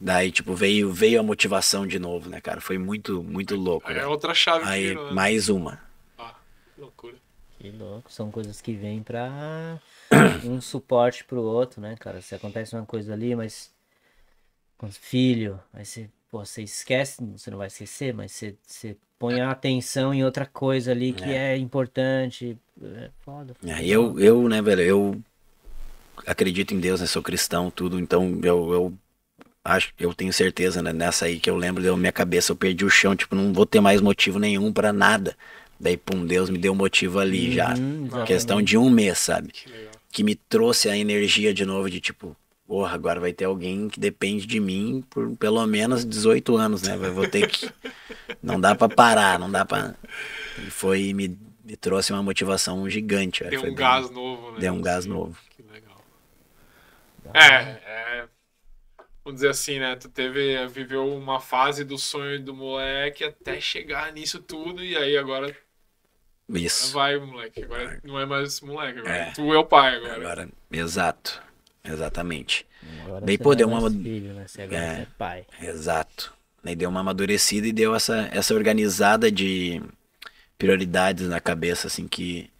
Daí, tipo, veio, veio a motivação de novo, né, cara? Foi muito, muito louco. Aí é outra chave. Aí, virou, né? mais uma. Ah, loucura. Que louco. São coisas que vêm pra um suporte pro outro, né, cara? Se acontece uma coisa ali, mas com filho, aí você, pô, você esquece, você não vai esquecer, mas você, você põe a atenção em outra coisa ali que é, é importante. É foda. É, eu, eu, né, velho, eu acredito em Deus, né? Sou cristão, tudo, então eu, eu acho, eu tenho certeza, né? Nessa aí que eu lembro, deu minha cabeça, eu perdi o chão, tipo, não vou ter mais motivo nenhum para nada. Daí, pum, Deus me deu motivo ali uhum, já. Exatamente. Questão de um mês, sabe? que me trouxe a energia de novo de tipo, porra, agora vai ter alguém que depende de mim por pelo menos 18 anos, né? Vou ter que. não dá para parar, não dá para. E foi, me, me trouxe uma motivação gigante. Deu foi um bem... gás novo, né? Deu um gás novo. Que legal. É, é, Vamos dizer assim, né? Tu teve, viveu uma fase do sonho do moleque até chegar nisso tudo e aí agora isso. Agora vai, moleque. Agora, não é mais moleque. Agora é, é. tu é o pai agora. agora exato. Exatamente. Agora Daí, pô, é deu é uma. Filho, né? Você agora é, é pai. Exato. Daí deu uma amadurecida e deu essa, essa organizada de prioridades na cabeça, assim, que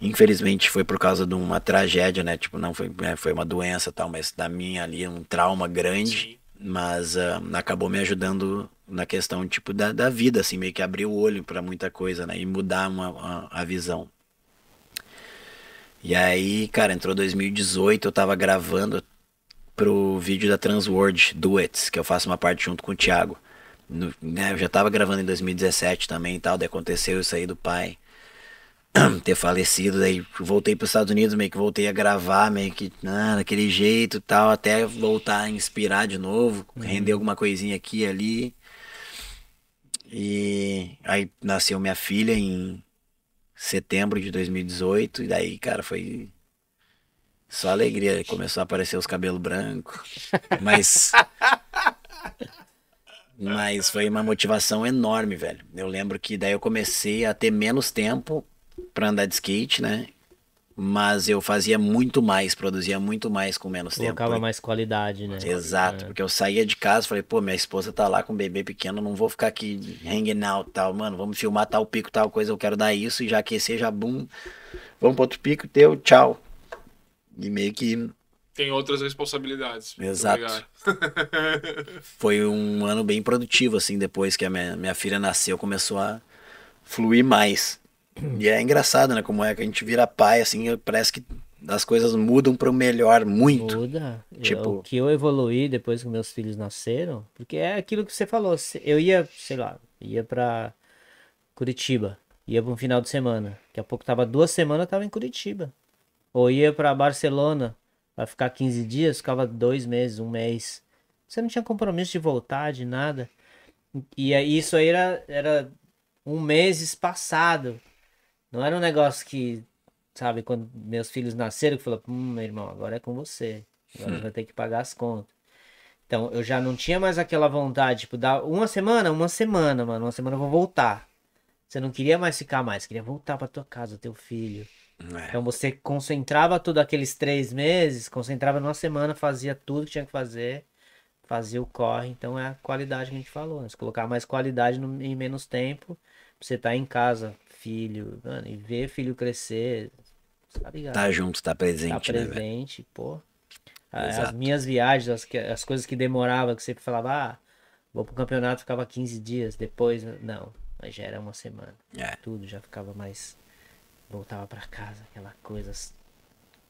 infelizmente foi por causa de uma tragédia, né? Tipo, não foi, né? foi uma doença tal, mas da minha ali, um trauma grande. Sim. Mas uh, acabou me ajudando na questão tipo da, da vida, assim, meio que abrir o olho para muita coisa, né? E mudar uma, uma, a visão. E aí, cara, entrou 2018, eu tava gravando pro vídeo da Transworld Duets, que eu faço uma parte junto com o Thiago. No, né, eu já tava gravando em 2017 também e tal, de aconteceu isso aí do pai ter falecido, daí voltei para os Estados Unidos, meio que voltei a gravar, meio que ah, daquele jeito tal, até voltar a inspirar de novo, uhum. render alguma coisinha aqui e ali. E aí nasceu minha filha em setembro de 2018. E daí, cara, foi só alegria. Começou a aparecer os cabelos brancos. Mas. mas foi uma motivação enorme, velho. Eu lembro que daí eu comecei a ter menos tempo pra andar de skate, né? mas eu fazia muito mais, produzia muito mais com menos Colocava tempo. Colocava mais qualidade, né? Exato, é. porque eu saía de casa, falei, pô, minha esposa tá lá com um bebê pequeno, não vou ficar aqui hanging out, tal, mano, vamos filmar tal pico, tal coisa, eu quero dar isso, e já aquecer, já bum, vamos pro outro pico, teu, tchau. E meio que... Tem outras responsabilidades. Exato. Foi um ano bem produtivo, assim, depois que a minha, minha filha nasceu, começou a fluir mais. E é engraçado, né? Como é que a gente vira pai, assim, parece que as coisas mudam para o melhor muito. Muda. Tipo... o que eu evoluí depois que meus filhos nasceram, porque é aquilo que você falou. Eu ia, sei lá, ia para Curitiba, ia para um final de semana. Daqui a pouco tava duas semanas, tava em Curitiba. Ou ia para Barcelona, vai ficar 15 dias, ficava dois meses, um mês. Você não tinha compromisso de voltar, de nada. E isso aí era, era um mês passado não era um negócio que, sabe, quando meus filhos nasceram, que falou, hum, meu irmão, agora é com você. Agora hum. vai ter que pagar as contas. Então, eu já não tinha mais aquela vontade, tipo, dar uma semana, uma semana, mano, uma semana eu vou voltar. Você não queria mais ficar mais, queria voltar para tua casa, teu filho. É. Então você concentrava tudo aqueles três meses, concentrava numa semana, fazia tudo que tinha que fazer, fazia o corre. Então é a qualidade que a gente falou, né? Se colocar mais qualidade no, em menos tempo, você tá em casa filho, mano, e ver filho crescer, tá ligado? Tá junto, tá presente, tá né, presente, né, pô. Exato. As minhas viagens, as, as coisas que demorava, que sempre falava, ah, vou pro campeonato, ficava 15 dias, depois, não, mas já era uma semana. É. Tudo já ficava mais, voltava para casa, aquela coisa,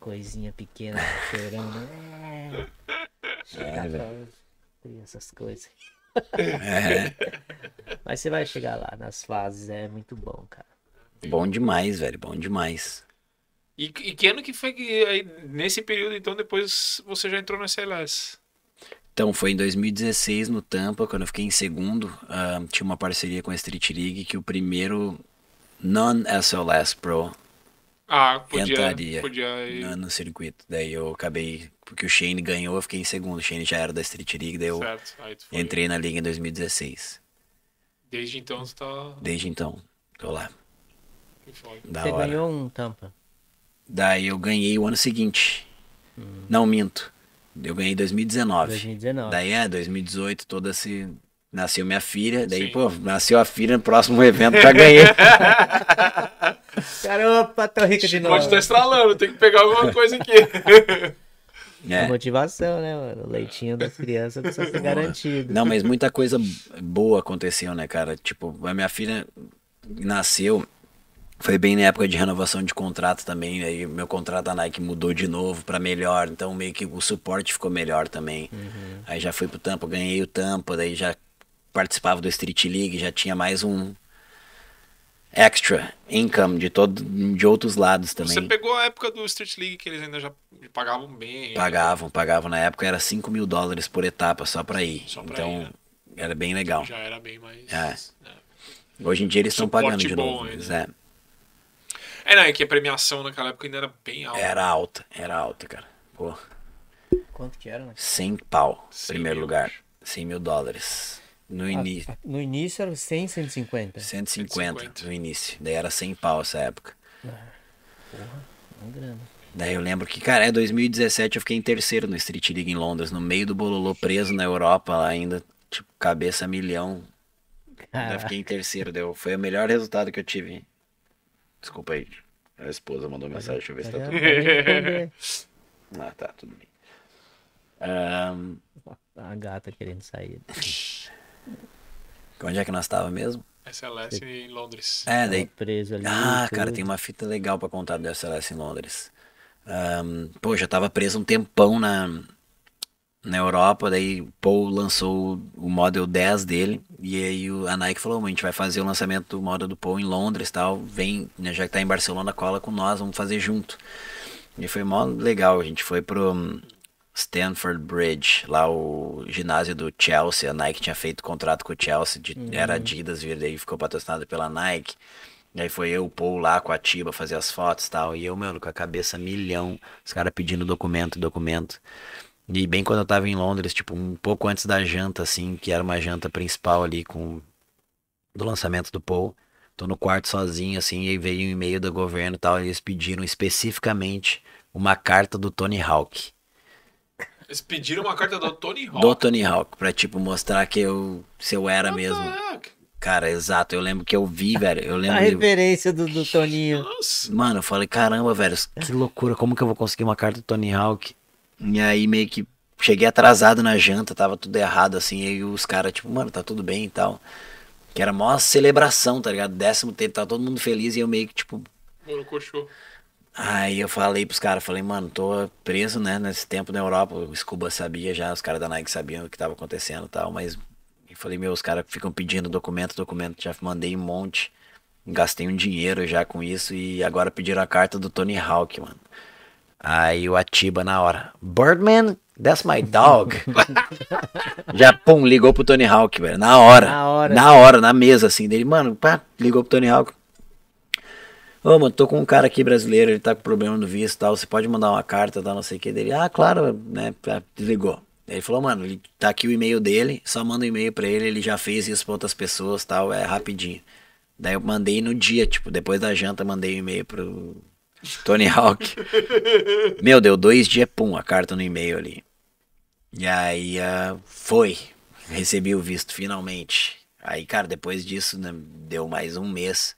coisinha pequena, chorando, é, é, velho. essas coisas. É. Mas você vai chegar lá nas fases, é muito bom, cara. Bom demais, velho, bom demais. E, e que ano que foi que aí, nesse período, então, depois você já entrou na CLS? Então, foi em 2016 no Tampa, quando eu fiquei em segundo. Uh, tinha uma parceria com a Street League que o primeiro non-SLS Pro ah, podia, entraria podia No, no, circuito. Daí eu acabei, porque o Shane ganhou, eu fiquei em segundo. O Shane já era da Street League, daí eu entrei na liga em 2016. Desde então você tá. Desde então, tô lá. Da Você hora. ganhou um tampa? Daí eu ganhei o ano seguinte. Hum. Não minto. Eu ganhei em 2019. 2019. Daí é, 2018, toda se. Nasceu minha filha, daí, Sim. pô, nasceu a filha no próximo evento, já ganhei. Caramba, tô rico de novo. Pode estar estralando, tem que pegar alguma coisa aqui. É. é. Motivação, né, mano? O leitinho das crianças precisa ser garantido. Não, mas muita coisa boa aconteceu, né, cara? Tipo, a minha filha nasceu, foi bem na época de renovação de contrato também, aí né? meu contrato da Nike mudou de novo para melhor, então meio que o suporte ficou melhor também. Uhum. Aí já fui pro Tampa, ganhei o Tampa, daí já participava do Street League, já tinha mais um extra income de todo de outros lados também. Você pegou a época do Street League que eles ainda já pagavam bem. Pagavam, né? pagavam na época era 5 mil dólares por etapa só para ir. Só pra então ir, né? era bem legal. Já era bem mais. É. É. Hoje em dia eles estão pagando de bom, novo. Né? É. É, não, é que a premiação naquela época ainda era bem alta. Era alta, era alta, cara. Pô. Quanto que era, né? 100 pau, 100 primeiro mil. lugar. 100 mil dólares. No, ah, início. no início era 100, 150? 150, 150 no início. Daí era 100 pau essa época. Ah, porra, uma grana. Daí eu lembro que, cara, é 2017 eu fiquei em terceiro no Street League em Londres, no meio do bololô preso na Europa lá ainda, tipo, cabeça milhão. Caraca. Daí eu fiquei em terceiro, deu. Foi o melhor resultado que eu tive. Desculpa aí. A esposa mandou mensagem, deixa eu ver se tá tudo bem. Ah, tá, tudo bem. Um... A gata querendo sair. Onde é que nós estava mesmo? SLS em Londres. É, daí. Preso ali, ah, cara, tem uma fita legal para contar do SLS em Londres. Um, pô, já tava preso um tempão na, na Europa, daí o Paul lançou o Model 10 dele, e aí a Nike falou, a gente vai fazer o lançamento do Model do Paul em Londres tal, vem, né, já que tá em Barcelona, cola com nós, vamos fazer junto. E foi mó legal, a gente foi pro hum, Stanford Bridge, lá o ginásio do Chelsea, a Nike tinha feito contrato com o Chelsea, de, uhum. era Adidas, e daí ficou patrocinado pela Nike. E aí foi eu, o Paul lá com a Tiba fazer as fotos e tal. E eu, mano, com a cabeça milhão, os caras pedindo documento, documento. E bem quando eu tava em Londres, tipo, um pouco antes da janta, assim, que era uma janta principal ali com do lançamento do Paul. Tô no quarto sozinho, assim, e veio um e-mail do governo e tal. E eles pediram especificamente uma carta do Tony Hawk. Eles pediram uma carta do Tony Hawk? Do Tony Hawk, pra, tipo, mostrar que eu, se eu era What mesmo. Cara, exato. Eu lembro que eu vi, velho. Eu lembro. A referência do, do Toninho. Nossa. Mano, eu falei, caramba, velho, que loucura. Como que eu vou conseguir uma carta do Tony Hawk? E aí meio que cheguei atrasado na janta, tava tudo errado, assim. E os caras, tipo, mano, tá tudo bem e tal. Que era a maior celebração, tá ligado? Décimo tempo, tava todo mundo feliz e eu meio que, tipo. Borocochô. Aí eu falei pros caras, falei, mano, tô preso, né, nesse tempo na Europa. O Scuba sabia já, os caras da Nike sabiam o que tava acontecendo e tal, mas. e falei, meu, os caras ficam pedindo documento, documento, já mandei um monte. Gastei um dinheiro já com isso e agora pediram a carta do Tony Hawk, mano. Aí o Atiba na hora. Birdman, that's my dog. Já, pum, ligou pro Tony Hawk, velho. Na hora. Na hora. Na hora, na mesa, assim. Dele, mano, pá, ligou pro Tony Hawk. Ô, mano, tô com um cara aqui brasileiro, ele tá com problema no visto e tal. Você pode mandar uma carta, tal, não sei o que dele. Ah, claro, né? Ligou. Ele falou, mano, tá aqui o e-mail dele, só manda o um e-mail pra ele, ele já fez isso pra outras pessoas tal, é rapidinho. Daí eu mandei no dia, tipo, depois da janta, mandei o um e-mail pro, Tony Hawk. Meu, deu dois dias, pum, a carta no e-mail ali. E aí uh, foi. Recebi o visto finalmente. Aí, cara, depois disso, né, deu mais um mês.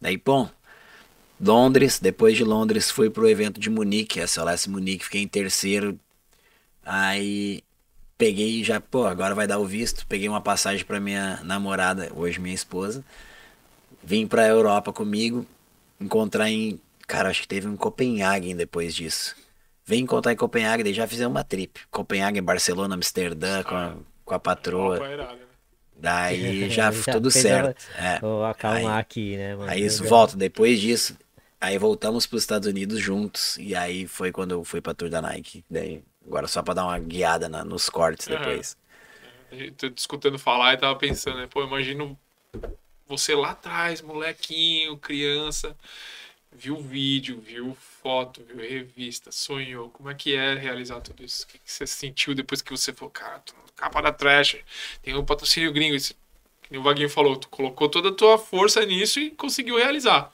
Daí, pum. Londres, depois de Londres, fui pro evento de Munique, SLS Munique, fiquei em terceiro. Aí peguei já, pô, agora vai dar o visto. Peguei uma passagem para minha namorada, hoje minha esposa. Vim pra Europa comigo, encontrar em Cara, acho que teve um Copenhagen depois disso. Vem encontrar em Copenhague, daí já fizemos uma trip. Copenhague, Barcelona, Amsterdã, com, a, com a patroa. Né? Daí já, já tudo certo. É. A... É. Vou acalmar aí, aqui, né? Mano? Aí isso é volta, depois disso. Aí voltamos para os Estados Unidos juntos. E aí foi quando eu fui para tour da Nike. Daí, agora só para dar uma guiada na, nos cortes uhum. depois. Tô tá escutando falar e tava pensando, né? Pô, imagino você lá atrás, molequinho, criança viu vídeo, viu foto, viu revista, sonhou. Como é que é realizar tudo isso? O que, você sentiu depois que você falou, cara, capa da trash, tem um patrocínio gringo, isso, que o Vaguinho falou, tu colocou toda a tua força nisso e conseguiu realizar.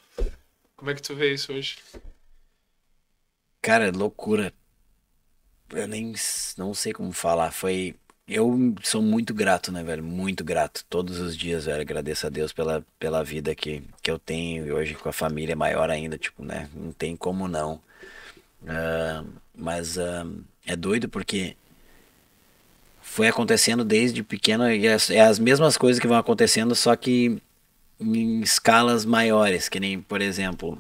Como é que tu vê isso hoje? Cara, é loucura. Eu nem não sei como falar. Foi eu sou muito grato, né, velho? Muito grato. Todos os dias, velho. Agradeço a Deus pela, pela vida que, que eu tenho. E hoje com a família é maior ainda, tipo, né? Não tem como não. Uh, mas uh, é doido porque foi acontecendo desde pequeno. E é, é as mesmas coisas que vão acontecendo, só que em escalas maiores. Que nem, por exemplo,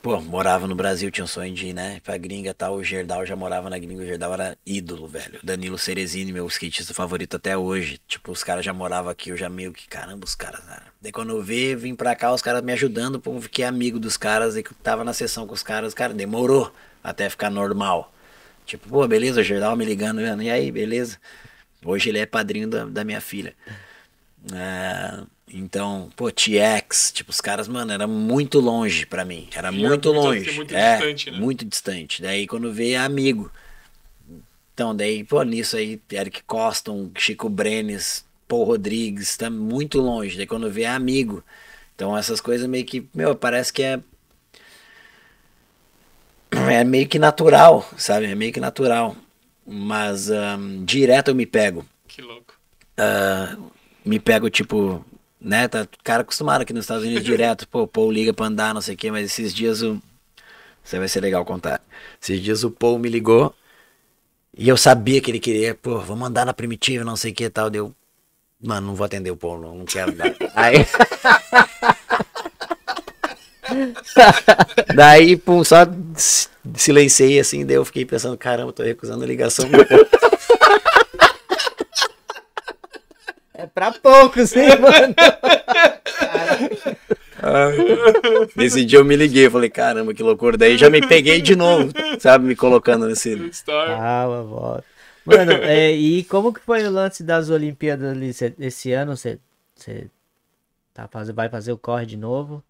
Pô, morava no Brasil, tinha um sonho de ir, né? Pra gringa e tal. O Gerdal já morava na gringa, o Gerdal era ídolo, velho. Danilo Cerezini, meu skatista favorito até hoje. Tipo, os caras já moravam aqui, eu já meio que, caramba, os caras, cara. Né? Daí quando eu vi, vim pra cá, os caras me ajudando, pô, fiquei é amigo dos caras e que tava na sessão com os caras, cara, demorou até ficar normal. Tipo, pô, beleza, o Gerdal me ligando, né? e aí, beleza? Hoje ele é padrinho da, da minha filha. É, então, pô, TX, tipo, os caras, mano, era muito longe para mim. Era e muito longe. Muito é, distante, né? Muito distante. Daí quando vê é amigo. Então, daí, pô, nisso aí, Eric Coston, Chico Brenes, Paul Rodrigues, tá muito longe. Daí quando vê é amigo. Então essas coisas meio que, meu, parece que é. É meio que natural, sabe? É meio que natural. Mas um, direto eu me pego. Que louco. Uh, me pego, tipo, né? Tá, cara acostumado aqui nos Estados Unidos direto, pô, o Paul liga pra andar, não sei o quê, mas esses dias o. Você vai ser legal contar. Esses dias o Paul me ligou e eu sabia que ele queria, pô, vamos andar na primitiva, não sei o que e tal. Deu, mano, não vou atender o Paul, não, não quero dar. Aí. Daí, pum, só silenciei assim, daí eu fiquei pensando, caramba, tô recusando a ligação. Pra poucos, hein, mano? nesse dia eu me liguei, falei, caramba, que loucura. Daí já me peguei de novo, sabe? Me colocando nesse. Calma, ah, volta. Mano, é, e como que foi o lance das Olimpíadas ali cê, esse ano? Você tá faz, vai fazer o corre de novo?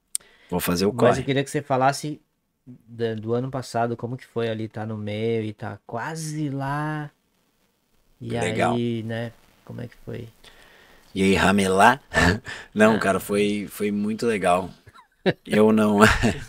Vou fazer o corre. Mas eu queria que você falasse do, do, ano passado, como que foi ali, tá no meio e tá quase lá. E Legal. aí, né? Como é que foi? E aí, ramelar? Não, ah. cara, foi, foi muito legal. Eu não.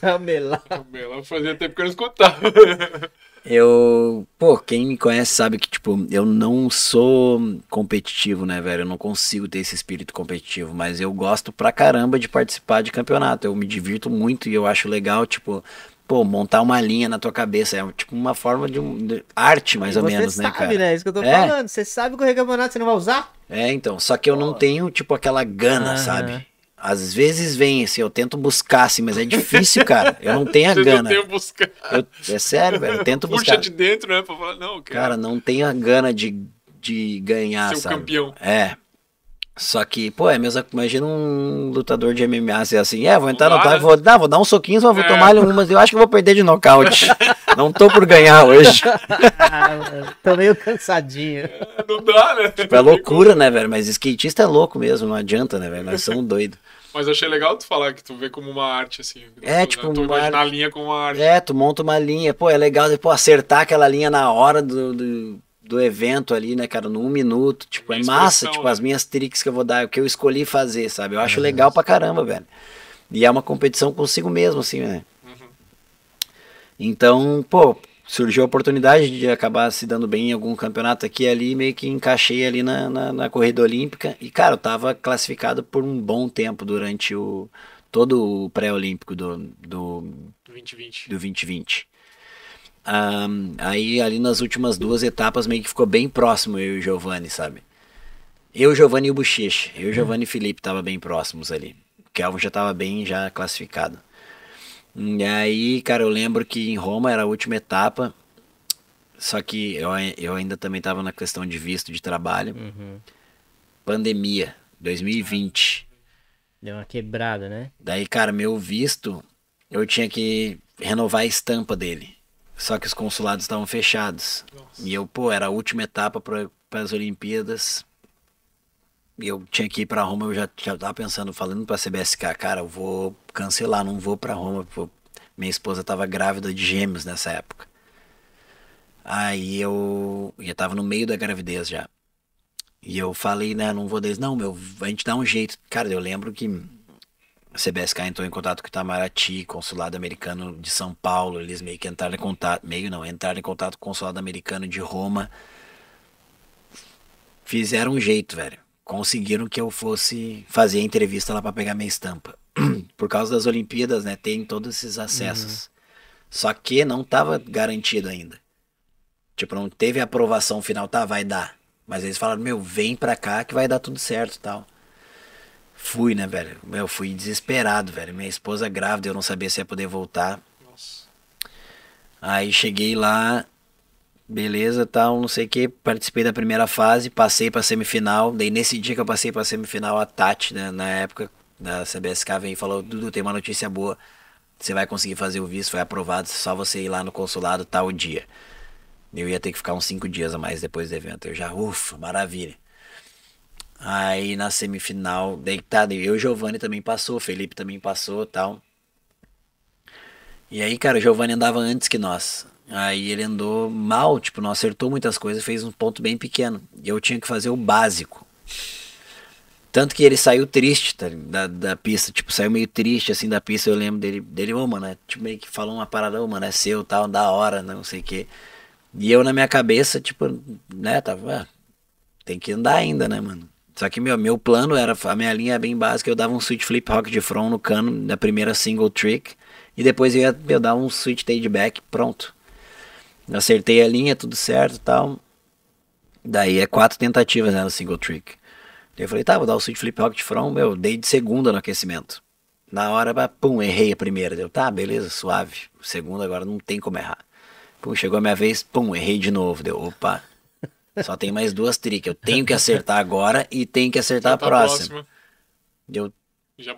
ramelar. Ramelar fazia tempo que eu não escutava. Eu, pô, quem me conhece sabe que, tipo, eu não sou competitivo, né, velho? Eu não consigo ter esse espírito competitivo, mas eu gosto pra caramba de participar de campeonato. Eu me divirto muito e eu acho legal, tipo, pô, montar uma linha na tua cabeça. É tipo uma forma de, um, de arte, mais e ou menos, né, sabe, né, cara? Você sabe, né? Isso que eu tô é. falando. Você sabe que o você não vai usar? É, então. Só que eu não tenho, tipo, aquela gana, sabe? Às vezes vem, assim, eu tento buscar, assim, mas é difícil, cara. Eu não tenho a Você gana. Não buscar. Eu, é sério, velho, eu tento Puxa buscar. Puxa de dentro, né, pra falar, não, cara. Cara, não tenho a gana de, de ganhar, Ser sabe? campeão. É, só que, pô, é mesmo. Imagina um lutador de MMA ser assim: é, vou entrar no tal, vou, vou dar um soquinho, só vou é. tomar umas. Eu acho que vou perder de nocaute. não tô por ganhar hoje. Ah, tô meio cansadinho. É, não dá, né? Tipo, é loucura, né, velho? Mas skatista é louco mesmo, não adianta, né, velho? Nós somos doidos. Mas eu achei legal tu falar que tu vê como uma arte, assim. É, tu, tipo, tu imagina a linha como uma arte. É, tu monta uma linha. Pô, é legal, pô, acertar aquela linha na hora do, do do evento ali, né, cara, num minuto. Tipo, é massa, tipo, as né? minhas tricks que eu vou dar, o que eu escolhi fazer, sabe? Eu acho legal pra caramba, velho. E é uma competição consigo mesmo, assim, né? Uhum. Então, pô, surgiu a oportunidade de acabar se dando bem em algum campeonato aqui e ali, meio que encaixei ali na, na, na, corrida olímpica. E, cara, eu tava classificado por um bom tempo durante o todo o pré-olímpico do, do 2020. Do 2020. Um, aí ali nas últimas duas etapas meio que ficou bem próximo eu e o Giovanni, sabe? Eu, Giovanni e o Buchiche. Eu, uhum. Giovanni e Felipe tava bem próximos ali. O Kelvin já tava bem já classificado. E aí, cara, eu lembro que em Roma era a última etapa. Só que eu, eu ainda também tava na questão de visto de trabalho. Uhum. Pandemia, 2020. Deu uma quebrada, né? Daí, cara, meu visto, eu tinha que renovar a estampa dele. Só que os consulados estavam fechados. Nossa. E eu, pô, era a última etapa para as Olimpíadas. E eu tinha que ir para Roma, eu já, já tava pensando, falando para a CBSK, cara, eu vou cancelar, não vou para Roma. Pô. Minha esposa estava grávida de gêmeos nessa época. Aí eu já tava no meio da gravidez já. E eu falei, né, não vou deles, não, meu, a gente dá um jeito. Cara, eu lembro que a CBSK entrou em contato com o Itamaraty, consulado americano de São Paulo. Eles meio que entraram em contato, meio não, entraram em contato com o consulado americano de Roma. Fizeram um jeito, velho. Conseguiram que eu fosse fazer a entrevista lá para pegar minha estampa. Por causa das Olimpíadas, né? Tem todos esses acessos. Uhum. Só que não tava garantido ainda. Tipo, não teve aprovação final, tá? Vai dar. Mas eles falaram, meu, vem pra cá que vai dar tudo certo tal. Fui, né, velho? Eu fui desesperado, velho. Minha esposa grávida, eu não sabia se ia poder voltar. Nossa. Aí cheguei lá, beleza, tal, não sei o que. Participei da primeira fase, passei pra semifinal. Daí nesse dia que eu passei pra semifinal, a Tati, né, na época da CBSK, veio e falou: Dudu, tem uma notícia boa. Você vai conseguir fazer o visto, foi aprovado, só você ir lá no consulado tal dia. Eu ia ter que ficar uns cinco dias a mais depois do evento. Eu já, ufa, maravilha. Aí na semifinal, deitado, eu e o Giovanni também passou, o Felipe também passou tal. E aí, cara, o Giovanni andava antes que nós. Aí ele andou mal, tipo, não acertou muitas coisas, fez um ponto bem pequeno. E eu tinha que fazer o básico. Tanto que ele saiu triste tá, da, da pista, tipo, saiu meio triste assim da pista. Eu lembro dele, dele ô, mano, é, tipo, meio que falou uma parada, ô, mano, é seu, tal, da hora, não sei o quê. E eu na minha cabeça, tipo, né, tava, ah, tem que andar ainda, né, mano? Só que meu, meu plano era, a minha linha bem básica, eu dava um switch flip rock de front no cano na primeira single trick e depois eu ia eu dar um switch take back, pronto. Acertei a linha, tudo certo, tal. Daí é quatro tentativas né, no single trick. Daí eu falei, tá, vou dar o switch flip rock de front, meu, dei de segunda no aquecimento. Na hora, pum, errei a primeira. Deu, tá, beleza, suave. Segunda agora não tem como errar. Pum, chegou a minha vez, pum, errei de novo. Deu, opa, só tem mais duas tricks. eu tenho que acertar agora e tenho que acertar a então tá próxima. próxima. Eu...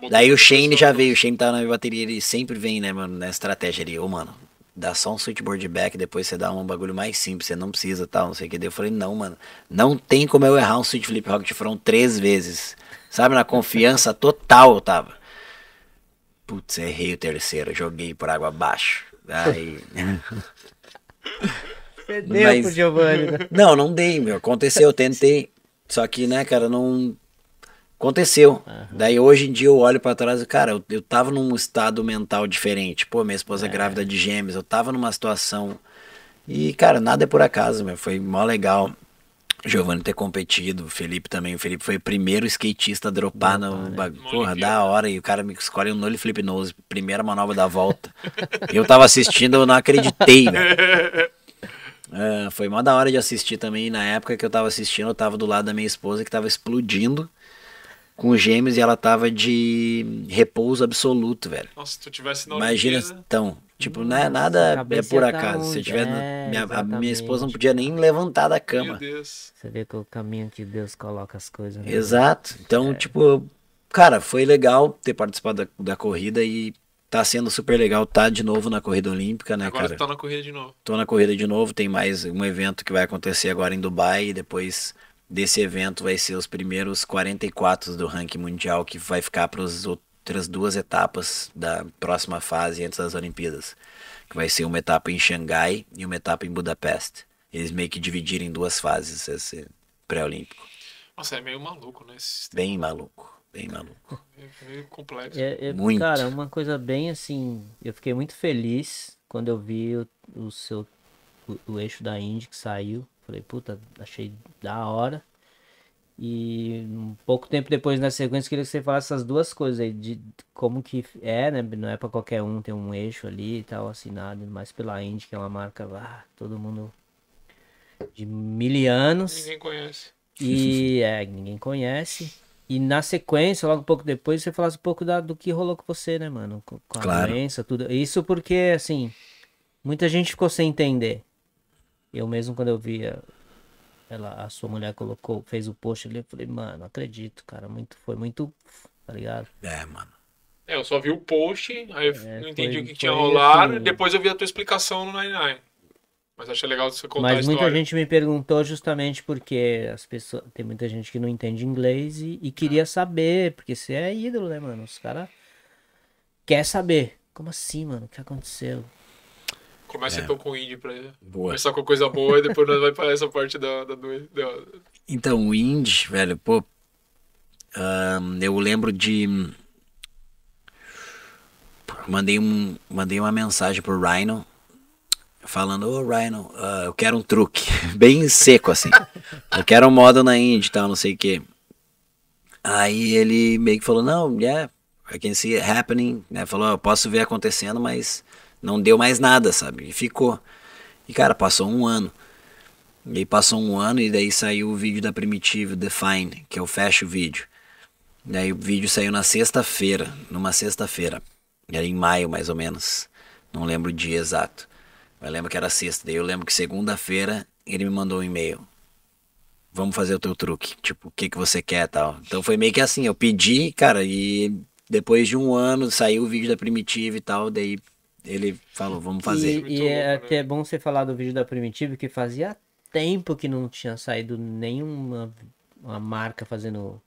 Daí o Shane já veio, o Shane tá na bateria, ele sempre vem, né, mano, na estratégia ali, ô, mano, dá só um switchboard back, depois você dá um bagulho mais simples, você não precisa, tal, não sei o que. Daí eu falei, não, mano, não tem como eu errar um switch flip rocket front três vezes. Sabe, na confiança total eu tava. Putz, errei o terceiro, joguei por água abaixo. Aí... Você deu Mas... pro Giovanni. Né? Não, não dei, meu. Aconteceu, tentei. Só que, né, cara, não. Aconteceu. Uhum. Daí hoje em dia eu olho para trás e, cara, eu, eu tava num estado mental diferente. Pô, minha esposa é. grávida de gêmeos, eu tava numa situação. E, cara, nada é por acaso, meu. Foi mó legal. Giovanni ter competido, o Felipe também. O Felipe foi o primeiro skatista a dropar no. Né? Porra, da hora. E o cara me escolhe um Noli flip nose, primeira manobra da volta. eu tava assistindo, eu não acreditei, né? Ah, foi mó da hora de assistir também. Na época que eu tava assistindo, eu tava do lado da minha esposa que tava explodindo com os gêmeos e ela tava de repouso absoluto, velho. Nossa, se tu tivesse na Imagina, então, tipo, não é nada é por acaso. Se tiver, é, minha, a minha esposa não podia nem levantar da cama. Meu Deus. Você vê que o caminho que Deus coloca as coisas. Né? Exato. Então, é. tipo, cara, foi legal ter participado da, da corrida e Tá sendo super legal, tá de novo na corrida olímpica, né, agora cara? Agora tá na corrida de novo. Tô na corrida de novo, tem mais um evento que vai acontecer agora em Dubai e depois desse evento vai ser os primeiros 44 do ranking mundial que vai ficar para as outras duas etapas da próxima fase antes das Olimpíadas, que vai ser uma etapa em Xangai e uma etapa em Budapeste. Eles meio que dividiram em duas fases esse pré-olímpico. Nossa, é meio maluco, né? Bem maluco bem maluco. É complexo. É, é, muito. Cara, uma coisa bem assim. Eu fiquei muito feliz quando eu vi o, o seu. O, o, eixo da Indy que saiu. Falei, puta, achei da hora. E um pouco tempo depois, na sequência, queria que você falasse essas duas coisas aí, de como que é, né? Não é pra qualquer um ter um eixo ali e tal, assinado, mas pela Indy, que é uma marca, ah, todo mundo de mil anos. Ninguém conhece. E é, ninguém conhece. E na sequência, logo um pouco depois, você falasse um pouco da, do que rolou com você, né, mano? Com, com a claro. doença, tudo. Isso porque, assim, muita gente ficou sem entender. Eu mesmo, quando eu via ela, a sua mulher colocou, fez o post ali, eu falei, mano, acredito, cara, muito, foi muito, tá ligado? É, mano. É, eu só vi o post, aí é, não entendi foi, o que tinha rolado, assim... depois eu vi a tua explicação no nine nine mas achei legal você contar Mas muita gente me perguntou justamente porque as pessoas. Tem muita gente que não entende inglês e, e queria é. saber, porque você é ídolo, né, mano? Os caras quer saber. Como assim, mano? O que aconteceu? Começa é. então com o indie pra boa. começar com coisa boa e depois nós vai para essa parte da, da, da... Então, o indie, velho, pô. eu lembro de. Mandei, um, mandei uma mensagem pro Rhino falando, ô oh, Ryan, uh, eu quero um truque, bem seco assim. Eu quero um modo na Indy e tal, não sei o quê. Aí ele meio que falou, não, yeah, I can see it happening, né? Falou, eu posso ver acontecendo, mas não deu mais nada, sabe? E ficou. E cara, passou um ano. E aí passou um ano e daí saiu o vídeo da Primitive Define, que eu é fecho o vídeo. E aí o vídeo saiu na sexta-feira, numa sexta-feira. Era em maio, mais ou menos. Não lembro o dia exato. Eu lembro que era sexta. Daí eu lembro que segunda-feira ele me mandou um e-mail. Vamos fazer o teu truque. Tipo, o que, que você quer tal. Então foi meio que assim, eu pedi, cara, e depois de um ano saiu o vídeo da Primitiva e tal. Daí ele falou, vamos fazer. E, e é, louco, é né? bom você falar do vídeo da Primitiva, que fazia tempo que não tinha saído nenhuma marca fazendo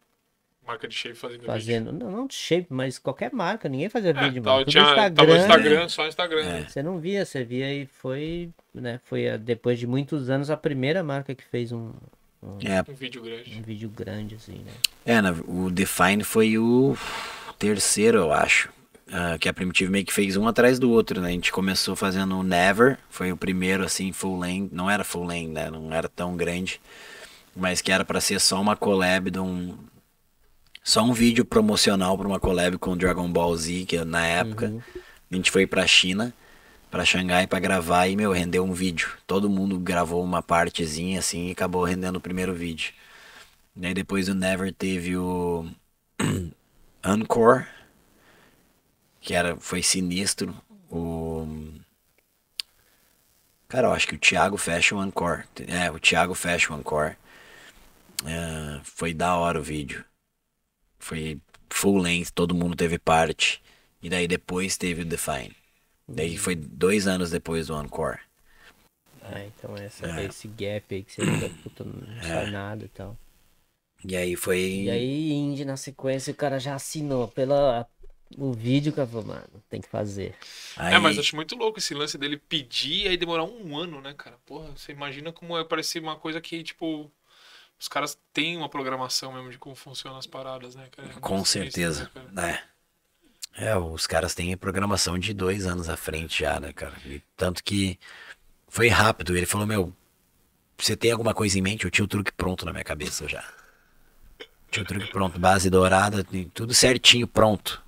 marca de shape fazendo, fazendo vídeo. Não, não de shape, mas qualquer marca, ninguém fazia é, vídeo. Tal, mano. tinha, Instagram, tava Instagram, só Instagram. É. Você não via, você via e foi, né? Foi depois de muitos anos a primeira marca que fez um. Um, é, um vídeo grande. Um vídeo grande, assim, né? É, o Define foi o terceiro, eu acho. Uh, que a Primitive meio que fez um atrás do outro, né? A gente começou fazendo o Never, foi o primeiro, assim, full length. Não era full length, né? Não era tão grande. Mas que era para ser só uma collab de um, só um vídeo promocional para uma collab com Dragon Ball Z, que é na época uhum. a gente foi pra China, pra Xangai para gravar e, meu, rendeu um vídeo. Todo mundo gravou uma partezinha assim e acabou rendendo o primeiro vídeo. E aí depois do Never teve o Encore, que era, foi sinistro. O. Cara, eu acho que o Thiago fecha o Encore. É, o Thiago fecha o Encore. É, foi da hora o vídeo. Foi full length, todo mundo teve parte. E daí depois teve o Define. Daí uhum. foi dois anos depois do Encore. Ah, então essa, é. esse gap aí que você fica, puto, não é. sai nada e tal. E aí foi. E aí, Indy, na sequência, o cara já assinou pela. O vídeo que eu falei, mano, tem que fazer. Aí... É, mas acho muito louco esse lance dele pedir e aí demorar um ano, né, cara? Porra, você imagina como é parecer uma coisa que, tipo, os caras têm uma programação mesmo de como funcionam as paradas, né, cara? É Com né, certeza. né, É. os caras têm programação de dois anos à frente já, né, cara? E tanto que foi rápido. Ele falou, meu, você tem alguma coisa em mente? Eu tinha o truque pronto na minha cabeça já. Tinha o truque pronto, base dourada, tudo certinho, pronto.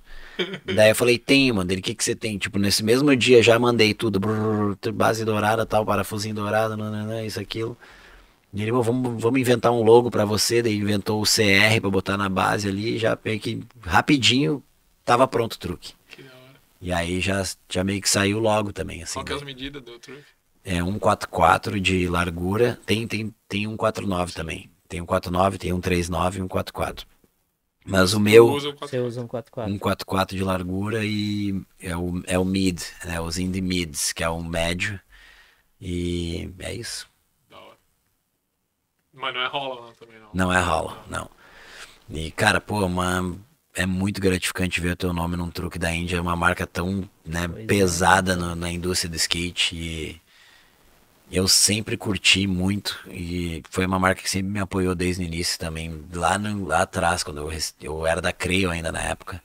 Daí eu falei, tem, mano. Ele, o que, que você tem? Tipo, nesse mesmo dia já mandei tudo. Brrr, base dourada, tal, parafusinho dourado, não isso, aquilo. E ele, vamos, vamos inventar um logo para você, daí inventou o CR para botar na base ali, já meio que rapidinho tava pronto o truque. Que da hora. E aí já, já meio que saiu logo também, assim. Qual que é né? as medidas do truque? É 144 de largura, tem, tem, tem 149 também. Tem 149, tem 139 e 144. Mas o meu. Você usa um 44. Um 44 de largura e é o, é o mid, né? Os indie mids, que é o médio. E é isso. Mas não é rola não, também não. Não é rola, não. E, cara, pô, uma... é muito gratificante ver o teu nome num truque da Índia, uma marca tão né, é. pesada é. no, na indústria do skate. E eu sempre curti muito e foi uma marca que sempre me apoiou desde o início também. Lá, no, lá atrás, quando eu, eu era da Creio ainda na época,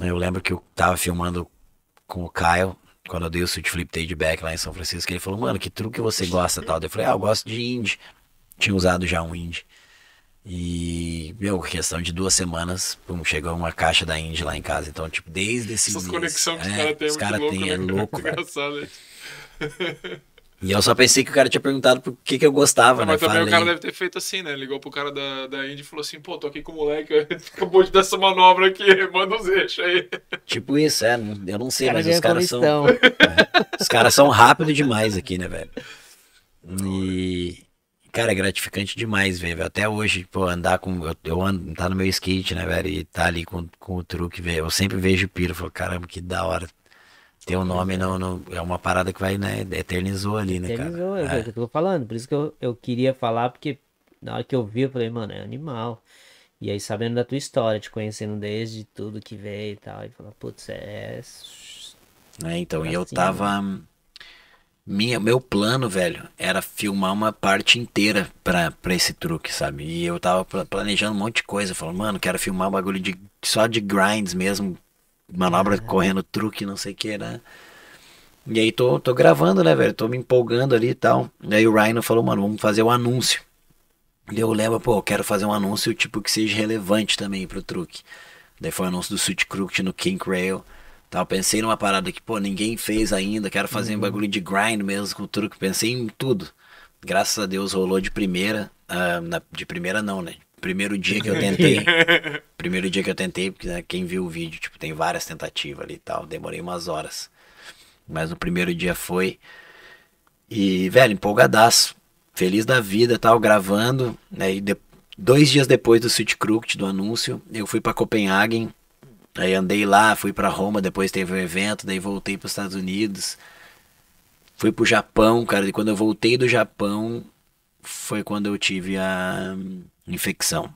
eu lembro que eu tava filmando com o Kyle, quando eu dei o Sweet Flip Takeback lá em São Francisco, ele falou, mano, que truque você gosta tal? Eu falei, ah, eu gosto de indie tinha usado já um Indy. E, meu, questão de duas semanas, pum, chegou uma caixa da Indy lá em casa. Então, tipo, desde esse. Essas conexões que os é, caras têm, é os é louco. Cara louco é né, e eu só pensei que o cara tinha perguntado por que, que eu gostava, não, né? Mas também Falei... o cara deve ter feito assim, né? Ligou pro cara da, da Indy e falou assim: pô, tô aqui com o moleque, acabou de dar essa manobra aqui, manda os eixos aí. Tipo isso, é. Eu não sei, cara mas os caras são. É, os caras são rápidos demais aqui, né, velho? E. Cara, é gratificante demais, velho. Até hoje, pô, andar com. Eu, eu ando, tá no meu skate, né, velho? E tá ali com, com o truque, velho. Eu sempre vejo o Piro, falo, caramba, que da hora. Teu nome não, não. É uma parada que vai, né? Eternizou ali, né, eternizou, cara? Eternizou, é o que é. eu tô falando. Por isso que eu, eu queria falar, porque na hora que eu vi, eu falei, mano, é animal. E aí, sabendo da tua história, te conhecendo desde tudo que veio e tal, e falar, putz, é. É, então, e eu tava. Né? Minha, meu plano, velho, era filmar uma parte inteira pra, pra esse truque, sabe? E eu tava planejando um monte de coisa. Falando, mano, quero filmar um bagulho de, só de grinds mesmo. Manobra é. correndo, truque, não sei o que, né? E aí tô, tô gravando, né, velho? Tô me empolgando ali e tal. E aí o Ryan falou, mano, vamos fazer o um anúncio. E eu leva pô, eu quero fazer um anúncio tipo que seja relevante também pro truque. Daí foi o anúncio do Suit Crooked no King Rail. Tá, pensei numa parada que, pô, ninguém fez ainda, quero fazer uhum. um bagulho de grind mesmo com truque, pensei em tudo. Graças a Deus rolou de primeira, uh, na, de primeira não, né? Primeiro dia que eu tentei, primeiro dia que eu tentei, porque né, quem viu o vídeo, tipo, tem várias tentativas ali e tal, demorei umas horas. Mas o primeiro dia foi, e, velho, empolgadaço, feliz da vida tal, gravando, né? E de, dois dias depois do City Crooked, do anúncio, eu fui para Copenhagen, Aí andei lá, fui para Roma, depois teve um evento, daí voltei para os Estados Unidos. Fui pro Japão, cara, e quando eu voltei do Japão foi quando eu tive a hum, infecção.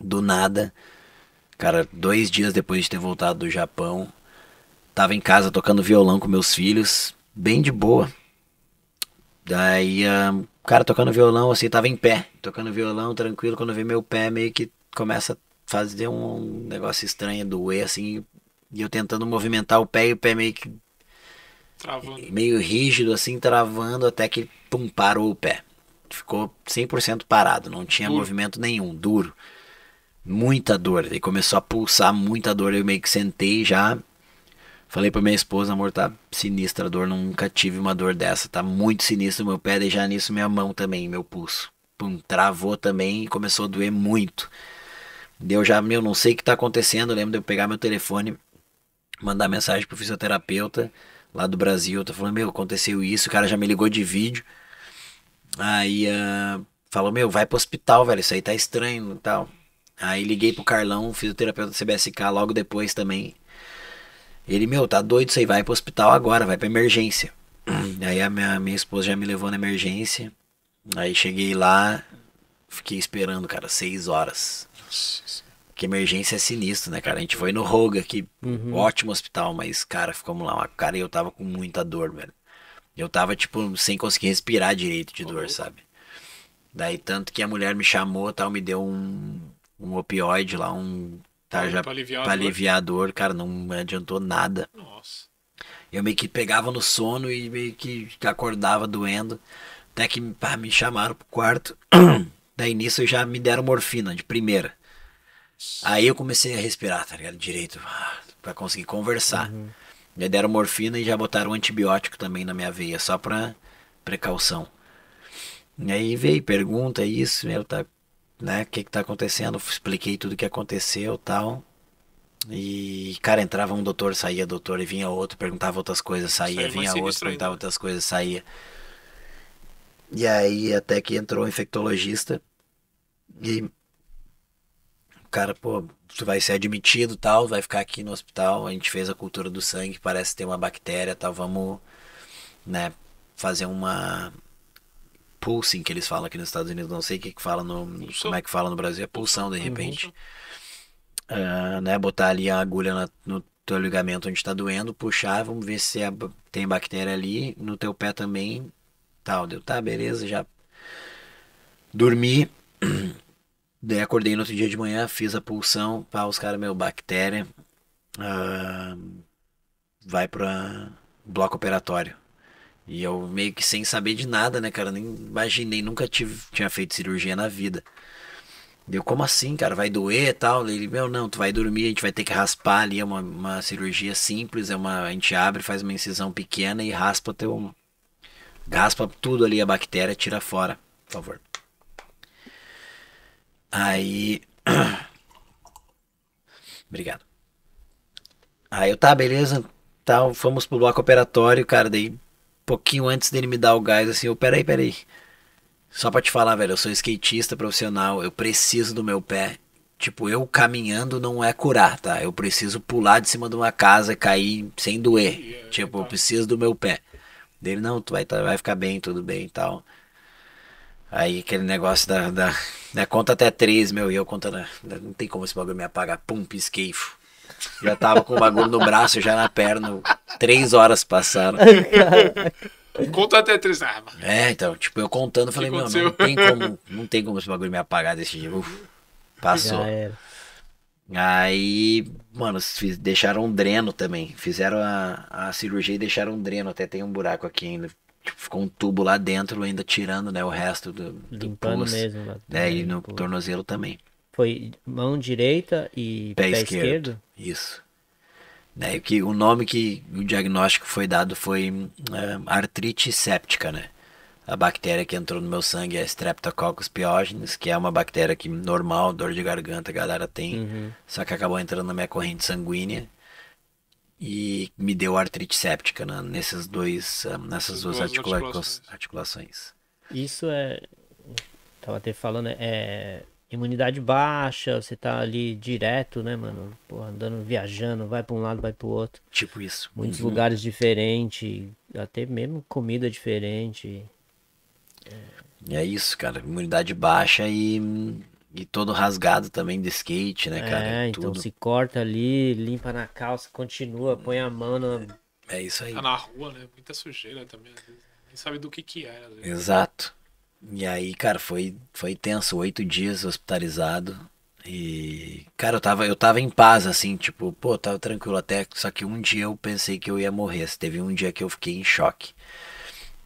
Do nada, cara, dois dias depois de ter voltado do Japão, tava em casa tocando violão com meus filhos, bem de boa. Daí, um, cara, tocando violão, assim, tava em pé, tocando violão tranquilo. Quando eu vi meu pé, meio que começa a fazer um negócio estranho do E, assim, e eu tentando movimentar o pé e o pé meio que. Travando. Meio rígido, assim, travando até que, pum, parou o pé. Ficou 100% parado, não tinha duro. movimento nenhum, duro. Muita dor, e começou a pulsar muita dor. Eu meio que sentei já. Falei pra minha esposa, amor, tá sinistra a dor, nunca tive uma dor dessa, tá muito sinistro meu pé, e já nisso minha mão também, meu pulso. Pum, travou também e começou a doer muito. Deu já, meu, não sei o que tá acontecendo. Eu lembro de eu pegar meu telefone, mandar mensagem pro fisioterapeuta lá do Brasil. Tá falando, meu, aconteceu isso. O cara já me ligou de vídeo. Aí uh, falou, meu, vai pro hospital, velho. Isso aí tá estranho e tal. Aí liguei pro Carlão, fisioterapeuta do CBSK, logo depois também. Ele, meu, tá doido isso aí, vai pro hospital agora, vai pra emergência. Aí a minha, minha esposa já me levou na emergência. Aí cheguei lá, fiquei esperando, cara, seis horas. Que emergência é sinistro, né, cara? A gente foi no Roga aqui, uhum. ótimo hospital, mas, cara, ficamos lá. Cara, eu tava com muita dor, velho. Eu tava, tipo, sem conseguir respirar direito de dor, uhum. sabe? Daí, tanto que a mulher me chamou tal, me deu um, um opioide lá, um tá, já, pra aliviar, pra aliviar a dor. Cara, não adiantou nada. Nossa. Eu meio que pegava no sono e meio que acordava doendo. Até que pá, me chamaram pro quarto. Daí nisso já me deram morfina de primeira. Aí eu comecei a respirar, tá ligado? Direito, ah, para conseguir conversar. Uhum. Já deram morfina e já botaram antibiótico também na minha veia, só pra precaução. E aí veio pergunta, isso, tá, né, o que que tá acontecendo? Expliquei tudo o que aconteceu tal. E, cara, entrava um doutor, saía doutor, e vinha outro, perguntava outras coisas, saía, Sai, é vinha outro, perguntava né? outras coisas, saía. E aí até que entrou o infectologista e cara, pô, tu vai ser admitido tal, vai ficar aqui no hospital, a gente fez a cultura do sangue, parece ter uma bactéria tal, vamos, né, fazer uma pulsing que eles falam aqui nos Estados Unidos, não sei o que, que fala no, como é que fala no Brasil, é pulsão de uhum. repente. Uhum. Uh, né, botar ali a agulha na, no teu ligamento onde está doendo, puxar, vamos ver se é, tem bactéria ali, no teu pé também, tal, deu, tá, beleza, já dormi Daí acordei no outro dia de manhã, fiz a pulsão, pá, os caras, meu, bactéria. Uh, vai pra bloco operatório. E eu meio que sem saber de nada, né, cara? Nem imaginei, nunca tive, tinha feito cirurgia na vida. Deu como assim, cara? Vai doer e tal? Ele, meu, não, tu vai dormir, a gente vai ter que raspar ali. É uma, uma cirurgia simples, é uma. A gente abre, faz uma incisão pequena e raspa teu. Raspa tudo ali, a bactéria, tira fora, por favor. Aí. Obrigado. Aí eu, tá, beleza. Tal, tá, fomos pro bloco operatório, cara. Daí, pouquinho antes dele me dar o gás, assim, eu, peraí, peraí. Só pra te falar, velho, eu sou skatista profissional, eu preciso do meu pé. Tipo, eu caminhando não é curar, tá? Eu preciso pular de cima de uma casa e cair sem doer. É, tipo, eu tá. preciso do meu pé. Dele, não, tu vai, tá, vai ficar bem, tudo bem e tal. Aí aquele negócio da. da né, conta até três, meu, e eu contando. Né, não tem como esse bagulho me apagar. Pum, pisquei. Já tava com o bagulho no braço, já na perna. Três horas passaram. Conta até três né, armas. É, então, tipo, eu contando, falei, meu, não tem como. Não tem como esse bagulho me apagar desse jeito. Uf, passou. Aí, mano, deixaram um dreno também. Fizeram a, a cirurgia e deixaram um dreno. Até tem um buraco aqui ainda. Tipo, ficou um tubo lá dentro, ainda tirando, né, o resto do, do Limpando mesmo. Lá, né, e no tornozelo também. Foi mão direita e pé, pé esquerdo. esquerdo. Isso. Né, que o nome que o diagnóstico foi dado foi é, artrite séptica, né? A bactéria que entrou no meu sangue é Streptococcus pyogenes, que é uma bactéria que normal, dor de garganta, a galera tem, uhum. só que acabou entrando na minha corrente sanguínea e me deu artrite séptica né, nesses dois, ah, nessas duas, articula articulações. articulações. Isso é, tava até falando, é imunidade baixa, você tá ali direto, né, mano? Porra, andando, viajando, vai para um lado, vai para o outro. Tipo isso. Muitos uhum. lugares diferentes, até mesmo comida diferente. É... é isso, cara. Imunidade baixa e hum, e todo rasgado também de skate, né, cara? É, então tudo. se corta ali, limpa na calça, continua, põe a mão na. É isso aí. Tá na rua, né? Muita sujeira também. Nem sabe do que que é, era. Exato. E aí, cara, foi, foi tenso. Oito dias hospitalizado. E, cara, eu tava, eu tava em paz, assim, tipo, pô, tava tranquilo até. Só que um dia eu pensei que eu ia morrer. Teve um dia que eu fiquei em choque.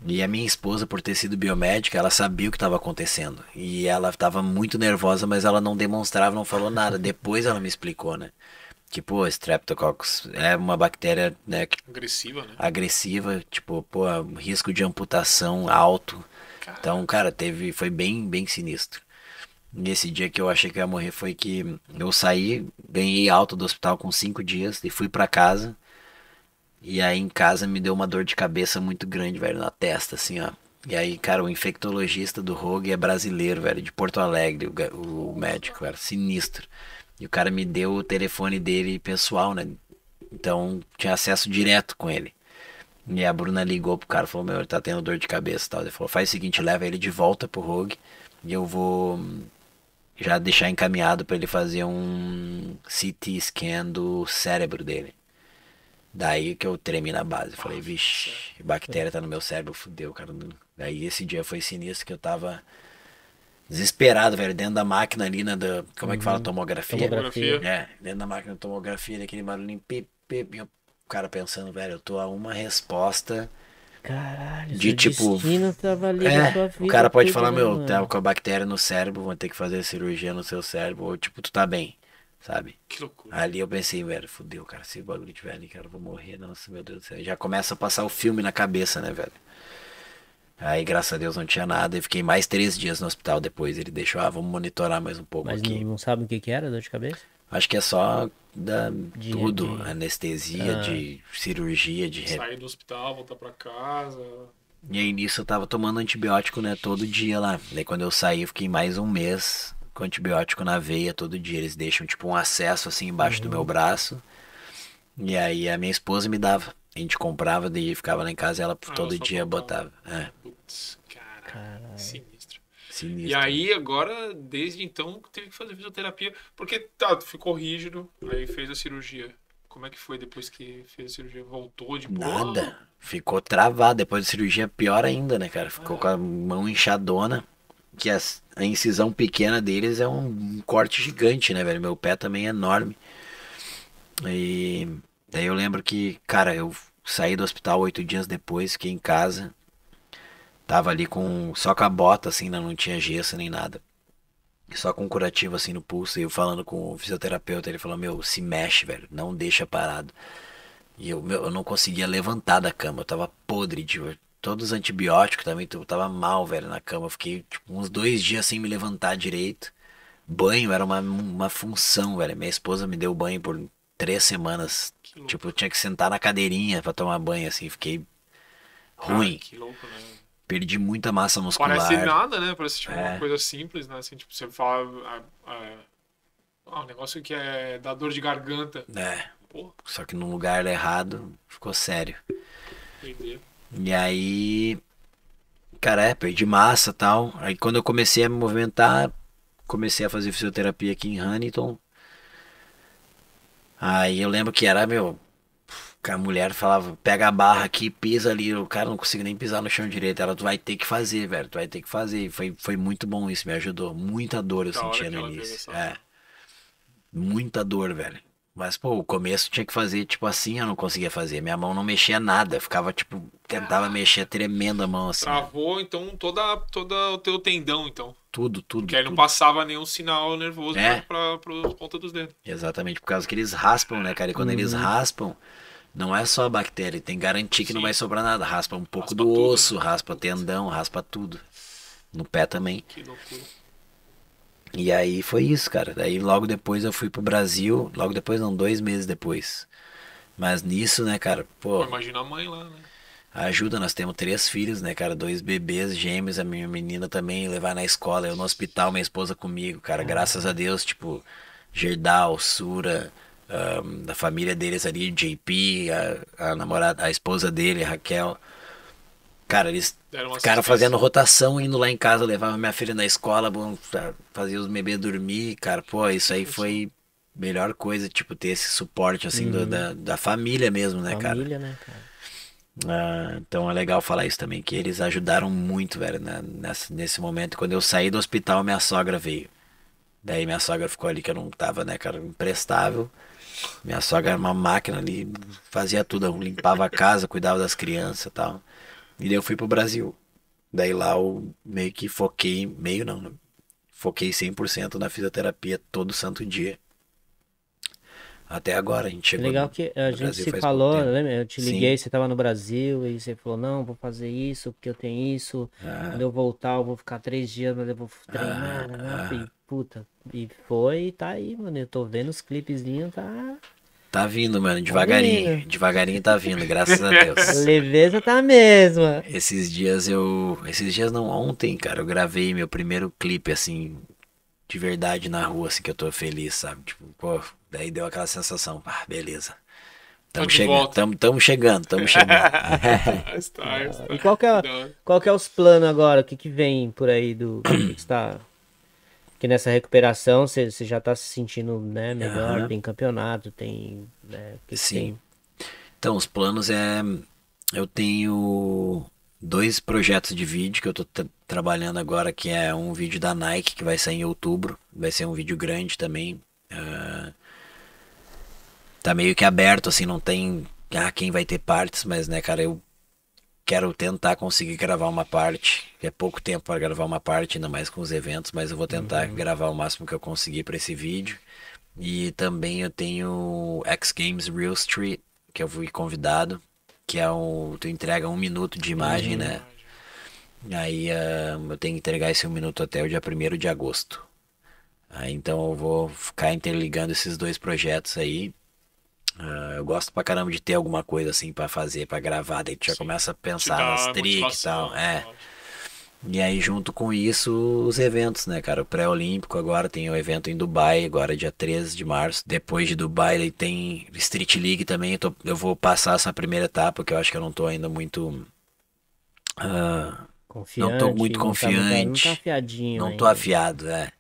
E a minha esposa, por ter sido biomédica, ela sabia o que estava acontecendo. E ela estava muito nervosa, mas ela não demonstrava, não falou nada. Depois ela me explicou, né? Que, pô, Streptococcus é uma bactéria, né? Agressiva, né? Agressiva, tipo, pô, é risco de amputação alto. Então, cara, teve, foi bem, bem sinistro. Nesse dia que eu achei que ia morrer foi que eu saí, ganhei alta do hospital com cinco dias e fui para casa. E aí em casa me deu uma dor de cabeça muito grande, velho, na testa, assim, ó. E aí, cara, o infectologista do Rogue é brasileiro, velho, de Porto Alegre, o, o médico, era sinistro. E o cara me deu o telefone dele pessoal, né? Então tinha acesso direto com ele. E a Bruna ligou pro cara, falou: Meu, ele tá tendo dor de cabeça e tal. Ele falou: Faz o seguinte, leva ele de volta pro Rogue e eu vou já deixar encaminhado para ele fazer um CT scan do cérebro dele. Daí que eu tremi na base. Falei, vixe, bactéria tá no meu cérebro, fudeu, cara. Daí esse dia foi sinistro que eu tava desesperado, velho, dentro da máquina ali, na né, como é que fala, uhum. tomografia? Tomografia. É, dentro da máquina de tomografia, aquele barulhinho, pip, pip, o cara pensando, velho, eu tô a uma resposta Caralho, de tipo, tava ali é, o cara pode falar, né, meu, tá com a bactéria no cérebro, vão ter que fazer cirurgia no seu cérebro, ou tipo, tu tá bem sabe? Que loucura. Ali eu pensei, velho, fudeu, cara, se o bagulho tiver ali, cara, eu vou morrer, nossa, assim, meu Deus do céu. Já começa a passar o filme na cabeça, né, velho? Aí, graças a Deus, não tinha nada. e fiquei mais três dias no hospital depois. Ele deixou, ah, vamos monitorar mais um pouco Mas aqui. Mas não, não sabe o que que era, dor de cabeça? Acho que é só da de, tudo, de... anestesia, ah. de cirurgia, de... Sair do hospital, voltar pra casa... E aí, nisso, eu tava tomando antibiótico, né, todo dia lá. Daí, quando eu saí, eu fiquei mais um mês com antibiótico na veia todo dia. Eles deixam tipo um acesso assim embaixo uhum. do meu uhum. braço. E aí a minha esposa me dava. A gente comprava e ficava lá em casa e ela ah, todo dia botava. É. Putz, caralho. sinistro. sinistro. E aí né? agora, desde então, teve que fazer fisioterapia. Porque tá, ficou rígido, aí fez a cirurgia. Como é que foi depois que fez a cirurgia? Voltou de boa? Nada. Ficou travado. Depois da cirurgia, pior hum. ainda, né, cara? Ficou ah. com a mão inchadona que a incisão pequena deles é um, um, corte gigante, né, velho? Meu pé também é enorme. E daí eu lembro que, cara, eu saí do hospital oito dias depois, fiquei em casa. Tava ali com só com a bota, assim, não, não tinha gesso nem nada. Só com curativo, assim, no pulso. E eu falando com o fisioterapeuta, ele falou: Meu, se mexe, velho, não deixa parado. E eu, meu, eu não conseguia levantar da cama, eu tava podre de todos os antibióticos também. Eu tava mal, velho, na cama. Eu fiquei tipo, uns dois dias sem me levantar direito. Banho era uma, uma função, velho. Minha esposa me deu banho por três semanas. tipo, eu tinha que sentar na cadeirinha para tomar banho, assim. Fiquei ruim. Ah, que louco, né? Perdi muita massa muscular. Parece nada, né? Parece tipo, é. uma coisa simples, né? Assim, tipo, você fala. Ah, ah, ah, um negócio que é da dor de garganta. É. Só que num lugar errado ficou sério. Entendi. E aí, cara, é, perdi massa tal. Aí quando eu comecei a me movimentar, comecei a fazer fisioterapia aqui em Huntington. Aí eu lembro que era, meu, a mulher falava, pega a barra aqui, pisa ali. O cara não conseguia nem pisar no chão direito. Ela, tu vai ter que fazer, velho. Tu vai ter que fazer. E foi, foi muito bom isso, me ajudou. Muita dor eu da sentia no início. É. Né? Muita dor, velho. Mas, pô, o começo tinha que fazer, tipo, assim eu não conseguia fazer. Minha mão não mexia nada. Ficava, tipo, tentava ah, mexer tremendo a mão, assim. Travou, né? então, toda, toda o teu tendão, então. Tudo, tudo. Porque aí tudo. não passava nenhum sinal nervoso é. pra, pra, pra ponta dos dedos. Exatamente, por causa que eles raspam, né, cara? E quando eles uhum. raspam, não é só a bactéria, tem que garantir que Sim. não vai sobrar nada. Raspa um pouco raspa do tudo, né? osso, né? raspa tendão, raspa tudo. No pé também. Que loucura. E aí foi isso, cara. Daí logo depois eu fui pro Brasil, logo depois não, dois meses depois. Mas nisso, né, cara, pô. Imagina a mãe lá, né? Ajuda, nós temos três filhos, né, cara? Dois bebês gêmeos, a minha menina também, levar na escola, eu no hospital, minha esposa comigo, cara. Uhum. Graças a Deus, tipo, Gerdal, Sura, um, da família deles ali, JP, a, a namorada, a esposa dele, Raquel. Cara, eles ficaram fazendo rotação, indo lá em casa, levava minha filha na escola, fazia os bebês dormir, cara. Pô, isso aí foi melhor coisa, tipo, ter esse suporte, assim, uhum. do, da, da família mesmo, né, cara? Família, né, cara? Ah, então é legal falar isso também, que eles ajudaram muito, velho, nessa, nesse momento. Quando eu saí do hospital, minha sogra veio. Daí minha sogra ficou ali, que eu não tava, né, cara, imprestável. Minha sogra era uma máquina ali, fazia tudo, limpava a casa, cuidava das crianças e tal. E daí eu fui pro Brasil. Daí lá eu meio que foquei, meio não, né? foquei 100% na fisioterapia todo santo dia. Até agora a gente chegou. Legal que a gente se falou, lembra? Eu te liguei, Sim. você tava no Brasil e você falou: não, vou fazer isso porque eu tenho isso. Ah. Quando eu voltar, eu vou ficar três dias, mas eu vou treinar. Ah. Né? E, ah. puta, e foi e tá aí, mano. Eu tô vendo os clipezinhos, tá. Tá vindo, mano, devagarinho. vindo. Devagarinho tá vindo, graças a Deus. Leveza tá mesmo. Esses dias eu. Esses dias não, ontem, cara, eu gravei meu primeiro clipe, assim, de verdade na rua, assim, que eu tô feliz, sabe? Tipo, pô, daí deu aquela sensação, ah, beleza. Tamo chegando, tamo, tamo chegando, tamo chegando. E qual que, é, qual que é os planos agora? O que, que vem por aí do que, está que nessa recuperação você já está se sentindo né, melhor, uhum. tem campeonato, tem. Né, Sim. Tem? Então, os planos é. Eu tenho dois projetos de vídeo que eu estou trabalhando agora, que é um vídeo da Nike que vai sair em outubro. Vai ser um vídeo grande também. Uh, tá meio que aberto, assim, não tem ah, quem vai ter partes, mas né, cara, eu quero tentar conseguir gravar uma parte. É pouco tempo para gravar uma parte, ainda mais com os eventos, mas eu vou tentar uhum. gravar o máximo que eu conseguir para esse vídeo. E também eu tenho X Games Real Street, que eu fui convidado, que é um. Tu entrega um minuto de imagem, uhum. né? Aí uh, eu tenho que entregar esse um minuto até o dia 1 de agosto. Aí, então eu vou ficar interligando esses dois projetos aí. Uh, eu gosto pra caramba de ter alguma coisa assim para fazer, para gravar. Daí tu já Sim. começa a pensar nas tricks e tal. É. Né? E aí, junto com isso, os eventos, né, cara? O pré-olímpico agora tem o evento em Dubai, agora dia 13 de março. Depois de Dubai, daí tem Street League também. Eu, tô, eu vou passar essa primeira etapa, que eu acho que eu não tô ainda muito. Uh, não tô muito confiante. Tá, não, tá, tá afiadinho não tô afiado, é.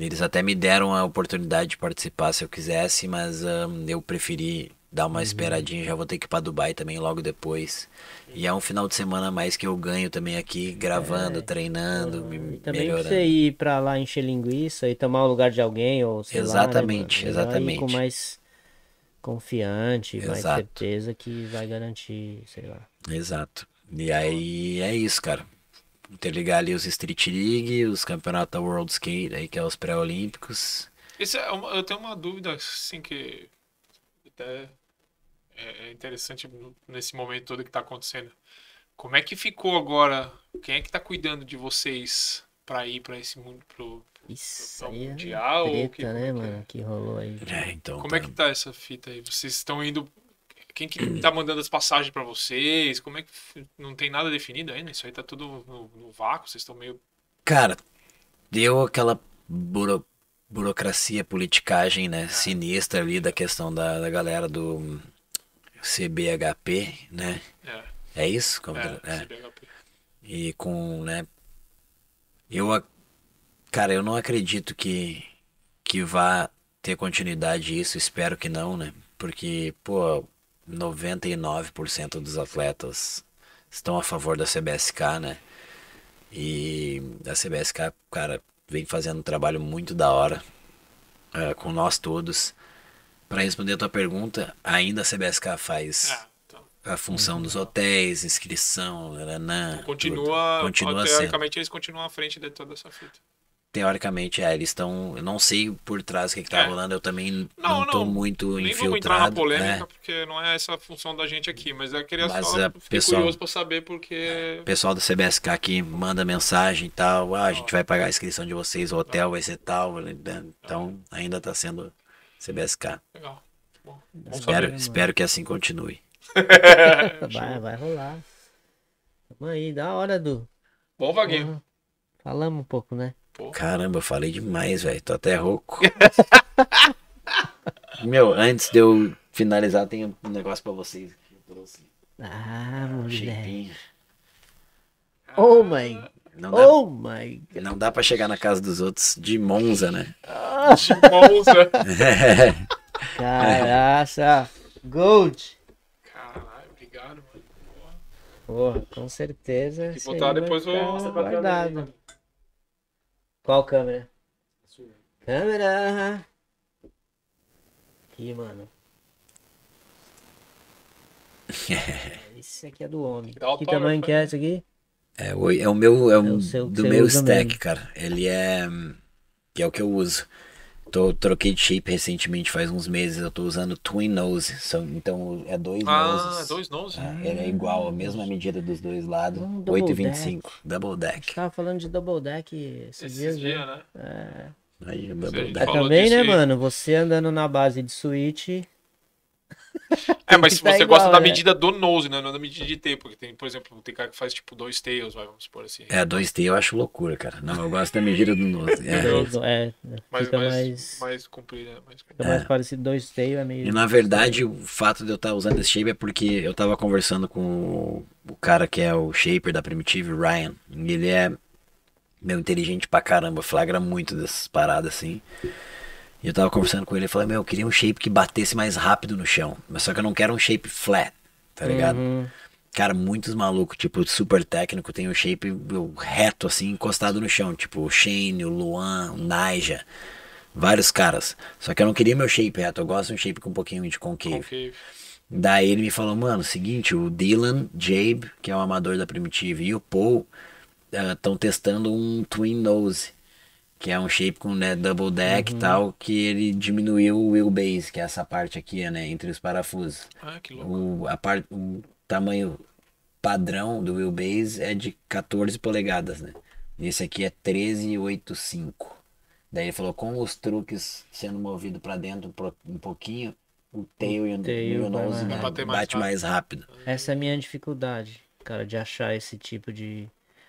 Eles até me deram a oportunidade de participar se eu quisesse, mas um, eu preferi dar uma uhum. esperadinha. Já vou ter que ir para Dubai também logo depois. E é um final de semana a mais que eu ganho também aqui, gravando, é. treinando, uhum. me e também melhorando. você ir para lá encher linguiça e tomar o lugar de alguém ou sei Exatamente, lá, né, exatamente. Com mais confiante, mais certeza que vai garantir, sei lá. Exato. E aí é isso, cara interligar ali os Street League, os campeonatos da World Skate, aí, que é os pré-olímpicos. É uma, eu tenho uma dúvida, assim, que até é, é interessante nesse momento todo que está acontecendo. Como é que ficou agora? Quem é que está cuidando de vocês para ir para esse mundo, pro, isso aí é mundial, treta, que... né, mano, que rolou aí. É, então, como é tá... é que tá essa fita aí? Vocês estão indo quem que tá mandando as passagens para vocês? Como é que. Não tem nada definido ainda? Isso aí tá tudo no, no vácuo, vocês estão meio. Cara, deu aquela buro, burocracia, politicagem, né? É. Sinistra ali da questão da, da galera do CBHP, né? É, é isso? Como é, é. CBHP. E com, né? Eu. Cara, eu não acredito que, que vá ter continuidade isso, espero que não, né? Porque, pô, 99% dos atletas estão a favor da CBSK, né? E a CBSK, cara, vem fazendo um trabalho muito da hora uh, com nós todos. Para responder a tua pergunta, ainda a CBSK faz ah, então. a função uhum. dos hotéis, inscrição, nanã, continua, continua teoricamente sendo. eles continuam à frente de toda essa fita teoricamente, é, eles estão. Eu não sei por trás o que, está é. rolando, eu também não, estou muito nem infiltrado. Vamos entrar na polêmica, né? porque não é essa a função da gente aqui, mas eu queria mas só. É, pessoal, curioso para saber porque. É, pessoal do CBSK aqui manda mensagem e tal. Ah, a gente vai pagar a inscrição de vocês, o hotel vai ser tal. Né? Então, ainda está sendo CBSK. Legal. Bom, espero, saber, né? espero que assim continue. vai, vai rolar. Tamo aí, da hora, do Bom, Vaguinho. Falamos um pouco, né? Porra. Caramba, eu falei demais, velho. Tô até rouco. Meu, antes de eu finalizar, tem um negócio pra vocês que eu trouxe. Ah, mulher. oh, ah, mãe. Não dá, oh my God. Não dá pra chegar na casa dos outros de Monza, né? Ah, de Monza. é. Caraca. Gold. Caralho, obrigado, mano. Porra, com certeza. Se tá botar depois eu... Guardado. Qual câmera? Sua. Câmera! Aqui, mano. Esse aqui é do homem. que tamanho que é esse aqui? É, o, é o meu, é, um, é o seu, do meu stack, cara. Ele é, que é o que eu uso. Tô, troquei de shape recentemente, faz uns meses. Eu tô usando Twin Nose. São, então é dois ah, noses. Ah, dois noses. é, é hum, igual, a mesma medida dos dois lados. Um 8,25. Double deck. Tava falando de double deck esses, esses dia, né? né? É. Aí, double deck. É também, né, aí. mano? Você andando na base de suíte. É, mas se você tá gosta da é. medida do nose, né? Não é da medida de T, porque tem, por exemplo, tem cara que faz tipo dois tails, vai, vamos supor assim. É, dois tails eu acho loucura, cara. Não, eu gosto da medida do nose. É, é, é mas, fica mais, mais, mais comprida. Né? Mais, mais parecido dois tails, é meio... E na verdade, o fato de eu estar tá usando esse shape é porque eu tava conversando com o cara que é o shaper da Primitive, Ryan. Ele é, meio inteligente pra caramba, flagra muito dessas paradas assim. E eu tava conversando com ele e falei, meu, eu queria um shape que batesse mais rápido no chão. Mas só que eu não quero um shape flat, tá ligado? Uhum. Cara, muitos malucos, tipo, super técnico, tem um shape reto, assim, encostado no chão. Tipo, o Shane, o Luan, o Naija, vários caras. Só que eu não queria meu shape reto, eu gosto de um shape com um pouquinho de concave. concave. Daí ele me falou, mano, seguinte, o Dylan, Jabe, que é o um amador da Primitive, e o Paul estão eh, uh, testando um Twin Nose que é um shape com né, double deck e uhum. tal, que ele diminuiu o wheelbase, que é essa parte aqui, né, entre os parafusos. Ah, que louco. O, a part, o tamanho padrão do wheelbase é de 14 polegadas, né? Esse aqui é 1385. Daí ele falou, com os truques sendo movido para dentro um pouquinho, o tail, o tail e o nose né, bate, mais, rápido. mais rápido. Essa é a minha dificuldade, cara, de achar esse tipo de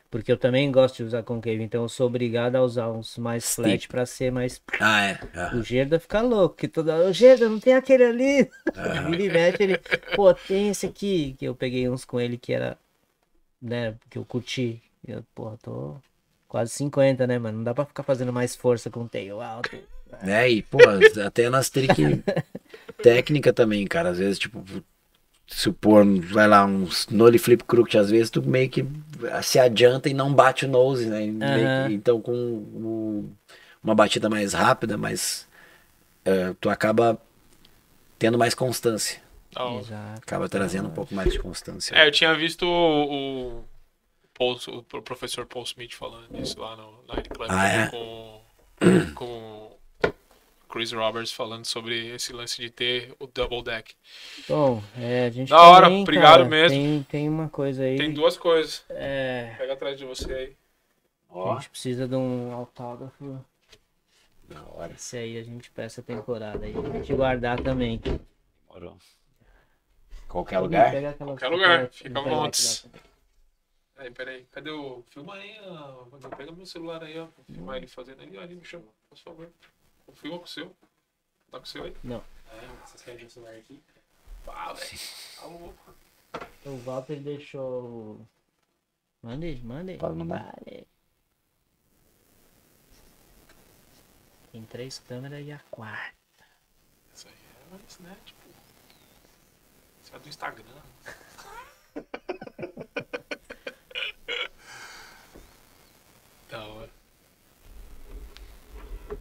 porque eu também gosto de usar concave, então eu sou obrigado a usar uns mais flat para ser mais. Ah, é. Ah. O Gerda fica louco, que toda hora. O Gerda, não tem aquele ali. Ah. ele mete ele. Pô, tem esse aqui, que eu peguei uns com ele que era. Né, que eu curti. Eu, pô tô quase 50, né, mano? Não dá pra ficar fazendo mais força com o tail alto. Né, e, pô, até nós teríamos que. Técnica também, cara. Às vezes, tipo, supor, vai lá, um nole flip crook, às vezes tu meio que se adianta e não bate o nose, né? Uhum. Que, então, com o, uma batida mais rápida, mas uh, tu acaba tendo mais constância. Oh. Acaba trazendo um pouco mais de constância. É, eu tinha visto o, o, Paul, o professor Paul Smith falando isso lá no Nightclub ah, é? com, com Chris Roberts falando sobre esse lance de ter o double deck. Bom, é, a gente. Da também, hora, cara, obrigado mesmo. Tem, tem uma coisa aí. Tem duas coisas. É. Pega atrás de você aí. Ó. A gente precisa de um autógrafo. Da hora. Esse aí a gente peça temporada aí. te guardar também. Demorou. Qualquer lugar? Qualquer lugar, fica à vontade. Peraí, peraí. Cadê o. Filma aí, ó. Pega meu celular aí, ó. Filma ele fazendo ali, ó. me no por favor. O Fui com o seu. Tá com o seu aí? Não. É, vocês querem ver o celular aqui? Ah, velho. Tá louco. O Walter deixou. Manda aí, manda aí. Pode mandar. Tem três câmeras e a quarta. Isso aí é mais, né? Tipo. Isso é do Instagram. da hora.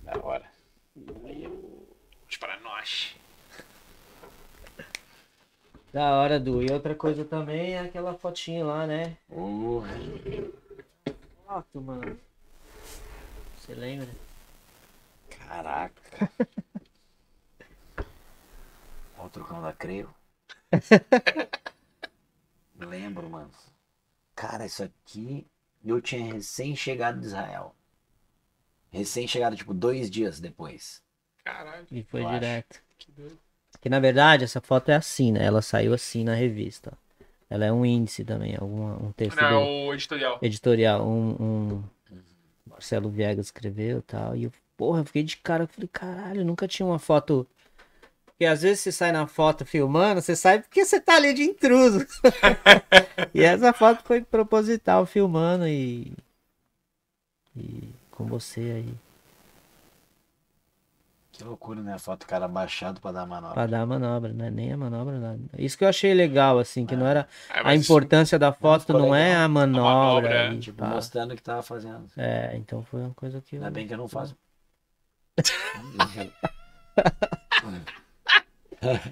Da hora. Yoshi. Da hora, do E outra coisa também é aquela fotinha lá, né? Porra. Foto, mano. Você lembra? Caraca. Olha o trocão da Creio. Lembro, mano. Cara, isso aqui eu tinha recém chegado de Israel. Recém chegado, tipo, dois dias depois. Caralho. E foi direto. Que doido. Que na verdade essa foto é assim, né? Ela saiu assim na revista. Ela é um índice também, algum um texto. Não, é dele. o editorial. Editorial. Um, um... Marcelo Viegas escreveu e tal. E eu, porra, eu fiquei de cara. Eu falei, caralho, nunca tinha uma foto. Porque às vezes você sai na foto filmando, você sai porque você tá ali de intruso. e essa foto foi proposital filmando e. E com você aí. Que loucura, né? A foto do cara baixado pra dar a manobra. Pra dar a manobra, né? Nem a manobra, nada. Isso que eu achei legal, assim, que é. não era. É, a importância da foto não, não é a manobra. A manobra é. tipo, pá. mostrando o que tava fazendo. É, então foi uma coisa que. Ainda eu... bem que eu não faço.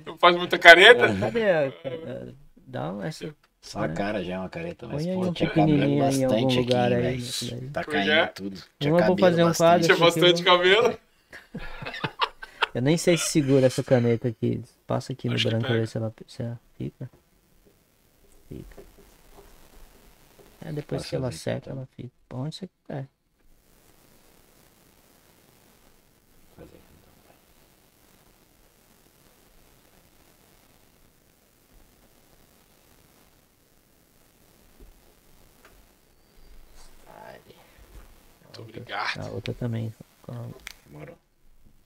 não faz muita careta? É, cadê a... Dá uma. Essa... Só a né? cara já é uma careta, mas pô, tinha cabelo bastante aqui, aí Tá caindo tudo. Tinha eu vou fazer um bastante. quadro. Tinha bastante cabelo. Eu nem sei se segura essa caneta aqui. Passa aqui Acho no branco ver se ela, se ela fica. Fica. É, depois Passa que ela seca, então. ela fica. Pra onde você quer. Muito então, obrigado. A outra também. Demorou.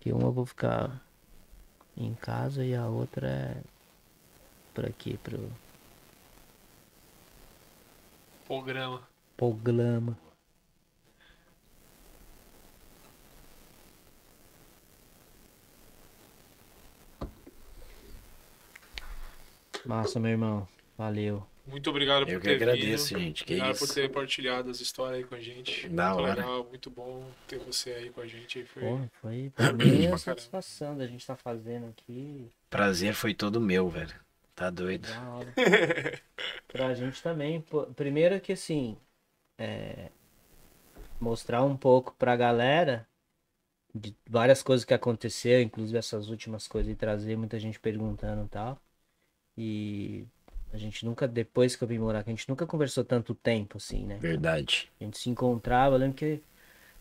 Que uma eu vou ficar em casa e a outra é por aqui, pro. Programa. Programa. Massa, meu irmão. Valeu. Muito obrigado eu por ter agradeço, vindo. gente. Que obrigado isso. por ter partilhado as histórias aí com a gente. Da muito hora. Legal, muito bom ter você aí com a gente. Foi, Porra, foi pra mim é satisfação da gente estar tá fazendo aqui. Prazer foi todo meu, velho. Tá doido. Da hora. pra gente também. Primeiro que assim. É... Mostrar um pouco pra galera de várias coisas que aconteceram inclusive essas últimas coisas, e trazer muita gente perguntando e tal. E a gente nunca, depois que eu vim morar aqui, a gente nunca conversou tanto tempo, assim, né? Verdade. A gente se encontrava, eu lembro que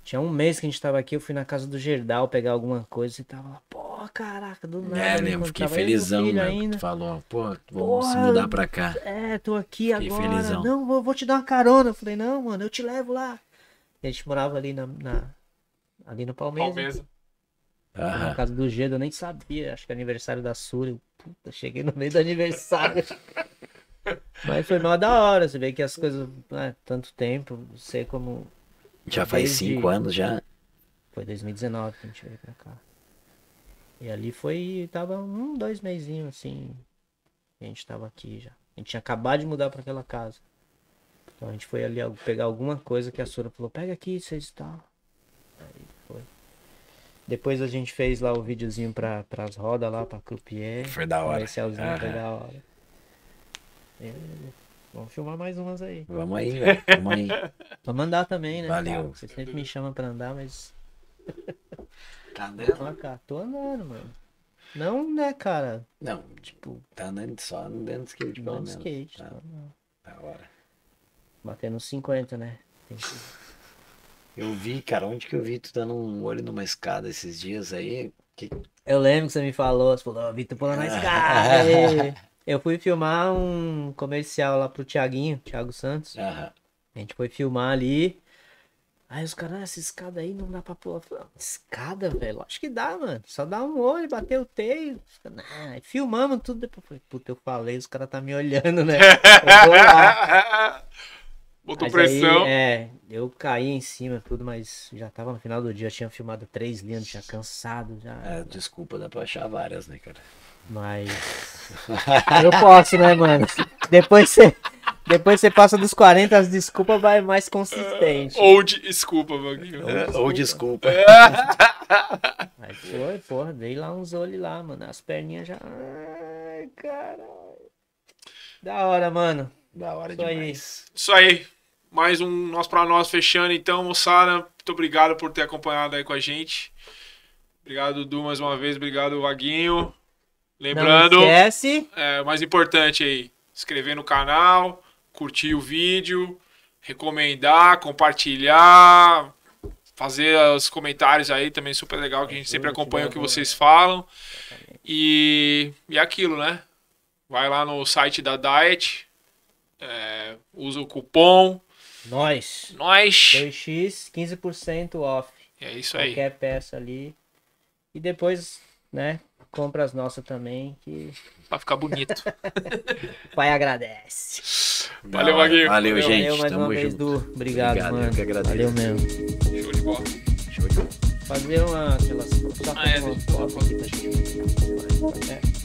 tinha um mês que a gente tava aqui, eu fui na casa do Gerdal pegar alguma coisa e tava lá, pô, caraca, do nada. É, lembro, fiquei tava felizão, né? Ainda. Tu falou, pô, vamos Porra, se mudar pra cá. É, tô aqui fiquei agora. Felizão. Não, vou, vou te dar uma carona. Eu falei, não, mano, eu te levo lá. E a gente morava ali na. na ali no Palmeiras. Né? Palmeiras. Na casa do Gedo, eu nem sabia. Acho que é aniversário da Sura. puta, cheguei no meio do aniversário. Mas foi mó da hora, você vê que as coisas. Né, tanto tempo, não sei como. Já faz Desde... cinco anos já? Foi 2019 que a gente veio pra cá. E ali foi. Tava um, dois meizinhos assim. a gente tava aqui já. A gente tinha acabado de mudar para aquela casa. Então a gente foi ali pegar alguma coisa que a Sura falou: pega aqui, vocês estão. Aí foi. Depois a gente fez lá o videozinho pra, pras rodas lá, pra Croupier. Foi da hora. foi da hora. É, vamos filmar mais umas aí. Vamos aí, velho. Vamos aí. Vamos andar também, né? Valeu. Você sempre me chama pra andar, mas. Tá andando? Tô, cá. tô andando, mano. Não, né, cara? Não. Tipo. Tá andando só andando de skate, pelo menos. skate, tá. Tá da hora. Tá, Batendo 50, né? Tem que... Eu vi, cara, onde que eu vi tu dando um olho numa escada esses dias aí? Que... Eu lembro que você me falou, você falou, oh, Vitor pulando na ah. escada. Eu fui filmar um comercial lá pro Tiaguinho, Thiago Santos. Aham. A gente foi filmar ali. Aí os caras, ah, essa escada aí não dá pra pular. Falei, ah, escada, velho? Acho que dá, mano. Só dá um olho, bater o teio. Nah, filmamos tudo depois. Falei, puta, eu falei, os caras tá me olhando, né? Eu vou lá. Botou mas pressão. Aí, é, eu caí em cima tudo, mas já tava no final do dia, eu tinha filmado três linhas, tinha cansado já. É, desculpa, dá pra achar várias, né, cara? Mas. Eu posso, né, mano? Depois você. Depois você passa dos 40, as desculpas vai mais consistente. Ah, ou de desculpa, Maguinho. É, ou desculpa. É. Mas foi, porra, dei lá uns olhos lá, mano. As perninhas já. Ai, caralho. Da hora, mano. Da hora demais. Isso aí. Mais um Nós Pra Nós fechando, então, moçada. Muito obrigado por ter acompanhado aí com a gente. Obrigado, Dudu, mais uma vez. Obrigado, Vaguinho. Lembrando, Não esquece. é, o mais importante aí, inscrever no canal, curtir o vídeo, recomendar, compartilhar, fazer os comentários aí também, super legal, que a gente sempre acompanha o que vocês né? falam. E, e é aquilo, né? Vai lá no site da Diet, é, usa o cupom. Nós. Nós. 2x, 15% off. É isso aí. Qualquer peça ali. E depois, né? compra as nossas também. Que... Pra ficar bonito. Pai agradece. Valeu, Maguinho. Valeu, valeu, gente. Valeu mais Tamo uma junto. vez, Du. Obrigado, Obrigado mano. que agradeço. Valeu mesmo. Show de bola. Show de bola. Fazer uma, aquelas. ah, é, uma foto aqui gente. Tá